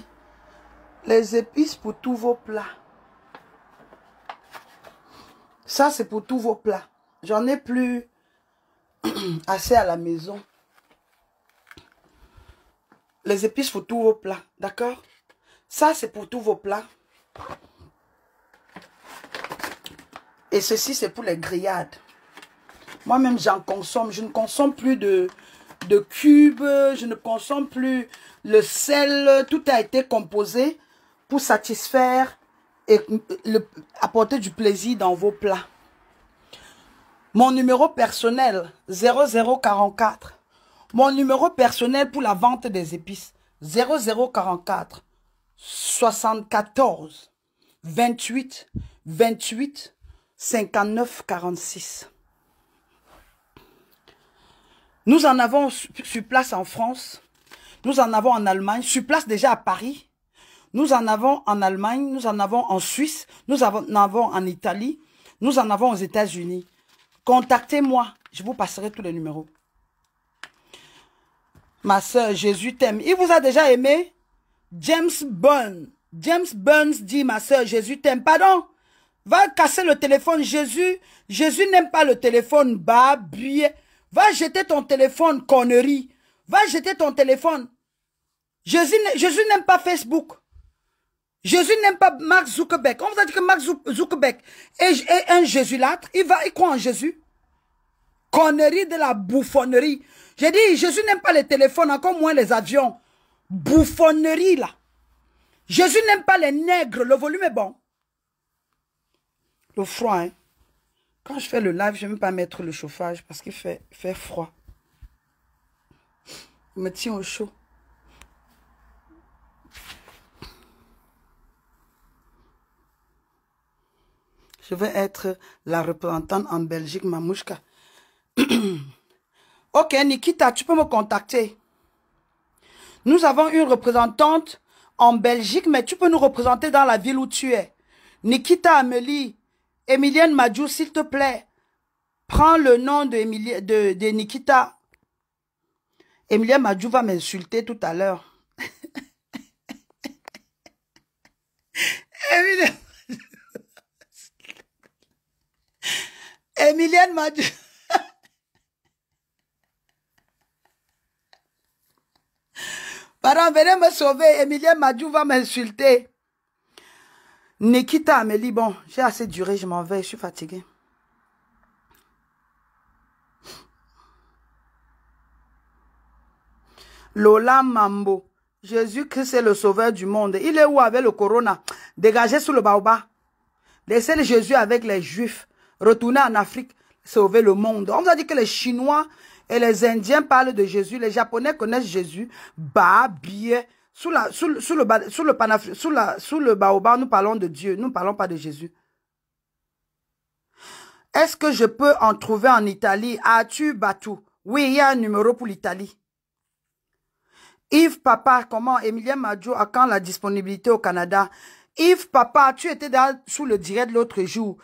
Les épices pour tous vos plats. Ça, c'est pour tous vos plats. J'en ai plus [CLEARS THROAT] assez à la maison. Les épices pour tous vos plats, d'accord Ça, c'est pour tous vos plats. Et ceci, c'est pour les grillades. Moi-même, j'en consomme. Je ne consomme plus de, de cubes. Je ne consomme plus le sel. Tout a été composé pour satisfaire et apporter du plaisir dans vos plats. Mon numéro personnel, 0044. Mon numéro personnel pour la vente des épices, 0044 74 28 28 59 46. Nous en avons sur place en France. Nous en avons en Allemagne. Sur place déjà à Paris. Nous en avons en Allemagne. Nous en avons en Suisse. Nous en avons en Italie. Nous en avons aux États-Unis. Contactez-moi. Je vous passerai tous les numéros. Ma sœur, Jésus t'aime. Il vous a déjà aimé James Burns. James Burns dit, ma sœur, Jésus t'aime. Pardon Va casser le téléphone, Jésus. Jésus n'aime pas le téléphone. Bah, Va jeter ton téléphone, connerie. Va jeter ton téléphone. Jésus, n'aime pas Facebook. Jésus n'aime pas marc Zuckerberg. On vous a dit que marc Zuckerberg est, un jésulâtre. Il va, il croit en Jésus. Connerie de la bouffonnerie. J'ai dit, Jésus n'aime pas les téléphones, encore moins les avions. Bouffonnerie, là. Jésus n'aime pas les nègres. Le volume est bon. Le froid, hein. Quand je fais le live, je ne vais pas mettre le chauffage parce qu'il fait, fait froid. Il me tient au chaud. Je vais être la représentante en Belgique, Mamouchka. [CLEARS THROAT] ok, Nikita, tu peux me contacter. Nous avons une représentante en Belgique, mais tu peux nous représenter dans la ville où tu es. Nikita Amélie, Emilienne Madjou, s'il te plaît, prends le nom de, de, Nikita. Emilienne Madjou va m'insulter tout à l'heure. [LAUGHS] Emilienne... Madjou. [LAUGHS] Pardon, venez me sauver. Emilienne Madjou va m'insulter. Nikita Amélie, bon, j'ai assez duré, je m'en vais, je suis fatiguée. Lola Mambo, Jésus-Christ est le sauveur du monde. Il est où avec le corona Dégagez sous le baobab. Laissez Jésus avec les Juifs. Retournez en Afrique, sauver le monde. On vous a dit que les Chinois et les Indiens parlent de Jésus. Les Japonais connaissent Jésus. Bah, bien. Sous, la, le, sous le, panaf, sous, la, sous le baobab, nous parlons de Dieu, nous ne parlons pas de Jésus. Est-ce que je peux en trouver en Italie As-tu Batou Oui, il y a un numéro pour l'Italie. Yves Papa, comment Emilien Madjo a quand la disponibilité au Canada Yves Papa, tu étais dans, sous le direct l'autre jour.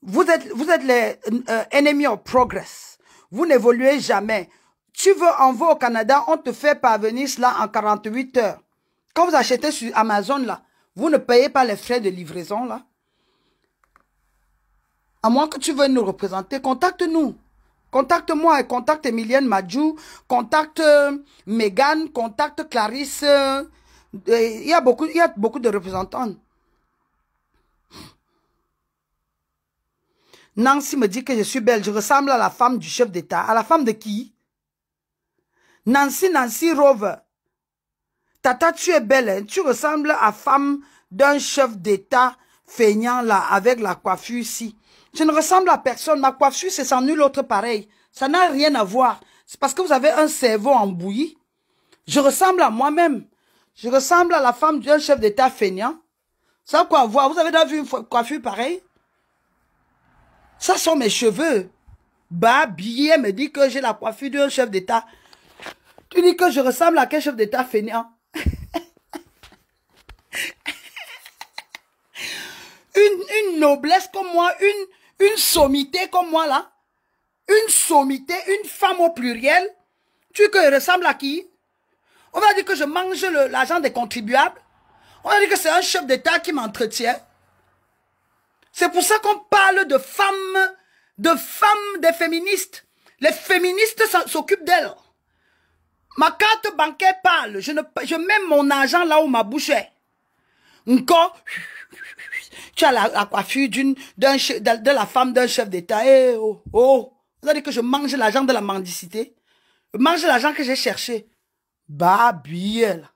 Vous êtes, vous êtes les euh, ennemis en progress. Vous n'évoluez jamais. Tu veux envoyer au Canada, on te fait parvenir cela en 48 heures. Quand vous achetez sur Amazon, là, vous ne payez pas les frais de livraison, là. À moins que tu veuilles nous représenter, contacte-nous. Contacte-moi et contacte Emilienne Madjou, contacte euh, Megan, contacte Clarisse. Euh, il y a beaucoup, il y a beaucoup de représentants. Nancy me dit que je suis belle. Je ressemble à la femme du chef d'État. À la femme de qui Nancy, Nancy Rover. Tata, tu es belle, hein. tu ressembles à femme d'un chef d'État feignant là, avec la coiffure ici. Je ne ressemble à personne, ma coiffure c'est sans nul autre pareil. Ça n'a rien à voir, c'est parce que vous avez un cerveau en bouillie. Je ressemble à moi-même, je ressemble à la femme d'un chef d'État feignant. Ça quoi voir, vous avez déjà vu une coiffure pareille Ça sont mes cheveux. Bah, billet me dit que j'ai la coiffure d'un chef d'État. Tu dis que je ressemble à quel chef d'État feignant une, noblesse comme moi, une, sommité comme moi là, une sommité, une femme au pluriel, tu que ressemble à qui On va dire que je mange l'argent des contribuables. On va dire que c'est un chef d'État qui m'entretient. C'est pour ça qu'on parle de femmes, de femmes des féministes. Les féministes s'occupent d'elles. Ma carte bancaire parle. Je, ne, je mets mon argent là où ma bouche est. Encore, tu as la, coiffure d'une, d'un, de, la femme d'un chef d'État. Eh, oh, oh. Vous allez que je mange l'argent de la mendicité. Je mange l'argent que j'ai cherché. Babiel.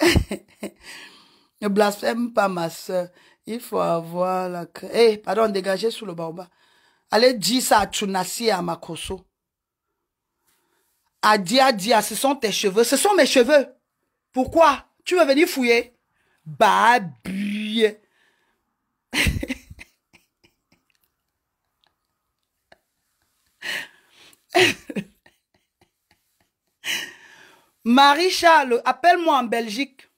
[LAUGHS] ne blasphème pas ma soeur. Il faut avoir la... Eh, pardon, dégagez sous le baobab. Allez, dit ça à Tounassi et à Makoso. Adia, ce sont tes cheveux, ce sont mes cheveux. Pourquoi Tu veux venir fouiller Babu. [LAUGHS] Marie-Charles, appelle-moi en Belgique.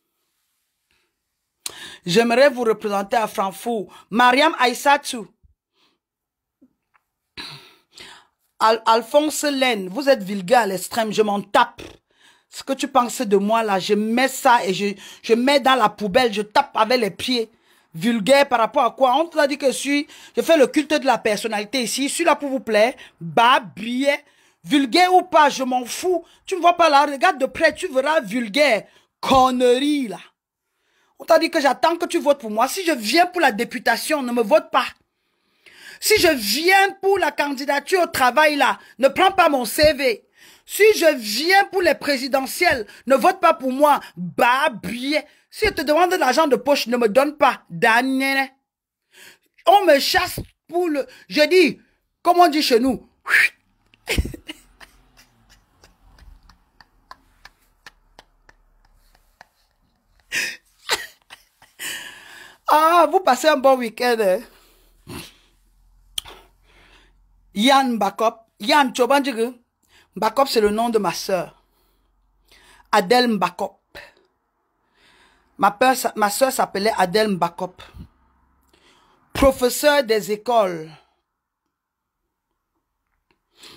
J'aimerais vous représenter à Francfort. Mariam Aissatou. Alphonse Laine, vous êtes vulgaire à l'extrême, je m'en tape. Ce que tu penses de moi là, je mets ça et je, je mets dans la poubelle, je tape avec les pieds. Vulgaire par rapport à quoi On t'a dit que je suis, je fais le culte de la personnalité ici, je suis là pour vous plaire, bas, vulgaire ou pas, je m'en fous. Tu me vois pas là, regarde de près, tu verras vulgaire, connerie là. On t'a dit que j'attends que tu votes pour moi. Si je viens pour la députation, ne me vote pas. Si je viens pour la candidature au travail là, ne prends pas mon CV. Si je viens pour les présidentielles, ne vote pas pour moi. Bah, Si je te demande de l'argent de poche, ne me donne pas. Daniel. On me chasse pour le... Je dis, comme on dit chez nous. [LAUGHS] ah, vous passez un bon week-end. Hein. Yann Bakop. Yann que Bakop, c'est le nom de ma sœur. Adèle Mbakop. Ma, ma soeur s'appelait Adèle Mbakop. Professeur des écoles.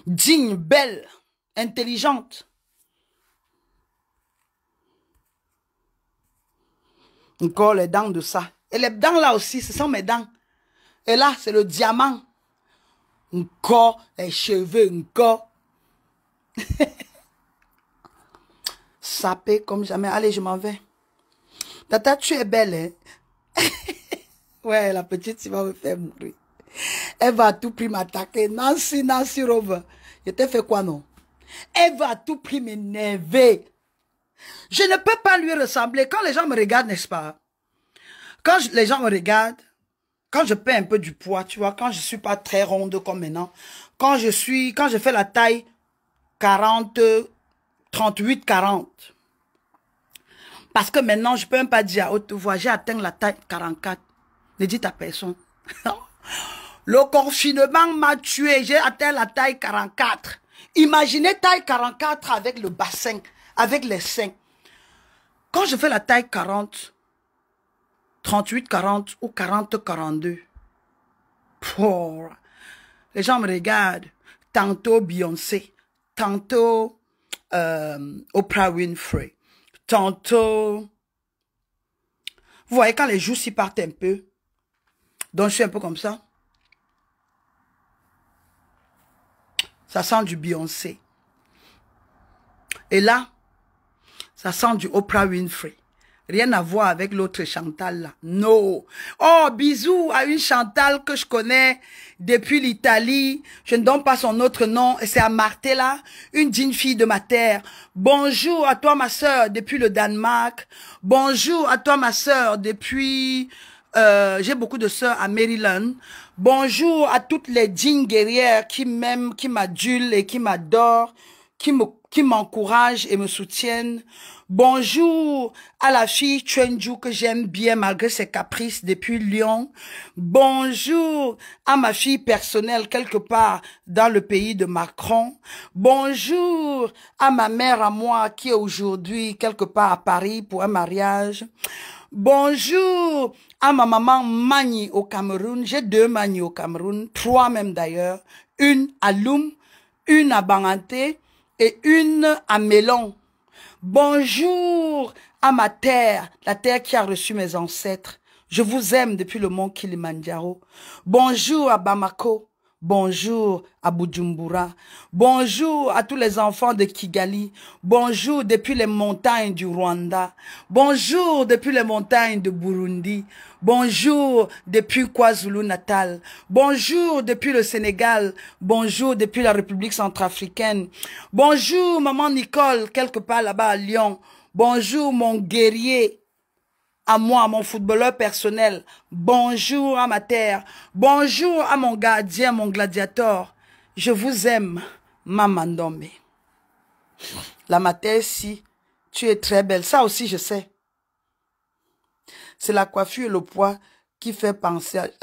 Digne, belle, intelligente. Encore les dents de ça. Et les dents là aussi, ce sont mes dents. Et là, c'est le diamant. Un encore les cheveux, corps. [LAUGHS] Sapé comme jamais. Allez, je m'en vais. Tata, tu es belle, hein? [LAUGHS] ouais, la petite, tu vas me faire mourir. Elle va à tout prix m'attaquer. Nancy, Nancy Rover. Je t'ai fait quoi, non? Elle va à tout prix m'énerver. Je ne peux pas lui ressembler. Quand les gens me regardent, n'est-ce pas? Quand les gens me regardent, quand je perds un peu du poids, tu vois, quand je suis pas très ronde comme maintenant, quand je suis, quand je fais la taille 40, 38, 40, parce que maintenant, je peux même pas dire à haute voix, j'ai atteint la taille 44. Ne dites à personne. [LAUGHS] Le confinement m'a tué, j'ai atteint la taille 44. Imaginez taille 44 avec le bassin, avec les seins. Quand je fais la taille 40, 38-40 ou 40-42. Les gens me regardent. Tantôt Beyoncé, tantôt euh, Oprah Winfrey, tantôt... Vous voyez, quand les joues s'y partent un peu, donc je suis un peu comme ça. Ça sent du Beyoncé. Et là, ça sent du Oprah Winfrey. Rien à voir avec l'autre Chantal là. Non. Oh, bisous à une Chantal que je connais depuis l'Italie. Je ne donne pas son autre nom. C'est à Martella, une digne fille de ma terre. Bonjour à toi, ma sœur, depuis le Danemark. Bonjour à toi, ma sœur, depuis... Euh, j'ai beaucoup de sœurs à Maryland. Bonjour à toutes les dignes guerrières qui m'aiment, qui m'adulent et qui m'adorent qui me m'encouragent et me soutiennent. Bonjour à la fille Chenju que j'aime bien malgré ses caprices depuis Lyon. Bonjour à ma fille personnelle quelque part dans le pays de Macron. Bonjour à ma mère à moi qui est aujourd'hui quelque part à Paris pour un mariage. Bonjour à ma maman Mani au Cameroun. J'ai deux Mani au Cameroun, trois même d'ailleurs. Une à Loum, une à Banganté et une à Mélon. Bonjour à ma terre, la terre qui a reçu mes ancêtres. Je vous aime depuis le mont Kilimandjaro. Bonjour à Bamako. Bonjour à Bujumbura. Bonjour à tous les enfants de Kigali. Bonjour depuis les montagnes du Rwanda. Bonjour depuis les montagnes de Burundi. Bonjour depuis KwaZulu-Natal. Bonjour depuis le Sénégal. Bonjour depuis la République centrafricaine. Bonjour maman Nicole, quelque part là-bas à Lyon. Bonjour mon guerrier à moi, mon footballeur personnel. Bonjour à ma terre. Bonjour à mon gardien, mon gladiator. Je vous aime, maman domé La mater, si tu es très belle. Ça aussi, je sais. C'est la coiffure et le poids qui fait penser à... [LAUGHS]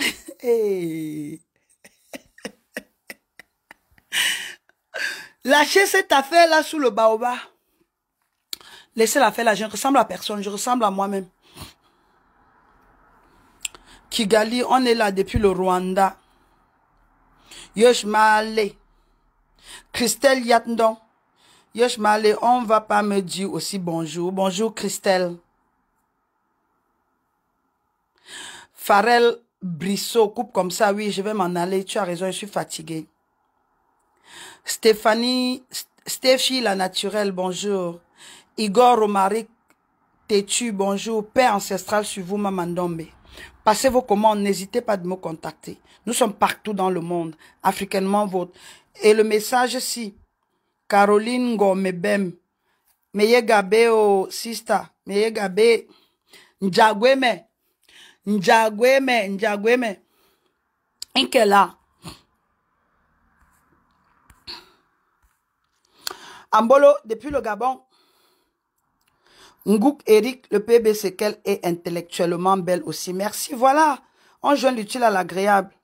Lâchez cette affaire-là sous le baobab. Laissez-la faire là. Je ne ressemble à personne. Je ressemble à moi-même. Kigali, on est là depuis le Rwanda. Yosh Male. Christelle Yatndon. Yosh on va pas me dire aussi bonjour. Bonjour Christelle. Farel Brissot coupe comme ça. Oui, je vais m'en aller. Tu as raison, je suis fatiguée. Stéphanie, Stéphie la naturelle, bonjour. Igor Romaric têtu, bonjour. Père ancestral sur vous, Dombe. Passez vos commandes, n'hésitez pas de me contacter. Nous sommes partout dans le monde, africainement vôtre. Et le message, si Caroline Gomebem, Meye Sista, oh, sister, Meye Gabe. Oh, Ndjagweme, Njagweme, njagweme. Inkela. Ambolo, depuis le Gabon, Ngouk Eric, le PBC qu'elle est intellectuellement belle aussi. Merci, voilà. On joint l'utile à l'agréable.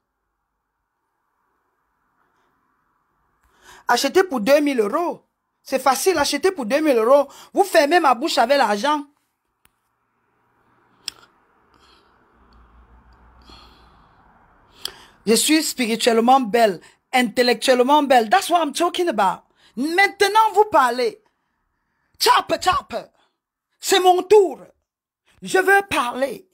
Acheter pour 2000 euros. C'est facile, acheter pour 2000 euros. Vous fermez ma bouche avec l'argent. Je suis spirituellement belle, intellectuellement belle. That's what I'm talking about. Maintenant, vous parlez. Chop, chop. C'est mon tour. Je veux parler.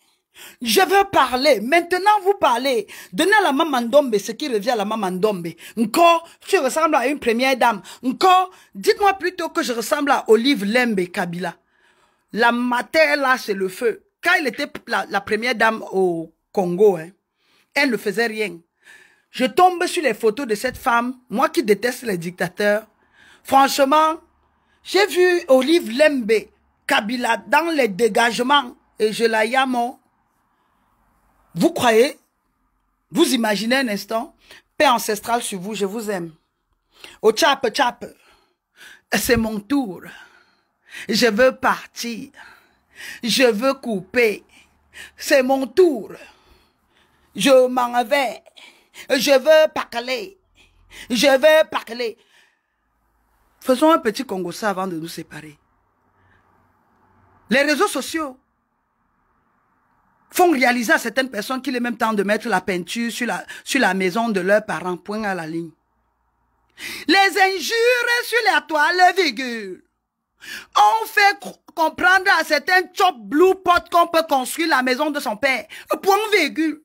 Je veux parler. Maintenant, vous parlez. Donnez à la d'ombe ce qui revient à la maman d'ombe. Encore, tu ressembles à une première dame. Encore, dites-moi plutôt que je ressemble à Olive Lembe Kabila. La matière là, c'est le feu. Quand il était la, la première dame au Congo, hein, elle ne faisait rien. Je tombe sur les photos de cette femme, moi qui déteste les dictateurs. Franchement, j'ai vu Olive Lembe, Kabila, dans les dégagements, et je la yamo. Vous croyez Vous imaginez un instant Paix ancestrale sur vous, je vous aime. Au tchap, tchap, c'est mon tour. Je veux partir. Je veux couper. C'est mon tour. Je m'en vais. Je veux parler. Je veux parler. Faisons un petit Congo ça avant de nous séparer. Les réseaux sociaux font réaliser à certaines personnes qu'il est même temps de mettre la peinture sur la, sur la maison de leurs parents, point à la ligne. Les injures sur la toile, virgule, On fait comprendre à certains top blue pot qu'on peut construire la maison de son père, point virgule.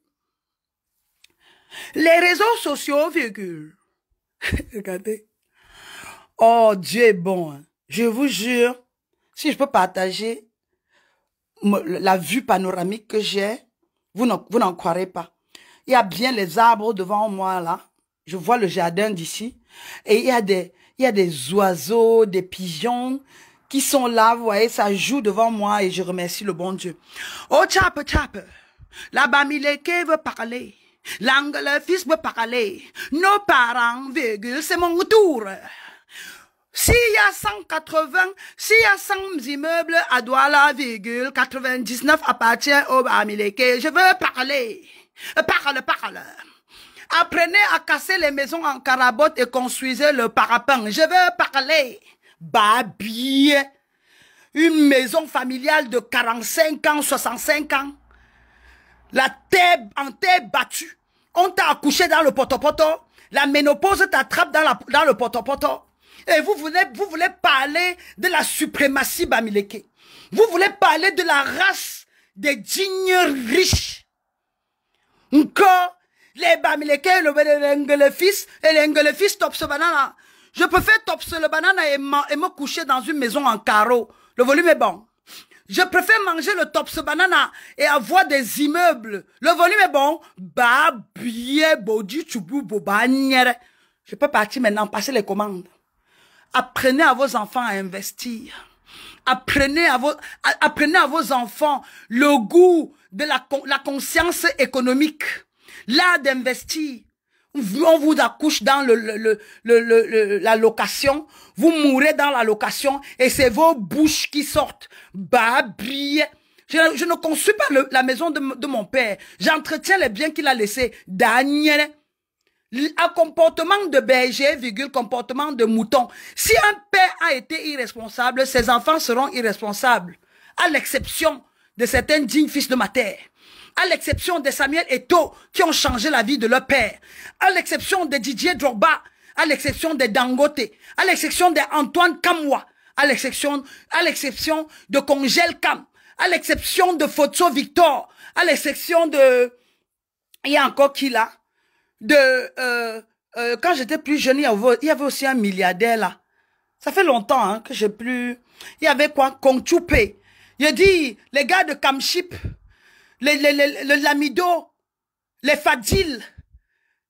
Les réseaux sociaux, virgule. [LAUGHS] Regardez. Oh, Dieu est bon. Hein. Je vous jure, si je peux partager la vue panoramique que j'ai, vous n'en croirez pas. Il y a bien les arbres devant moi, là. Je vois le jardin d'ici. Et il y a des, il y a des oiseaux, des pigeons qui sont là, vous voyez, ça joue devant moi et je remercie le bon Dieu. Oh, Tchap, Tchap, La Bamileke veut parler. Langue, le fils peut parler. Nos parents, virgule, c'est mon tour. S'il y a 180, s'il y a 100 immeubles à Douala, virgule, 99 appartient au Amileke, je veux parler. Parle, parle. Apprenez à casser les maisons en carabote et construisez le parapin. Je veux parler. Babi. Une maison familiale de 45 ans, 65 ans. La terre, en terre battue. On t'a accouché dans le potopoto. La ménopause t'attrape dans, la, dans le potopoto. Et vous voulez, vous voulez parler de la suprématie bamileke. Vous voulez parler de la race des dignes riches. Encore, les bamileke, le, le, fils, et le fils topse banana. Je peux faire topse le banana et, et me coucher dans une maison en carreau. Le volume est bon. Je préfère manger le ce banana et avoir des immeubles. Le volume est bon. Bah, Je peux partir maintenant, passer les commandes. Apprenez à vos enfants à investir. Apprenez à vos, apprenez à vos enfants le goût de la, la conscience économique. L'art d'investir. On vous accouche dans le, le, le, la location, vous mourrez dans la location et c'est vos bouches qui sortent. Je, ne construis pas la maison de, mon père. J'entretiens les biens qu'il a laissés. Daniel. Un comportement de berger, virgule, comportement de mouton. Si un père a été irresponsable, ses enfants seront irresponsables. À l'exception de certains dignes fils de ma terre. À l'exception de Samuel Eto, qui ont changé la vie de leur père. À l'exception de Didier Drogba. À l'exception de Dangote. À l'exception Antoine Kamwa à l'exception, à l'exception de Congel Cam, à l'exception de Foto Victor, à l'exception de, il y a encore qui là, de, euh, euh, quand j'étais plus jeune, il y, avait, aussi un milliardaire là. Ça fait longtemps hein, que j'ai plus, il y avait quoi, Kong Il Je dis, les gars de Kamship, les, les, les, les Lamido, les Fadil,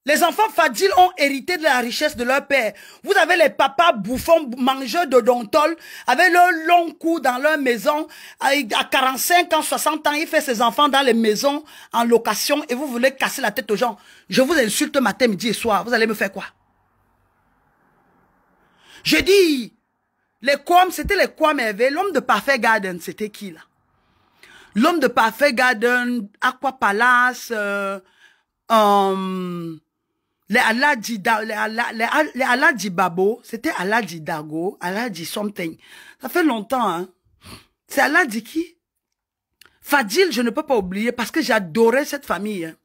les enfants Fadil ont hérité de la richesse de leur père. Vous avez les papas bouffons, mangeurs de dentelle avec leur long cou dans leur maison, à 45 ans, 60 ans, il fait ses enfants dans les maisons en location et vous voulez casser la tête aux gens. Je vous insulte matin, midi et soir. Vous allez me faire quoi Je dis, les Kwam, c'était les Kwam L'homme de Parfait Garden, c'était qui là L'homme de Parfait Garden, Aqua Palace, euh, euh, les Aladji, les Babo, c'était Aladji Dago, Aladji something. Ça fait longtemps, hein. C'est Aladji qui? Fadil, je ne peux pas oublier parce que j'adorais cette famille. Hein.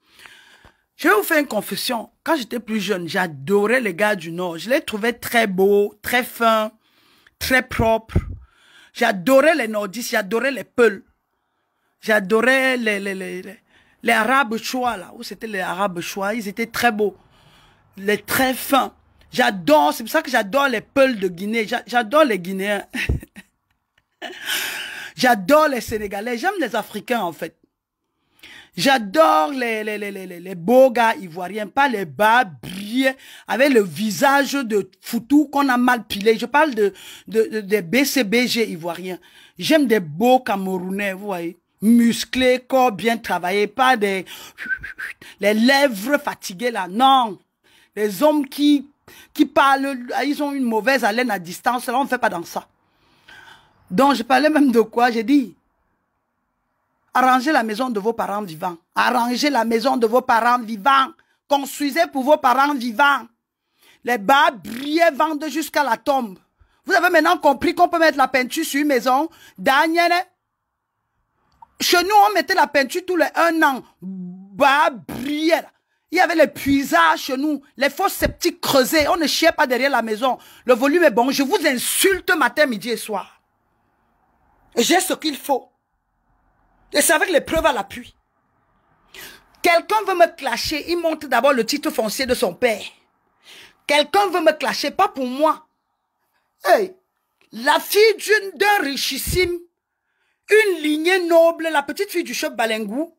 Je vais vous faire une confession. Quand j'étais plus jeune, j'adorais les gars du Nord. Je les trouvais très beaux, très fins, très propres. J'adorais les Nordistes, j'adorais les Peuls. J'adorais les, les, les, les, Arabes choix, là, où c'était les Arabes choix. Ils étaient très beaux les très fins. J'adore, c'est pour ça que j'adore les peuls de Guinée. J'adore les Guinéens. [LAUGHS] j'adore les Sénégalais. J'aime les Africains, en fait. J'adore les, les, les, les, les beaux gars ivoiriens, pas les bas avec le visage de foutu qu'on a mal pilé. Je parle de, de, de des BCBG ivoiriens. J'aime des beaux Camerounais, vous voyez Musclés, corps bien travaillé, pas des [LAUGHS] les lèvres fatiguées là. Non, les hommes qui, qui parlent, ah, ils ont une mauvaise haleine à distance. on ne fait pas dans ça. Donc, je parlais même de quoi J'ai dit, arrangez la maison de vos parents vivants. Arrangez la maison de vos parents vivants. Construisez pour vos parents vivants. Les bas brillés vendent jusqu'à la tombe. Vous avez maintenant compris qu'on peut mettre la peinture sur une maison. Daniel, chez nous, on mettait la peinture tous les un an. Bas il y avait les puisards chez nous, les fosses sceptiques creusées. On ne chiait pas derrière la maison. Le volume est bon. Je vous insulte matin, midi et soir. J'ai ce qu'il faut. Et c'est avec les preuves à l'appui. Quelqu'un veut me clasher. Il montre d'abord le titre foncier de son père. Quelqu'un veut me clasher, pas pour moi. Hey, la fille d'un richissime, une lignée noble, la petite fille du chef Balengou,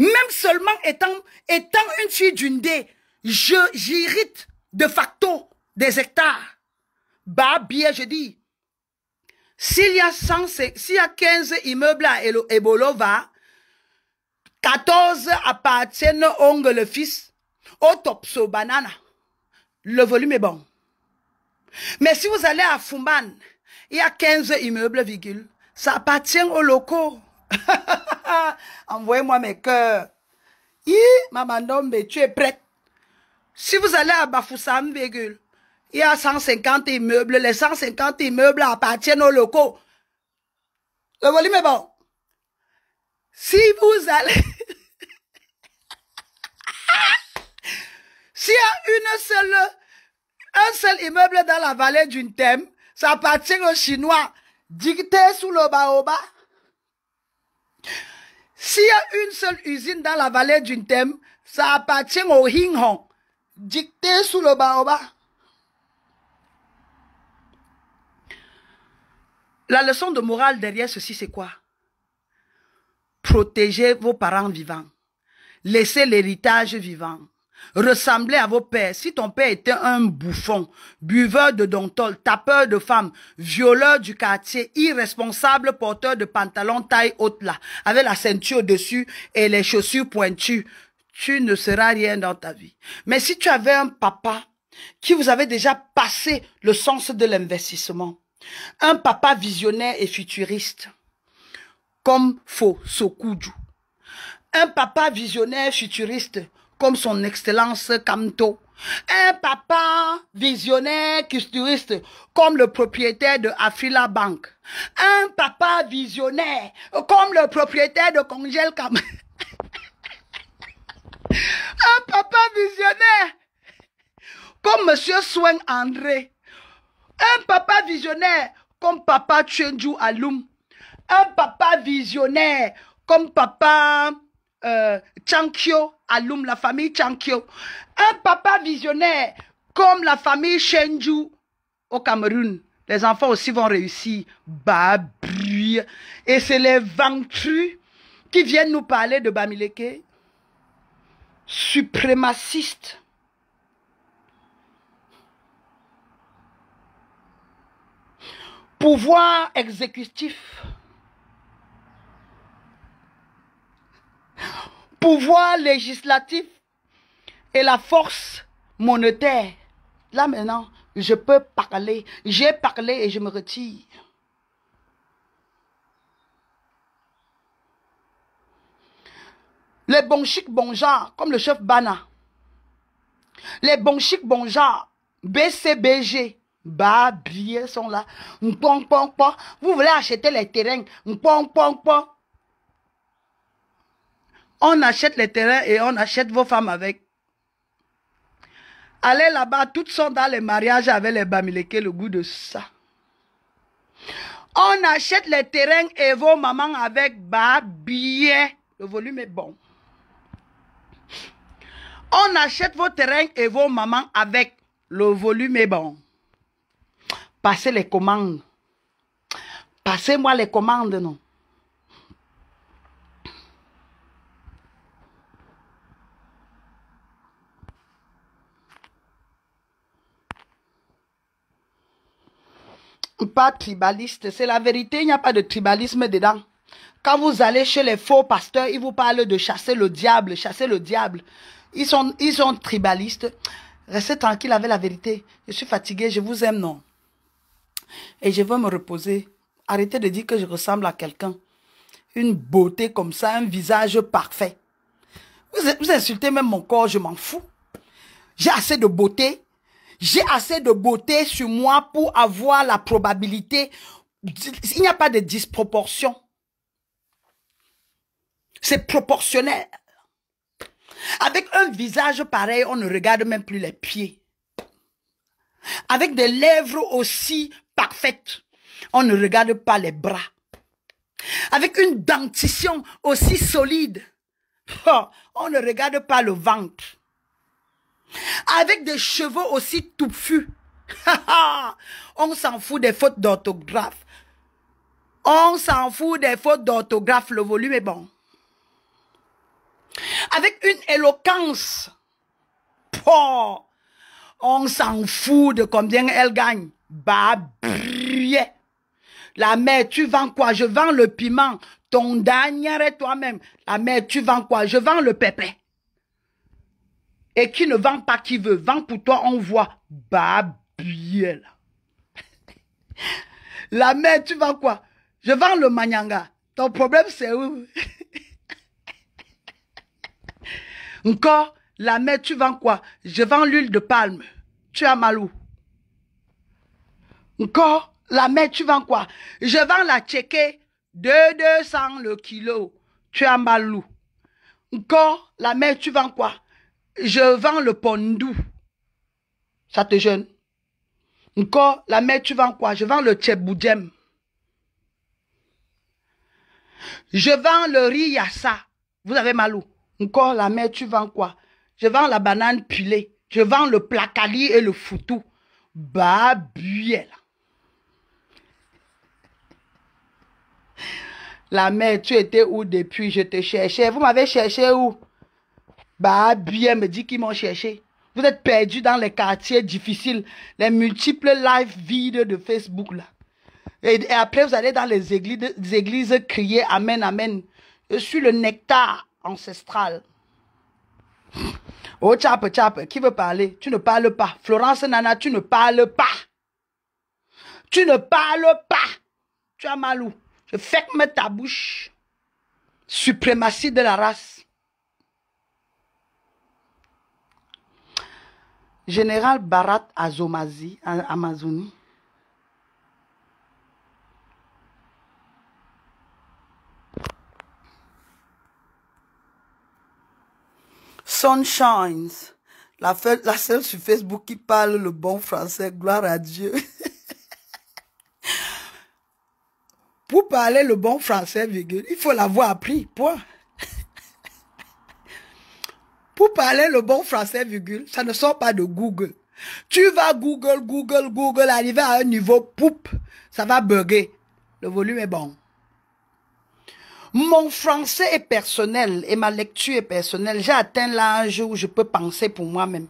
même seulement étant, une fille d'une dé, je j'irrite de facto des hectares. Bah, bien, je dis, s'il y a s'il y a 15 immeubles à Ebolova, 14 appartiennent au le fils, au Topso Banana. Le volume est bon. Mais si vous allez à Fumban, il y a 15 immeubles, virgule. Ça appartient aux locaux. [LAUGHS] Envoyez-moi mes cœurs. Hi, tu es prête. Si vous allez à Bafoussam, il y a 150 immeubles. Les 150 immeubles appartiennent aux locaux. Le volume est bon. Si vous allez... [LAUGHS] S'il y a une seule, un seul immeuble dans la vallée d'une thème, ça appartient aux Chinois, dicté sous le baobab. S'il y a une seule usine dans la vallée d'une thème, ça appartient au Hong, dicté sous le baoba. La leçon de morale derrière ceci, c'est quoi Protégez vos parents vivants. Laissez l'héritage vivant ressembler à vos pères. Si ton père était un bouffon, buveur de dentoles, tapeur de femmes, violeur du quartier, irresponsable, porteur de pantalons taille haute là, avec la ceinture dessus et les chaussures pointues, tu ne seras rien dans ta vie. Mais si tu avais un papa qui vous avait déjà passé le sens de l'investissement, un papa visionnaire et futuriste, comme Sokoudjou, un papa visionnaire futuriste comme son excellence Camto, Un papa visionnaire culturiste comme le propriétaire de Afrila Bank. Un papa visionnaire comme le propriétaire de Congel Kam. [LAUGHS] Un papa visionnaire comme Monsieur Soin André. Un papa visionnaire comme Papa Chenju Aloum. Un papa visionnaire comme Papa euh, Chankyo, la famille Chankyo. Un papa visionnaire comme la famille Shenju au Cameroun. Les enfants aussi vont réussir. Bah, Et c'est les ventrus qui viennent nous parler de Bamileke. suprémaciste Pouvoir exécutif pouvoir législatif et la force monétaire. Là maintenant, je peux parler. J'ai parlé et je me retire. Les bons chic bon comme le chef Bana. Les bons chics, bon BCBG. Bah, sont là. Vous voulez acheter les terrains. On achète les terrains et on achète vos femmes avec. Allez là-bas, toutes sont dans les mariages avec les bamileke, le goût de ça. On achète les terrains et vos mamans avec bas, Le volume est bon. On achète vos terrains et vos mamans avec. Le volume est bon. Passez les commandes. Passez-moi les commandes, non. pas tribaliste. C'est la vérité, il n'y a pas de tribalisme dedans. Quand vous allez chez les faux pasteurs, ils vous parlent de chasser le diable, chasser le diable. Ils sont, ils sont tribalistes. Restez tranquille avec la vérité. Je suis fatigué, je vous aime, non. Et je veux me reposer. Arrêtez de dire que je ressemble à quelqu'un. Une beauté comme ça, un visage parfait. Vous, vous insultez même mon corps, je m'en fous. J'ai assez de beauté j'ai assez de beauté sur moi pour avoir la probabilité. Il n'y a pas de disproportion. C'est proportionnel. Avec un visage pareil, on ne regarde même plus les pieds. Avec des lèvres aussi parfaites, on ne regarde pas les bras. Avec une dentition aussi solide, [LAUGHS] on ne regarde pas le ventre. Avec des chevaux aussi touffus. [LAUGHS] On s'en fout des fautes d'orthographe. On s'en fout des fautes d'orthographe. Le volume est bon. Avec une éloquence. on s'en fout de combien elle gagne. Babrié. La mère, tu vends quoi Je vends le piment. Ton dernier est toi-même. La mère, tu vends quoi Je vends le pépé. Et qui ne vend pas qui veut. Vend pour toi, on voit. Babiel. [LAUGHS] La mère, tu vends quoi Je vends le manyanga. Ton problème, c'est où [LAUGHS] Encore, la mère, tu vends quoi Je vends l'huile de palme. Tu as mal où Encore, la mère, tu vends quoi Je vends la tchéké de 200 le kilo. Tu as mal où Encore, la mère, tu vends quoi je vends le pondou. Ça te gêne. Encore, la mère, tu vends quoi Je vends le tcheboudjem. Je vends le riz yassa. Vous avez mal où Encore, la mère, tu vends quoi Je vends la banane pilée. Je vends le placali et le foutou. Babuel. La mère, tu étais où depuis Je te cherchais. Vous m'avez cherché où bah, bien me dit qu'ils m'ont cherché. Vous êtes perdus dans les quartiers difficiles, les multiples lives vides de Facebook là. Et, après, vous allez dans les églises, églises crier Amen, Amen. Je suis le nectar ancestral. Oh, tchap, tchap, qui veut parler Tu ne parles pas. Florence Nana, tu ne parles pas. Tu ne parles pas. Tu as mal où Je ferme ta bouche. Suprématie de la race. Général Barat Azomazi, Amazonie. Sunshines, la, la seule sur Facebook qui parle le bon français, gloire à Dieu. [LAUGHS] Pour parler le bon français, il faut l'avoir appris, point. Pour parler le bon français, virgule, ça ne sort pas de Google. Tu vas Google, Google, Google, arriver à un niveau poupe, ça va bugger. Le volume est bon. Mon français est personnel et ma lecture est personnelle. J'ai atteint l'âge où je peux penser pour moi-même.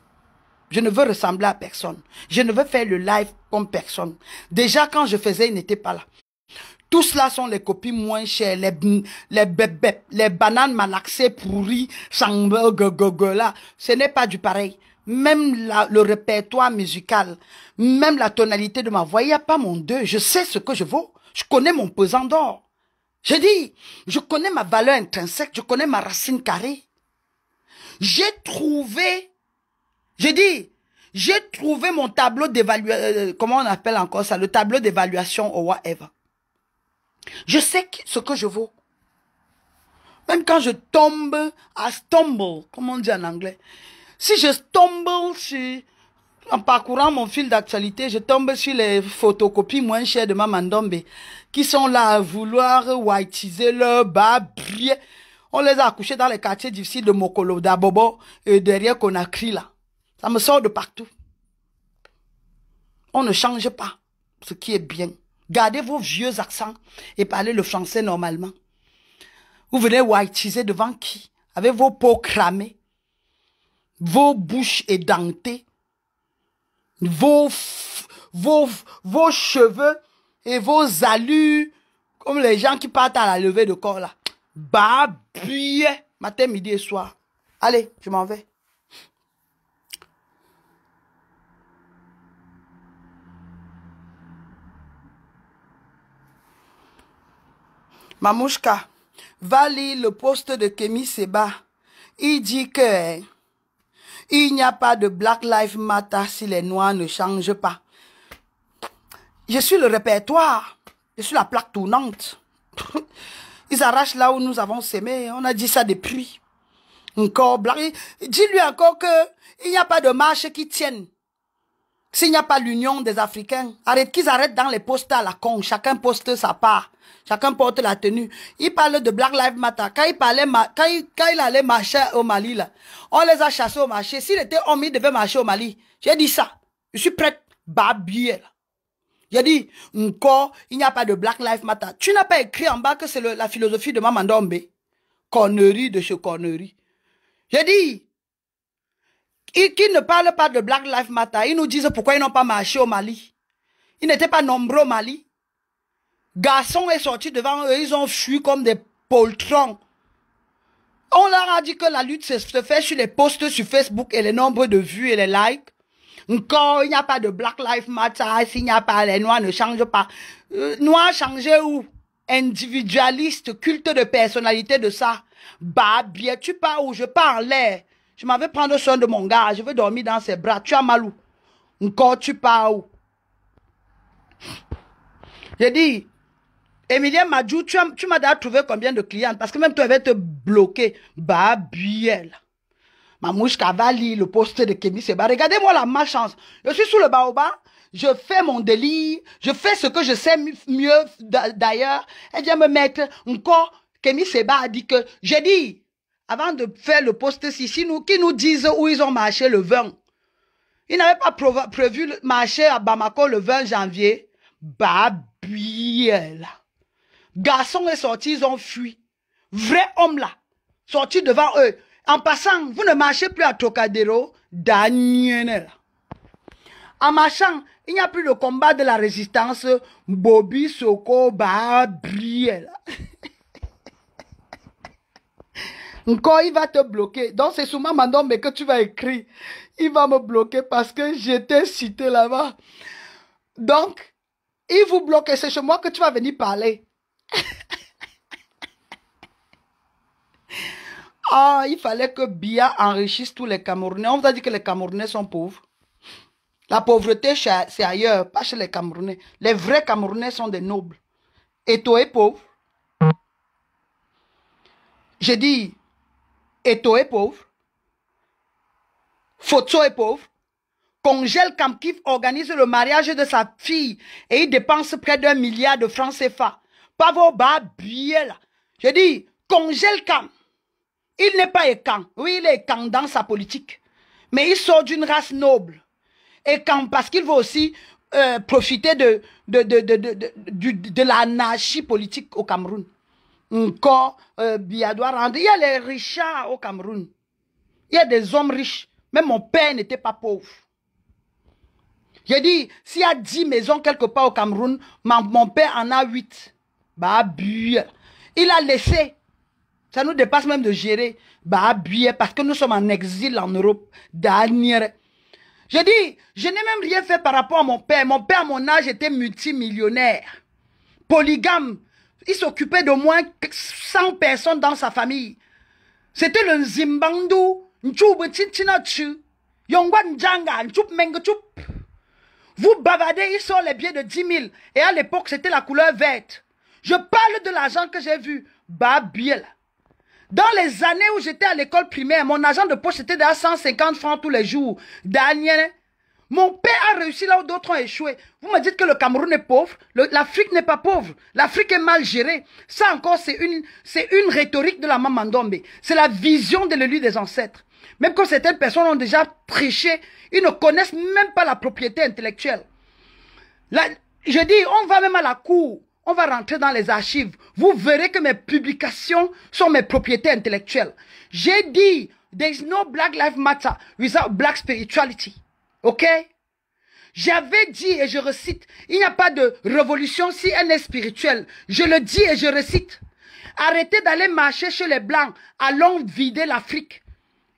Je ne veux ressembler à personne. Je ne veux faire le live comme personne. Déjà, quand je faisais, il n'était pas là. Tout cela sont les copies moins chères, les, les bébés, les bananes malaxées, pourries, là. Ce n'est pas du pareil. Même le répertoire musical, même la tonalité de ma voix, il n'y a pas mon deux. Je sais ce que je vaux. Je connais mon pesant d'or. Je dis, je connais ma valeur intrinsèque, je connais ma racine carrée. J'ai trouvé, j'ai dit, j'ai trouvé mon tableau d'évaluation, euh, comment on appelle encore ça, le tableau d'évaluation au whatever. Je sais ce que je vaux. Même quand je tombe, à stumble, comme on dit en anglais. Si je stumble sur, en parcourant mon fil d'actualité, je tombe sur les photocopies moins chères de ma Dombe, qui sont là à vouloir whiteiser leur bas On les a accouchés dans les quartiers difficiles de Mokolo, d'Abobo et derrière Conakry là. Ça me sort de partout. On ne change pas ce qui est bien. Gardez vos vieux accents et parlez le français normalement. Vous venez whiteiser devant qui Avec vos peaux cramées, vos bouches édentées, vos, vos, vos cheveux et vos alus, comme les gens qui partent à la levée de corps là. Babier, matin, midi et soir. Allez, je m'en vais. Mamouchka, va le poste de Kemi Seba. Il dit que il n'y a pas de Black Lives Matter si les Noirs ne changent pas. Je suis le répertoire. Je suis la plaque tournante. [LAUGHS] Ils arrachent là où nous avons sémé. On a dit ça depuis. Encore Black. Dis-lui encore que il n'y a pas de marche qui tienne. S'il n'y a pas l'union des Africains, arrête qu'ils arrêtent dans les postes à la con. Chacun poste sa part. Chacun porte la tenue. Il parle de Black Lives Matter. Quand il, parlait, quand il, allait marcher au Mali, là, on les a chassés au marché. S'il était homme, il devait marcher au Mali. J'ai dit ça. Je suis prête. babiller. J'ai dit, encore, il n'y a pas de Black Lives Matter. Tu n'as pas écrit en bas que c'est la philosophie de Mamandombe. Connerie de ce connerie. J'ai dit, qui ne parlent pas de Black Lives Matter. Ils nous disent pourquoi ils n'ont pas marché au Mali. Ils n'étaient pas nombreux au Mali. Garçon est sorti devant eux, ils ont fui comme des poltrons. On leur a dit que la lutte se fait sur les posts sur Facebook et les nombres de vues et les likes. Encore, il n'y a pas de Black Lives Matter, s'il n'y a pas, les Noirs ne changent pas. noir euh, noirs changer où Individualiste, culte de personnalité de ça. Bah, bien, tu pars où Je parlais. Je m'avais vais prendre soin de mon gars, je vais dormir dans ses bras. Tu as mal où Encore, tu pars où J'ai dit, Emilien Madjou, tu, m'as déjà trouvé combien de clients. Parce que même toi, elle va te bloqué. Bah, Mamouche lire le poste de Kémy Seba. Regardez-moi la malchance. Je suis sous le baobab. Je fais mon délit, Je fais ce que je sais mieux d'ailleurs. Et vient me mettre encore. Kémy Seba a dit que j'ai dit, avant de faire le poste ici, nous, qui nous disent où ils ont marché le 20. Ils n'avaient pas prévu le marché à Bamako le 20 janvier. Bah, Garçon est sorti, ils ont fui. Vrai homme là, sorti devant eux. En passant, vous ne marchez plus à Tocadero Daniel. En marchant, il n'y a plus de combat de la résistance Bobby Soko Babriel. [LAUGHS] Encore, il va te bloquer. Donc, c'est souvent maintenant mais que tu vas écrire. Il va me bloquer parce que j'étais cité là-bas. Donc, il vous bloque. C'est chez moi que tu vas venir parler. Ah, il fallait que Bia enrichisse tous les Camerounais. On vous a dit que les Camerounais sont pauvres. La pauvreté, c'est ailleurs, pas chez les Camerounais. Les vrais Camerounais sont des nobles. Eto est pauvre. Je dis Eto est pauvre. Foto est pauvre. Congèle Kamkif organise le mariage de sa fille et il dépense près d'un milliard de francs CFA. Je dis, congèle Il n'est pas camp. Oui, il est écan dans sa politique. Mais il sort d'une race noble. quand parce qu'il veut aussi euh, profiter de, de, de, l'anarchie politique au Cameroun. Encore, euh, Il y a les riches au Cameroun. Il y a des hommes riches. Mais mon père n'était pas pauvre. J'ai dit, s'il y a dix maisons quelque part au Cameroun, mon père en a 8. Bah, Il a laissé. Ça nous dépasse même de gérer. Bah, parce que nous sommes en exil en Europe. Dernière. Je dis, je n'ai même rien fait par rapport à mon père. Mon père, à mon âge, était multimillionnaire. Polygame. Il s'occupait d'au moins 100 personnes dans sa famille. C'était le Zimbandu. Vous bavadez, ils sont les billets de 10 000. Et à l'époque, c'était la couleur verte. Je parle de l'argent que j'ai vu. Babiel. Dans les années où j'étais à l'école primaire, mon agent de poche était à 150 francs tous les jours. Daniel, mon père a réussi là où d'autres ont échoué. Vous me dites que le Cameroun est pauvre, l'Afrique n'est pas pauvre, l'Afrique est mal gérée. Ça encore, c'est une, c'est une rhétorique de la maman d'ombe. C'est la vision de l'élu des ancêtres. Même quand certaines personnes ont déjà prêché, ils ne connaissent même pas la propriété intellectuelle. Là, je dis, on va même à la cour on va rentrer dans les archives. Vous verrez que mes publications sont mes propriétés intellectuelles. J'ai dit, is no black life matter without black spirituality. OK? J'avais dit et je recite, il n'y a pas de révolution si elle est spirituelle. Je le dis et je recite. Arrêtez d'aller marcher chez les Blancs. Allons vider l'Afrique.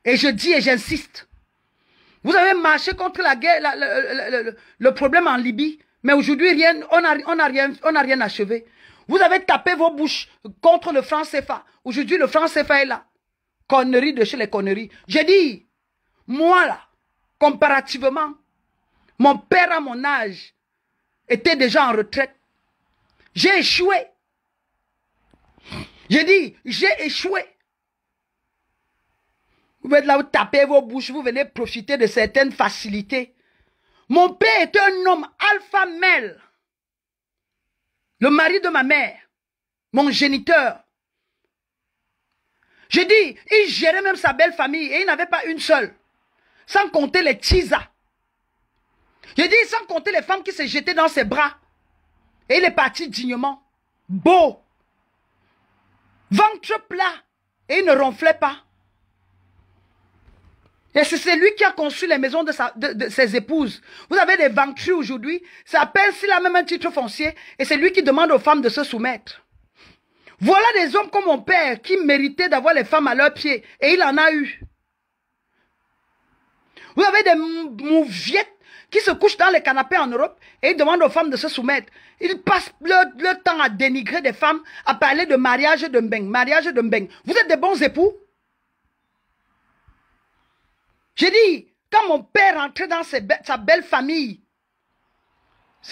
Et je dis et j'insiste. Vous avez marché contre la guerre, le problème en Libye. Mais aujourd'hui, rien, on n'a rien, on a rien achevé. Vous avez tapé vos bouches contre le franc CFA. Aujourd'hui, le franc CFA est là. Conneries de chez les conneries. J'ai dit, moi là, comparativement, mon père à mon âge était déjà en retraite. J'ai échoué. J'ai dit, j'ai échoué. Vous êtes là, vous tapez vos bouches, vous venez profiter de certaines facilités. Mon père était un homme alpha male. Le mari de ma mère. Mon géniteur. Je dis, il gérait même sa belle famille et il n'avait pas une seule. Sans compter les tisas. J'ai dit, sans compter les femmes qui se jetaient dans ses bras. Et il est parti dignement. Beau. Ventre plat. Et il ne ronflait pas. Et c'est lui qui a construit les maisons de, ses épouses. Vous avez des banquiers aujourd'hui, ça appelle s'il a même un titre foncier, et c'est lui qui demande aux femmes de se soumettre. Voilà des hommes comme mon père qui méritaient d'avoir les femmes à leurs pieds, et il en a eu. Vous avez des mouviettes qui se couchent dans les canapés en Europe et ils demandent aux femmes de se soumettre. Ils passent leur, temps à dénigrer des femmes, à parler de mariage de mbeng, mariage de mbeng. Vous êtes des bons époux j'ai dit, quand mon père rentrait dans sa belle famille,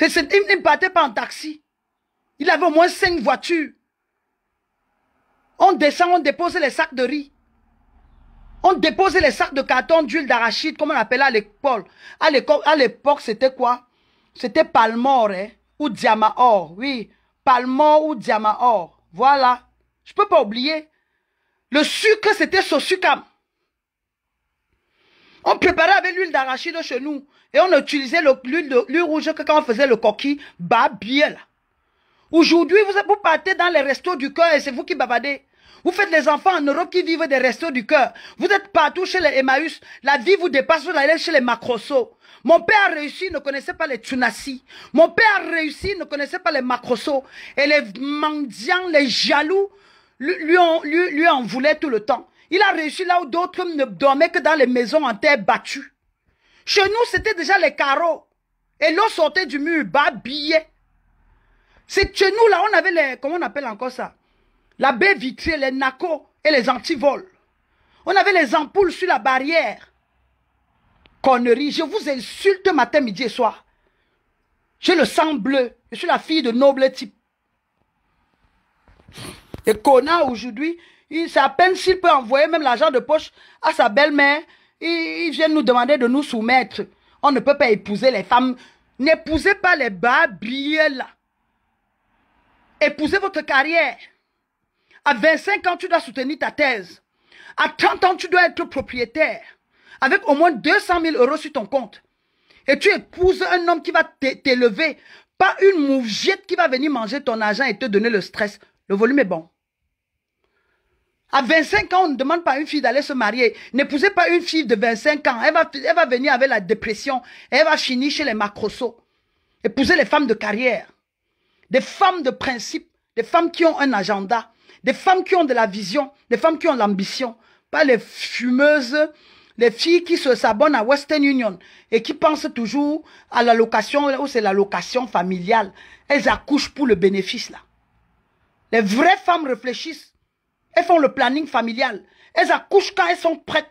il ne partait pas en taxi. Il avait au moins cinq voitures. On descend, on déposait les sacs de riz. On déposait les sacs de carton d'huile d'arachide, comme on appelait à l'école. À l'époque, c'était quoi C'était palmore hein? ou or. Oui, palmore ou or. Voilà. Je peux pas oublier. Le sucre, c'était ce sucre... On préparait avec l'huile d'arachide chez nous. Et on utilisait l'huile rouge que quand on faisait le coquille, bah bien Aujourd'hui, vous, vous partez dans les restos du cœur et c'est vous qui babadez. Vous faites les enfants en Europe qui vivent des restos du cœur. Vous êtes partout chez les Emmaüs. La vie vous dépasse, vous allez chez les Macrosso. Mon père a réussi, ne connaissait pas les Tunassis. Mon père a réussi, ne connaissait pas les Macrosso. Et les mendiants, les jaloux, lui, lui, lui, lui en voulaient tout le temps. Il a réussi là où d'autres ne dormaient que dans les maisons en terre battue. Chez nous, c'était déjà les carreaux. Et l'eau sortait du mur, bas, billet. C'est chez nous, là, on avait les, comment on appelle encore ça La baie vitrée, les nacos et les antivols. On avait les ampoules sur la barrière. Connerie, je vous insulte matin, midi et soir. J'ai le sang bleu. Je suis la fille de noble type. Et qu'on a aujourd'hui, c'est à peine s'il peut envoyer même l'argent de poche à sa belle-mère. Il vient nous demander de nous soumettre. On ne peut pas épouser les femmes. N'épousez pas les babiers là. Épousez votre carrière. À 25 ans, tu dois soutenir ta thèse. À 30 ans, tu dois être propriétaire. Avec au moins 200 000 euros sur ton compte. Et tu épouses un homme qui va t'élever. Pas une mouvette qui va venir manger ton argent et te donner le stress. Le volume est bon. À 25 ans, on ne demande pas à une fille d'aller se marier. N'épousez pas une fille de 25 ans. Elle va, elle va venir avec la dépression. Elle va finir chez les macrosos. Épousez les femmes de carrière. Des femmes de principe. Des femmes qui ont un agenda. Des femmes qui ont de la vision. Des femmes qui ont l'ambition. Pas les fumeuses. Les filles qui se s'abonnent à Western Union et qui pensent toujours à la location, où c'est la location familiale. Elles accouchent pour le bénéfice là. Les vraies femmes réfléchissent elles font le planning familial. Elles accouchent quand elles sont prêtes.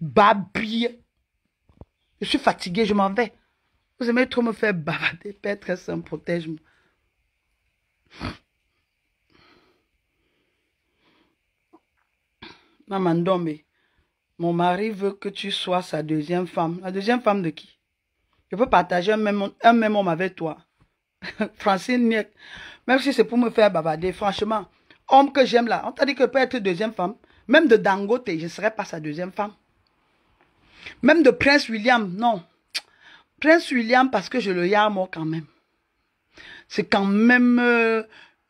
Babiller. Je suis fatiguée, je m'en vais. Vous aimez trop me faire babader. Père ça me protège-moi. Maman mais... mon mari veut que tu sois sa deuxième femme. La deuxième femme de qui Je veux partager un même, un même homme avec toi. [LAUGHS] Francine Merci, même si c'est pour me faire babader. franchement, homme que j'aime là, on t'a dit que peut être deuxième femme. Même de Dangote, je ne serai pas sa deuxième femme. Même de Prince William, non. Prince William, parce que je le moi quand même. C'est quand même euh,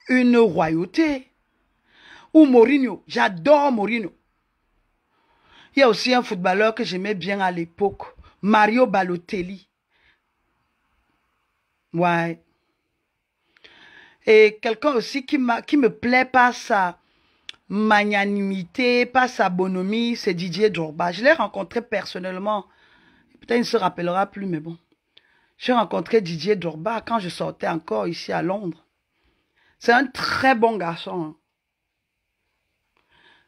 une royauté. Ou Mourinho, j'adore Mourinho. Il y a aussi un footballeur que j'aimais bien à l'époque, Mario Balotelli. Ouais. Et quelqu'un aussi qui, qui me plaît par sa magnanimité, pas sa bonhomie, c'est Didier Dorba. Je l'ai rencontré personnellement. Peut-être il ne se rappellera plus, mais bon. J'ai rencontré Didier Dorba quand je sortais encore ici à Londres. C'est un très bon garçon. Hein.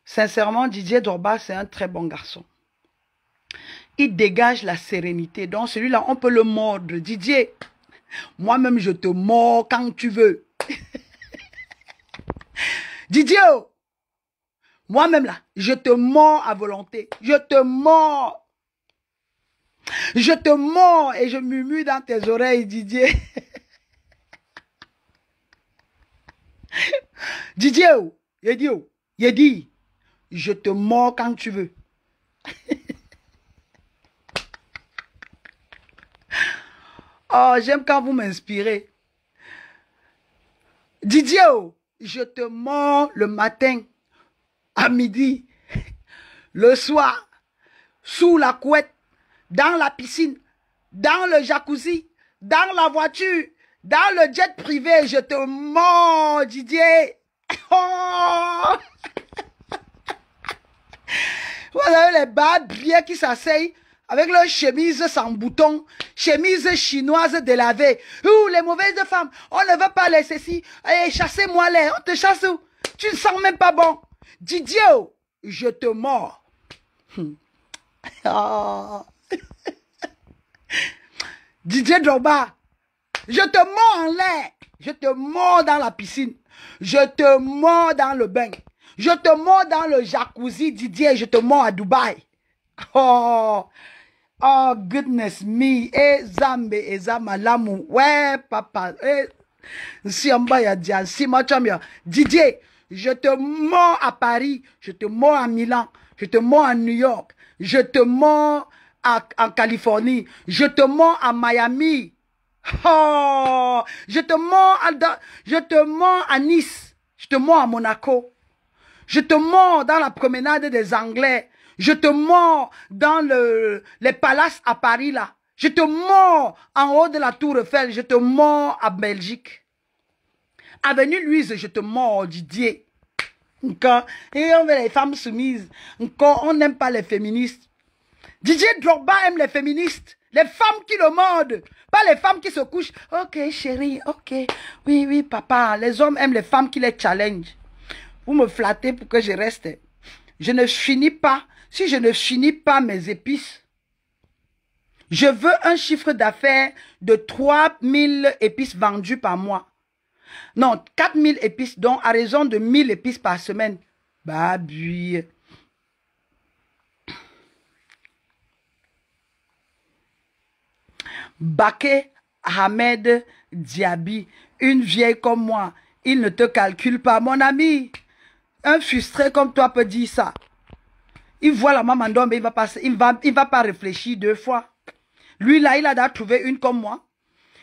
Sincèrement, Didier Dorba, c'est un très bon garçon. Il dégage la sérénité. Donc, celui-là, on peut le mordre. Didier, moi-même, je te mords quand tu veux. [LAUGHS] Didier, oh. moi-même là, je te mords à volonté. Je te mords. Je te mords et je murmure dans tes oreilles, Didier. [LAUGHS] Didier, oh. il dit, oh. il dit, je te mords quand tu veux. [LAUGHS] Oh, j'aime quand vous m'inspirez. Didier, oh, je te mens le matin, à midi, le soir, sous la couette, dans la piscine, dans le jacuzzi, dans la voiture, dans le jet privé. Je te mens, Didier. [LAUGHS] Oh [LAUGHS] Vous les bas bien qui s'asseyent avec leur chemise sans bouton, chemise chinoise délavée. Ouh, les mauvaises femmes, on ne veut pas laisser ceci. Eh, chassez-moi l'air. on te chasse où Tu ne sens même pas bon. Didier, je te mords. Hmm. [LAUGHS] Oh. [LAUGHS] Didier Droba, je te mords en l'air. Je te mords dans la piscine. Je te mords dans le bain. Je te mords dans le jacuzzi, Didier. Je te mords à Dubaï. Oh Oh, goodness me. eh zambe, eh Ouais, papa. Eh, si on ya, si, Didier, je te mens à Paris. Je te mens à Milan. Je te mens à New York. Je te mens en Californie. Je te mens à Miami. Oh, je te mens à, je te mens à Nice. Je te mens à Monaco. Je te mens dans la promenade des Anglais. Je te mords dans le, les palaces à Paris là. Je te mords en haut de la tour Eiffel. Je te mords à Belgique. Avenue Louise, je te mords Didier. Encore. Et on veut les femmes soumises. Encore, on n'aime pas les féministes. Didier Drogba aime les féministes. Les femmes qui le mordent, pas les femmes qui se couchent. Ok chérie, ok, oui, oui papa. Les hommes aiment les femmes qui les challengent. Vous me flattez pour que je reste. Je ne finis pas si je ne finis pas mes épices, je veux un chiffre d'affaires de 3000 épices vendues par mois. Non, 4000 épices, donc à raison de 1000 épices par semaine. Bah, Baké Ahmed Diaby, une vieille comme moi, il ne te calcule pas, mon ami. Un frustré comme toi peut dire ça. Il voit la maman d'homme, il va passer, il va, il va pas réfléchir deux fois. Lui là, il a déjà trouvé une comme moi.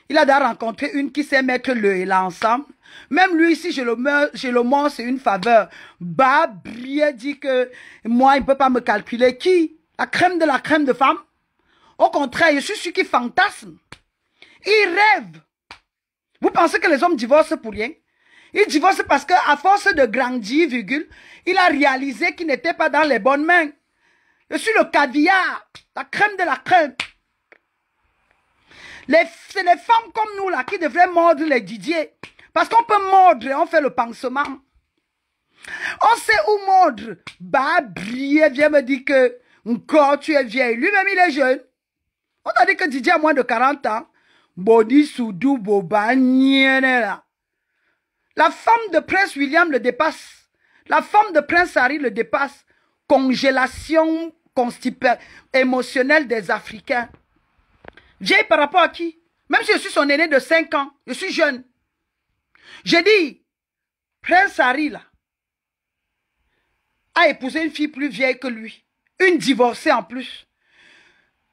Il a déjà rencontré une qui sait mettre le et là ensemble. Même lui, si je le meurs, je le c'est une faveur. Bah, dit que moi, il ne peut pas me calculer. Qui La crème de la crème de femme Au contraire, je suis celui qui fantasme. Il rêve. Vous pensez que les hommes divorcent pour rien il divorce parce qu'à force de grandir, il a réalisé qu'il n'était pas dans les bonnes mains. Je suis le caviar, la crème de la crème. C'est les femmes comme nous là qui devraient mordre les Didier. Parce qu'on peut mordre et on fait le pansement. On sait où mordre. Bah, vient me dire que mon corps, tu es vieille. Lui-même, il est jeune. On a dit que Didier a moins de 40 ans. Body Soudou Boba là. La femme de Prince William le dépasse. La femme de Prince Harry le dépasse. Congélation émotionnelle des Africains. J'ai par rapport à qui Même si je suis son aîné de 5 ans, je suis jeune. J'ai dit, Prince Harry, là, a épousé une fille plus vieille que lui. Une divorcée en plus.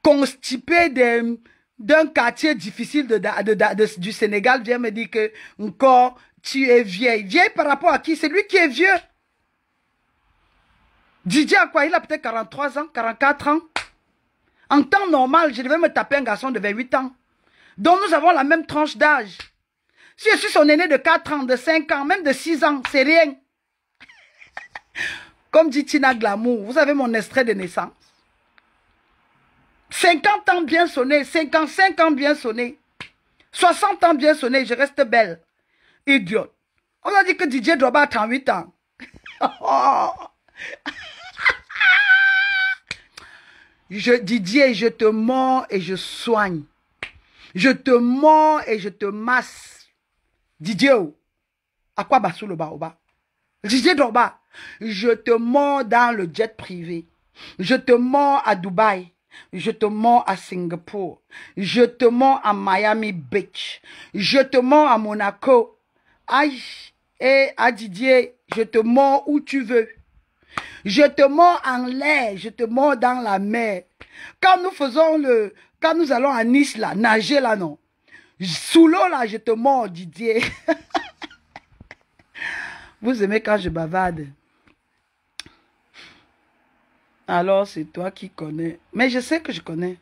Constipée d'un quartier difficile du Sénégal, vient me dire que encore tu es vieille. Vieille par rapport à qui C'est lui qui est vieux. Didier quoi il a peut-être 43 ans, 44 ans. En temps normal, je devais me taper un garçon de 28 ans. Donc nous avons la même tranche d'âge. Si je suis son aîné de 4 ans, de 5 ans, même de 6 ans, c'est rien. [LAUGHS] Comme dit Tina Glamour, vous avez mon extrait de naissance. 50 ans bien sonné, 55 ans bien sonné, 60 ans bien sonné, je reste belle. Idiot. On a dit que Didier Droba a 38 ans. je, Didier, je te mens et je soigne. Je te mens et je te masse. Didier, à quoi basse le baoba? Didier Droba, je te mens dans le jet privé. Je te mens à Dubaï. Je te mens à Singapour. Je te mens à Miami Beach. Je te mens à Monaco. Aïe, et eh, à Didier, je te mords où tu veux. Je te mords en l'air, je te mords dans la mer. Quand nous faisons le, quand nous allons à Nice là, nager là non. Sous l'eau là, je te mords Didier. [LAUGHS] Vous aimez quand je bavade. Alors c'est toi qui connais. Mais je sais que je connais.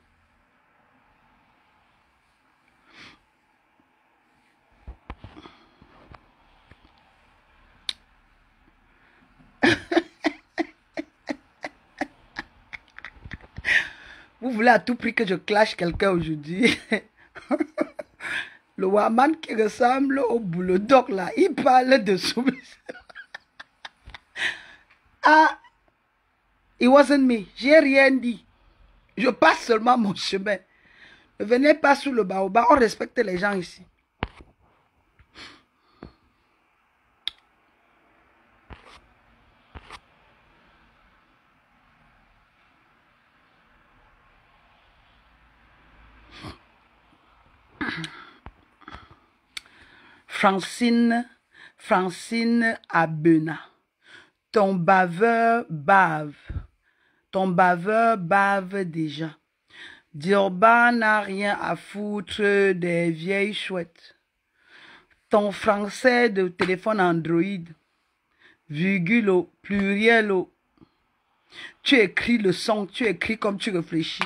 Vous voulez à tout prix que je clash quelqu'un aujourd'hui [LAUGHS] Le Waman qui ressemble au boulot là, il parle de soumission. [LAUGHS] ah, it wasn't me. J'ai rien dit. Je passe seulement mon chemin. Ne venez pas sous le baobab. On respecte les gens ici. Francine, Francine Abena. Ton baveur bave. Ton baveur bave déjà. Diorba n'a rien à foutre des vieilles chouettes. Ton français de téléphone Android. Virgule au pluriel au. Tu écris le son, tu écris comme tu réfléchis.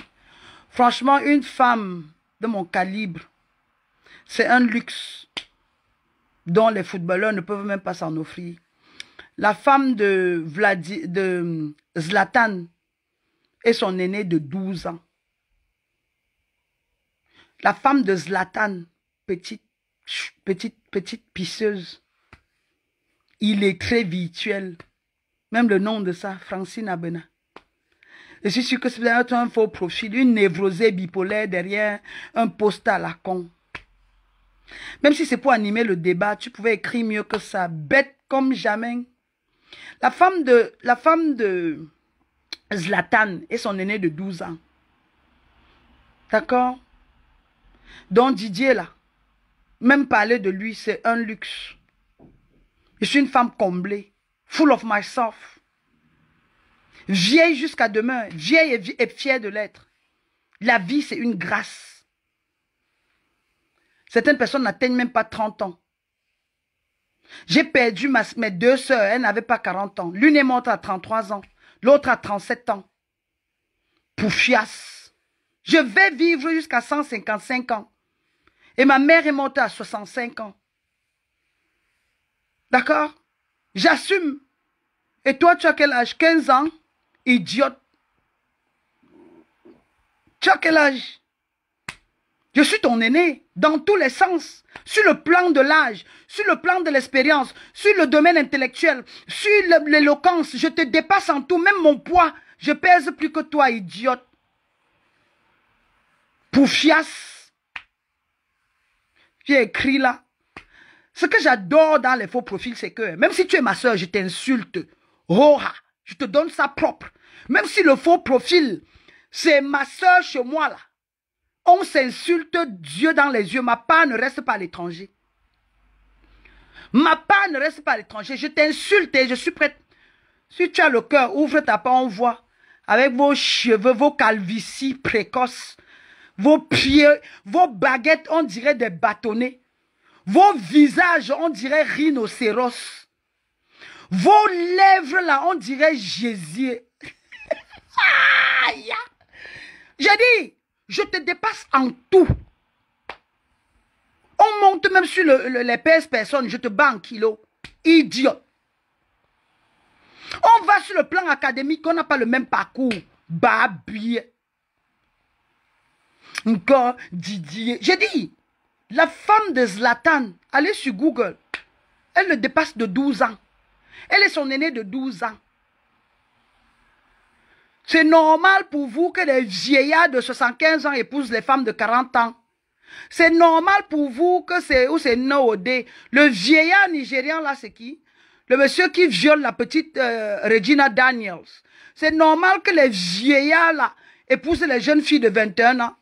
Franchement, une femme de mon calibre, c'est un luxe dont les footballeurs ne peuvent même pas s'en offrir. La femme de, euh, Zlatan est son aîné de 12 ans. La femme de Zlatan, petite, petite, petite pisseuse, très virtuel. même le nom de ça, Francine Abena. Je suis sûr que c'est un faux profil, une névrosée bipolaire derrière un poste à la con. Même si c'est pour animer le débat, tu pouvais écrire mieux que ça. Bête comme jamais. La femme de, la femme de Zlatan est son aîné de 12 ans. D'accord Donc Didier, là, même parler de lui, c'est un luxe. Je suis une femme comblée, full of myself. Vieille jusqu'à demain, vieille et fière de l'être. La vie, c'est une grâce. Certaines personnes n'atteignent même pas 30 ans. J'ai perdu ma, mes deux sœurs, elles n'avaient pas 40 ans. L'une est morte à 33 ans, l'autre à 37 ans. Poufias. Je vais vivre jusqu'à 155 ans. Et ma mère est morte à 65 ans. D'accord J'assume. Et toi, tu as quel âge 15 ans Idiote. Tu as quel âge je suis ton aîné dans tous les sens, sur le plan de l'âge, sur le plan de l'expérience, sur le domaine intellectuel, sur l'éloquence. Je te dépasse en tout, même mon poids. Je pèse plus que toi, idiote. Poufias. J'ai écrit là. Ce que j'adore dans les faux profils, c'est que même si tu es ma soeur, je t'insulte. je te donne ça propre. Même si le faux profil, c'est ma soeur chez moi là. On s'insulte Dieu dans les yeux. Ma part ne reste pas à l'étranger. Ma part ne reste pas à l'étranger. Je t'insulte et je suis prête. Si tu as le cœur, ouvre ta part, on voit. Avec vos cheveux, vos calvities précoces, vos pieds, vos baguettes, on dirait des bâtonnets. Vos visages, on dirait rhinocéros. Vos lèvres, là, on dirait jésus. Je [LAUGHS] J'ai dit, je te dépasse en tout. On monte même sur les PS personnes. Je te bats en kilos. Idiot. On va sur le plan académique. On n'a pas le même parcours. Babi. Encore Didier. J'ai dit, la femme de Zlatan, allez sur Google. Elle le dépasse de 12 ans. Elle est son aînée de 12 ans. C'est normal pour vous que les vieillards de 75 ans épousent les femmes de 40 ans. C'est normal pour vous que c'est ou c'est Noodé. Le vieillard nigérian là, c'est qui Le monsieur qui viole la petite euh, Regina Daniels. C'est normal que les vieillards là épousent les jeunes filles de 21 ans.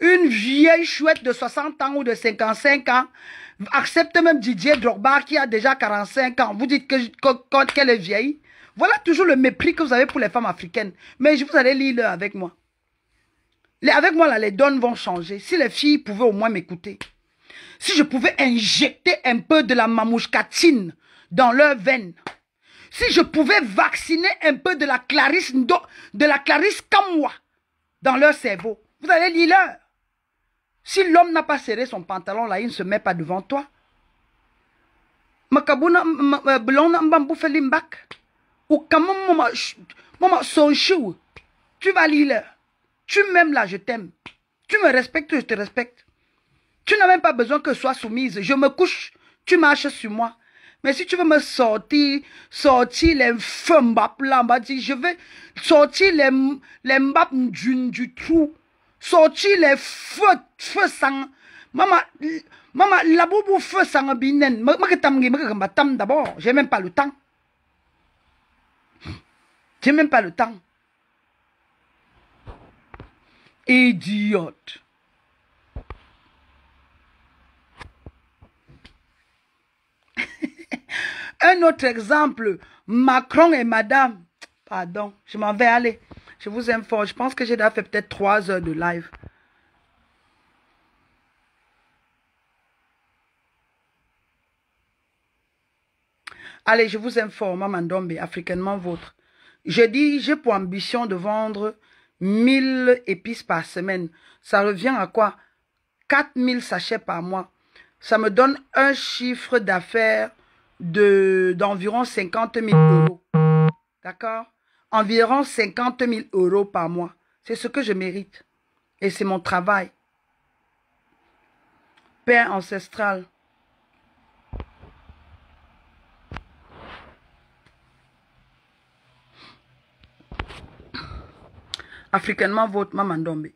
Une vieille chouette de 60 ans ou de 55 ans accepte même Didier Drogba qui a déjà 45 ans. Vous dites que, je qu'elle est vieille voilà toujours le mépris que vous avez pour les femmes africaines. Mais je vous allez lire avec moi. Les, avec moi, là, les donnes vont changer. Si les filles pouvaient au moins m'écouter. Si je pouvais injecter un peu de la mamouchkatine dans leurs veines. Si je pouvais vacciner un peu de la Clarisse, de la Clarisse comme moi dans leur cerveau. Vous allez lire Si l'homme n'a pas serré son pantalon, là, il ne se met pas devant toi. Makabuna, blonde, mbambou, ou quand maman, maman, son chou, tu vas lire Tu m'aimes là, je t'aime. Tu me respectes, je te respecte. Tu n'as même pas besoin que je sois soumise. Je me couche, tu marches sur moi. Mais si tu veux me sortir, sortir les femmes là, je vais sortir les, les mbap du, du trou, sortir les feux, feux sang. Maman, maman, la boubou feu sang binen. D'abord, j'ai même pas le temps. J'ai même pas le temps. Idiote. [LAUGHS] Un autre exemple, Macron et Madame. Pardon, je m'en vais aller. Je vous informe, je pense que j'ai déjà fait peut-être trois heures de live. Allez, je vous informe, Mandombe, africainement vôtre. Je dis, j'ai pour ambition de vendre 1000 épices par semaine. Ça revient à quoi 4000 sachets par mois. Ça me donne un chiffre d'affaires de d'environ 50 000 euros. D'accord Environ 50 000 euros par mois. C'est ce que je mérite. Et c'est mon travail. Père ancestral, africainement vote mamandombe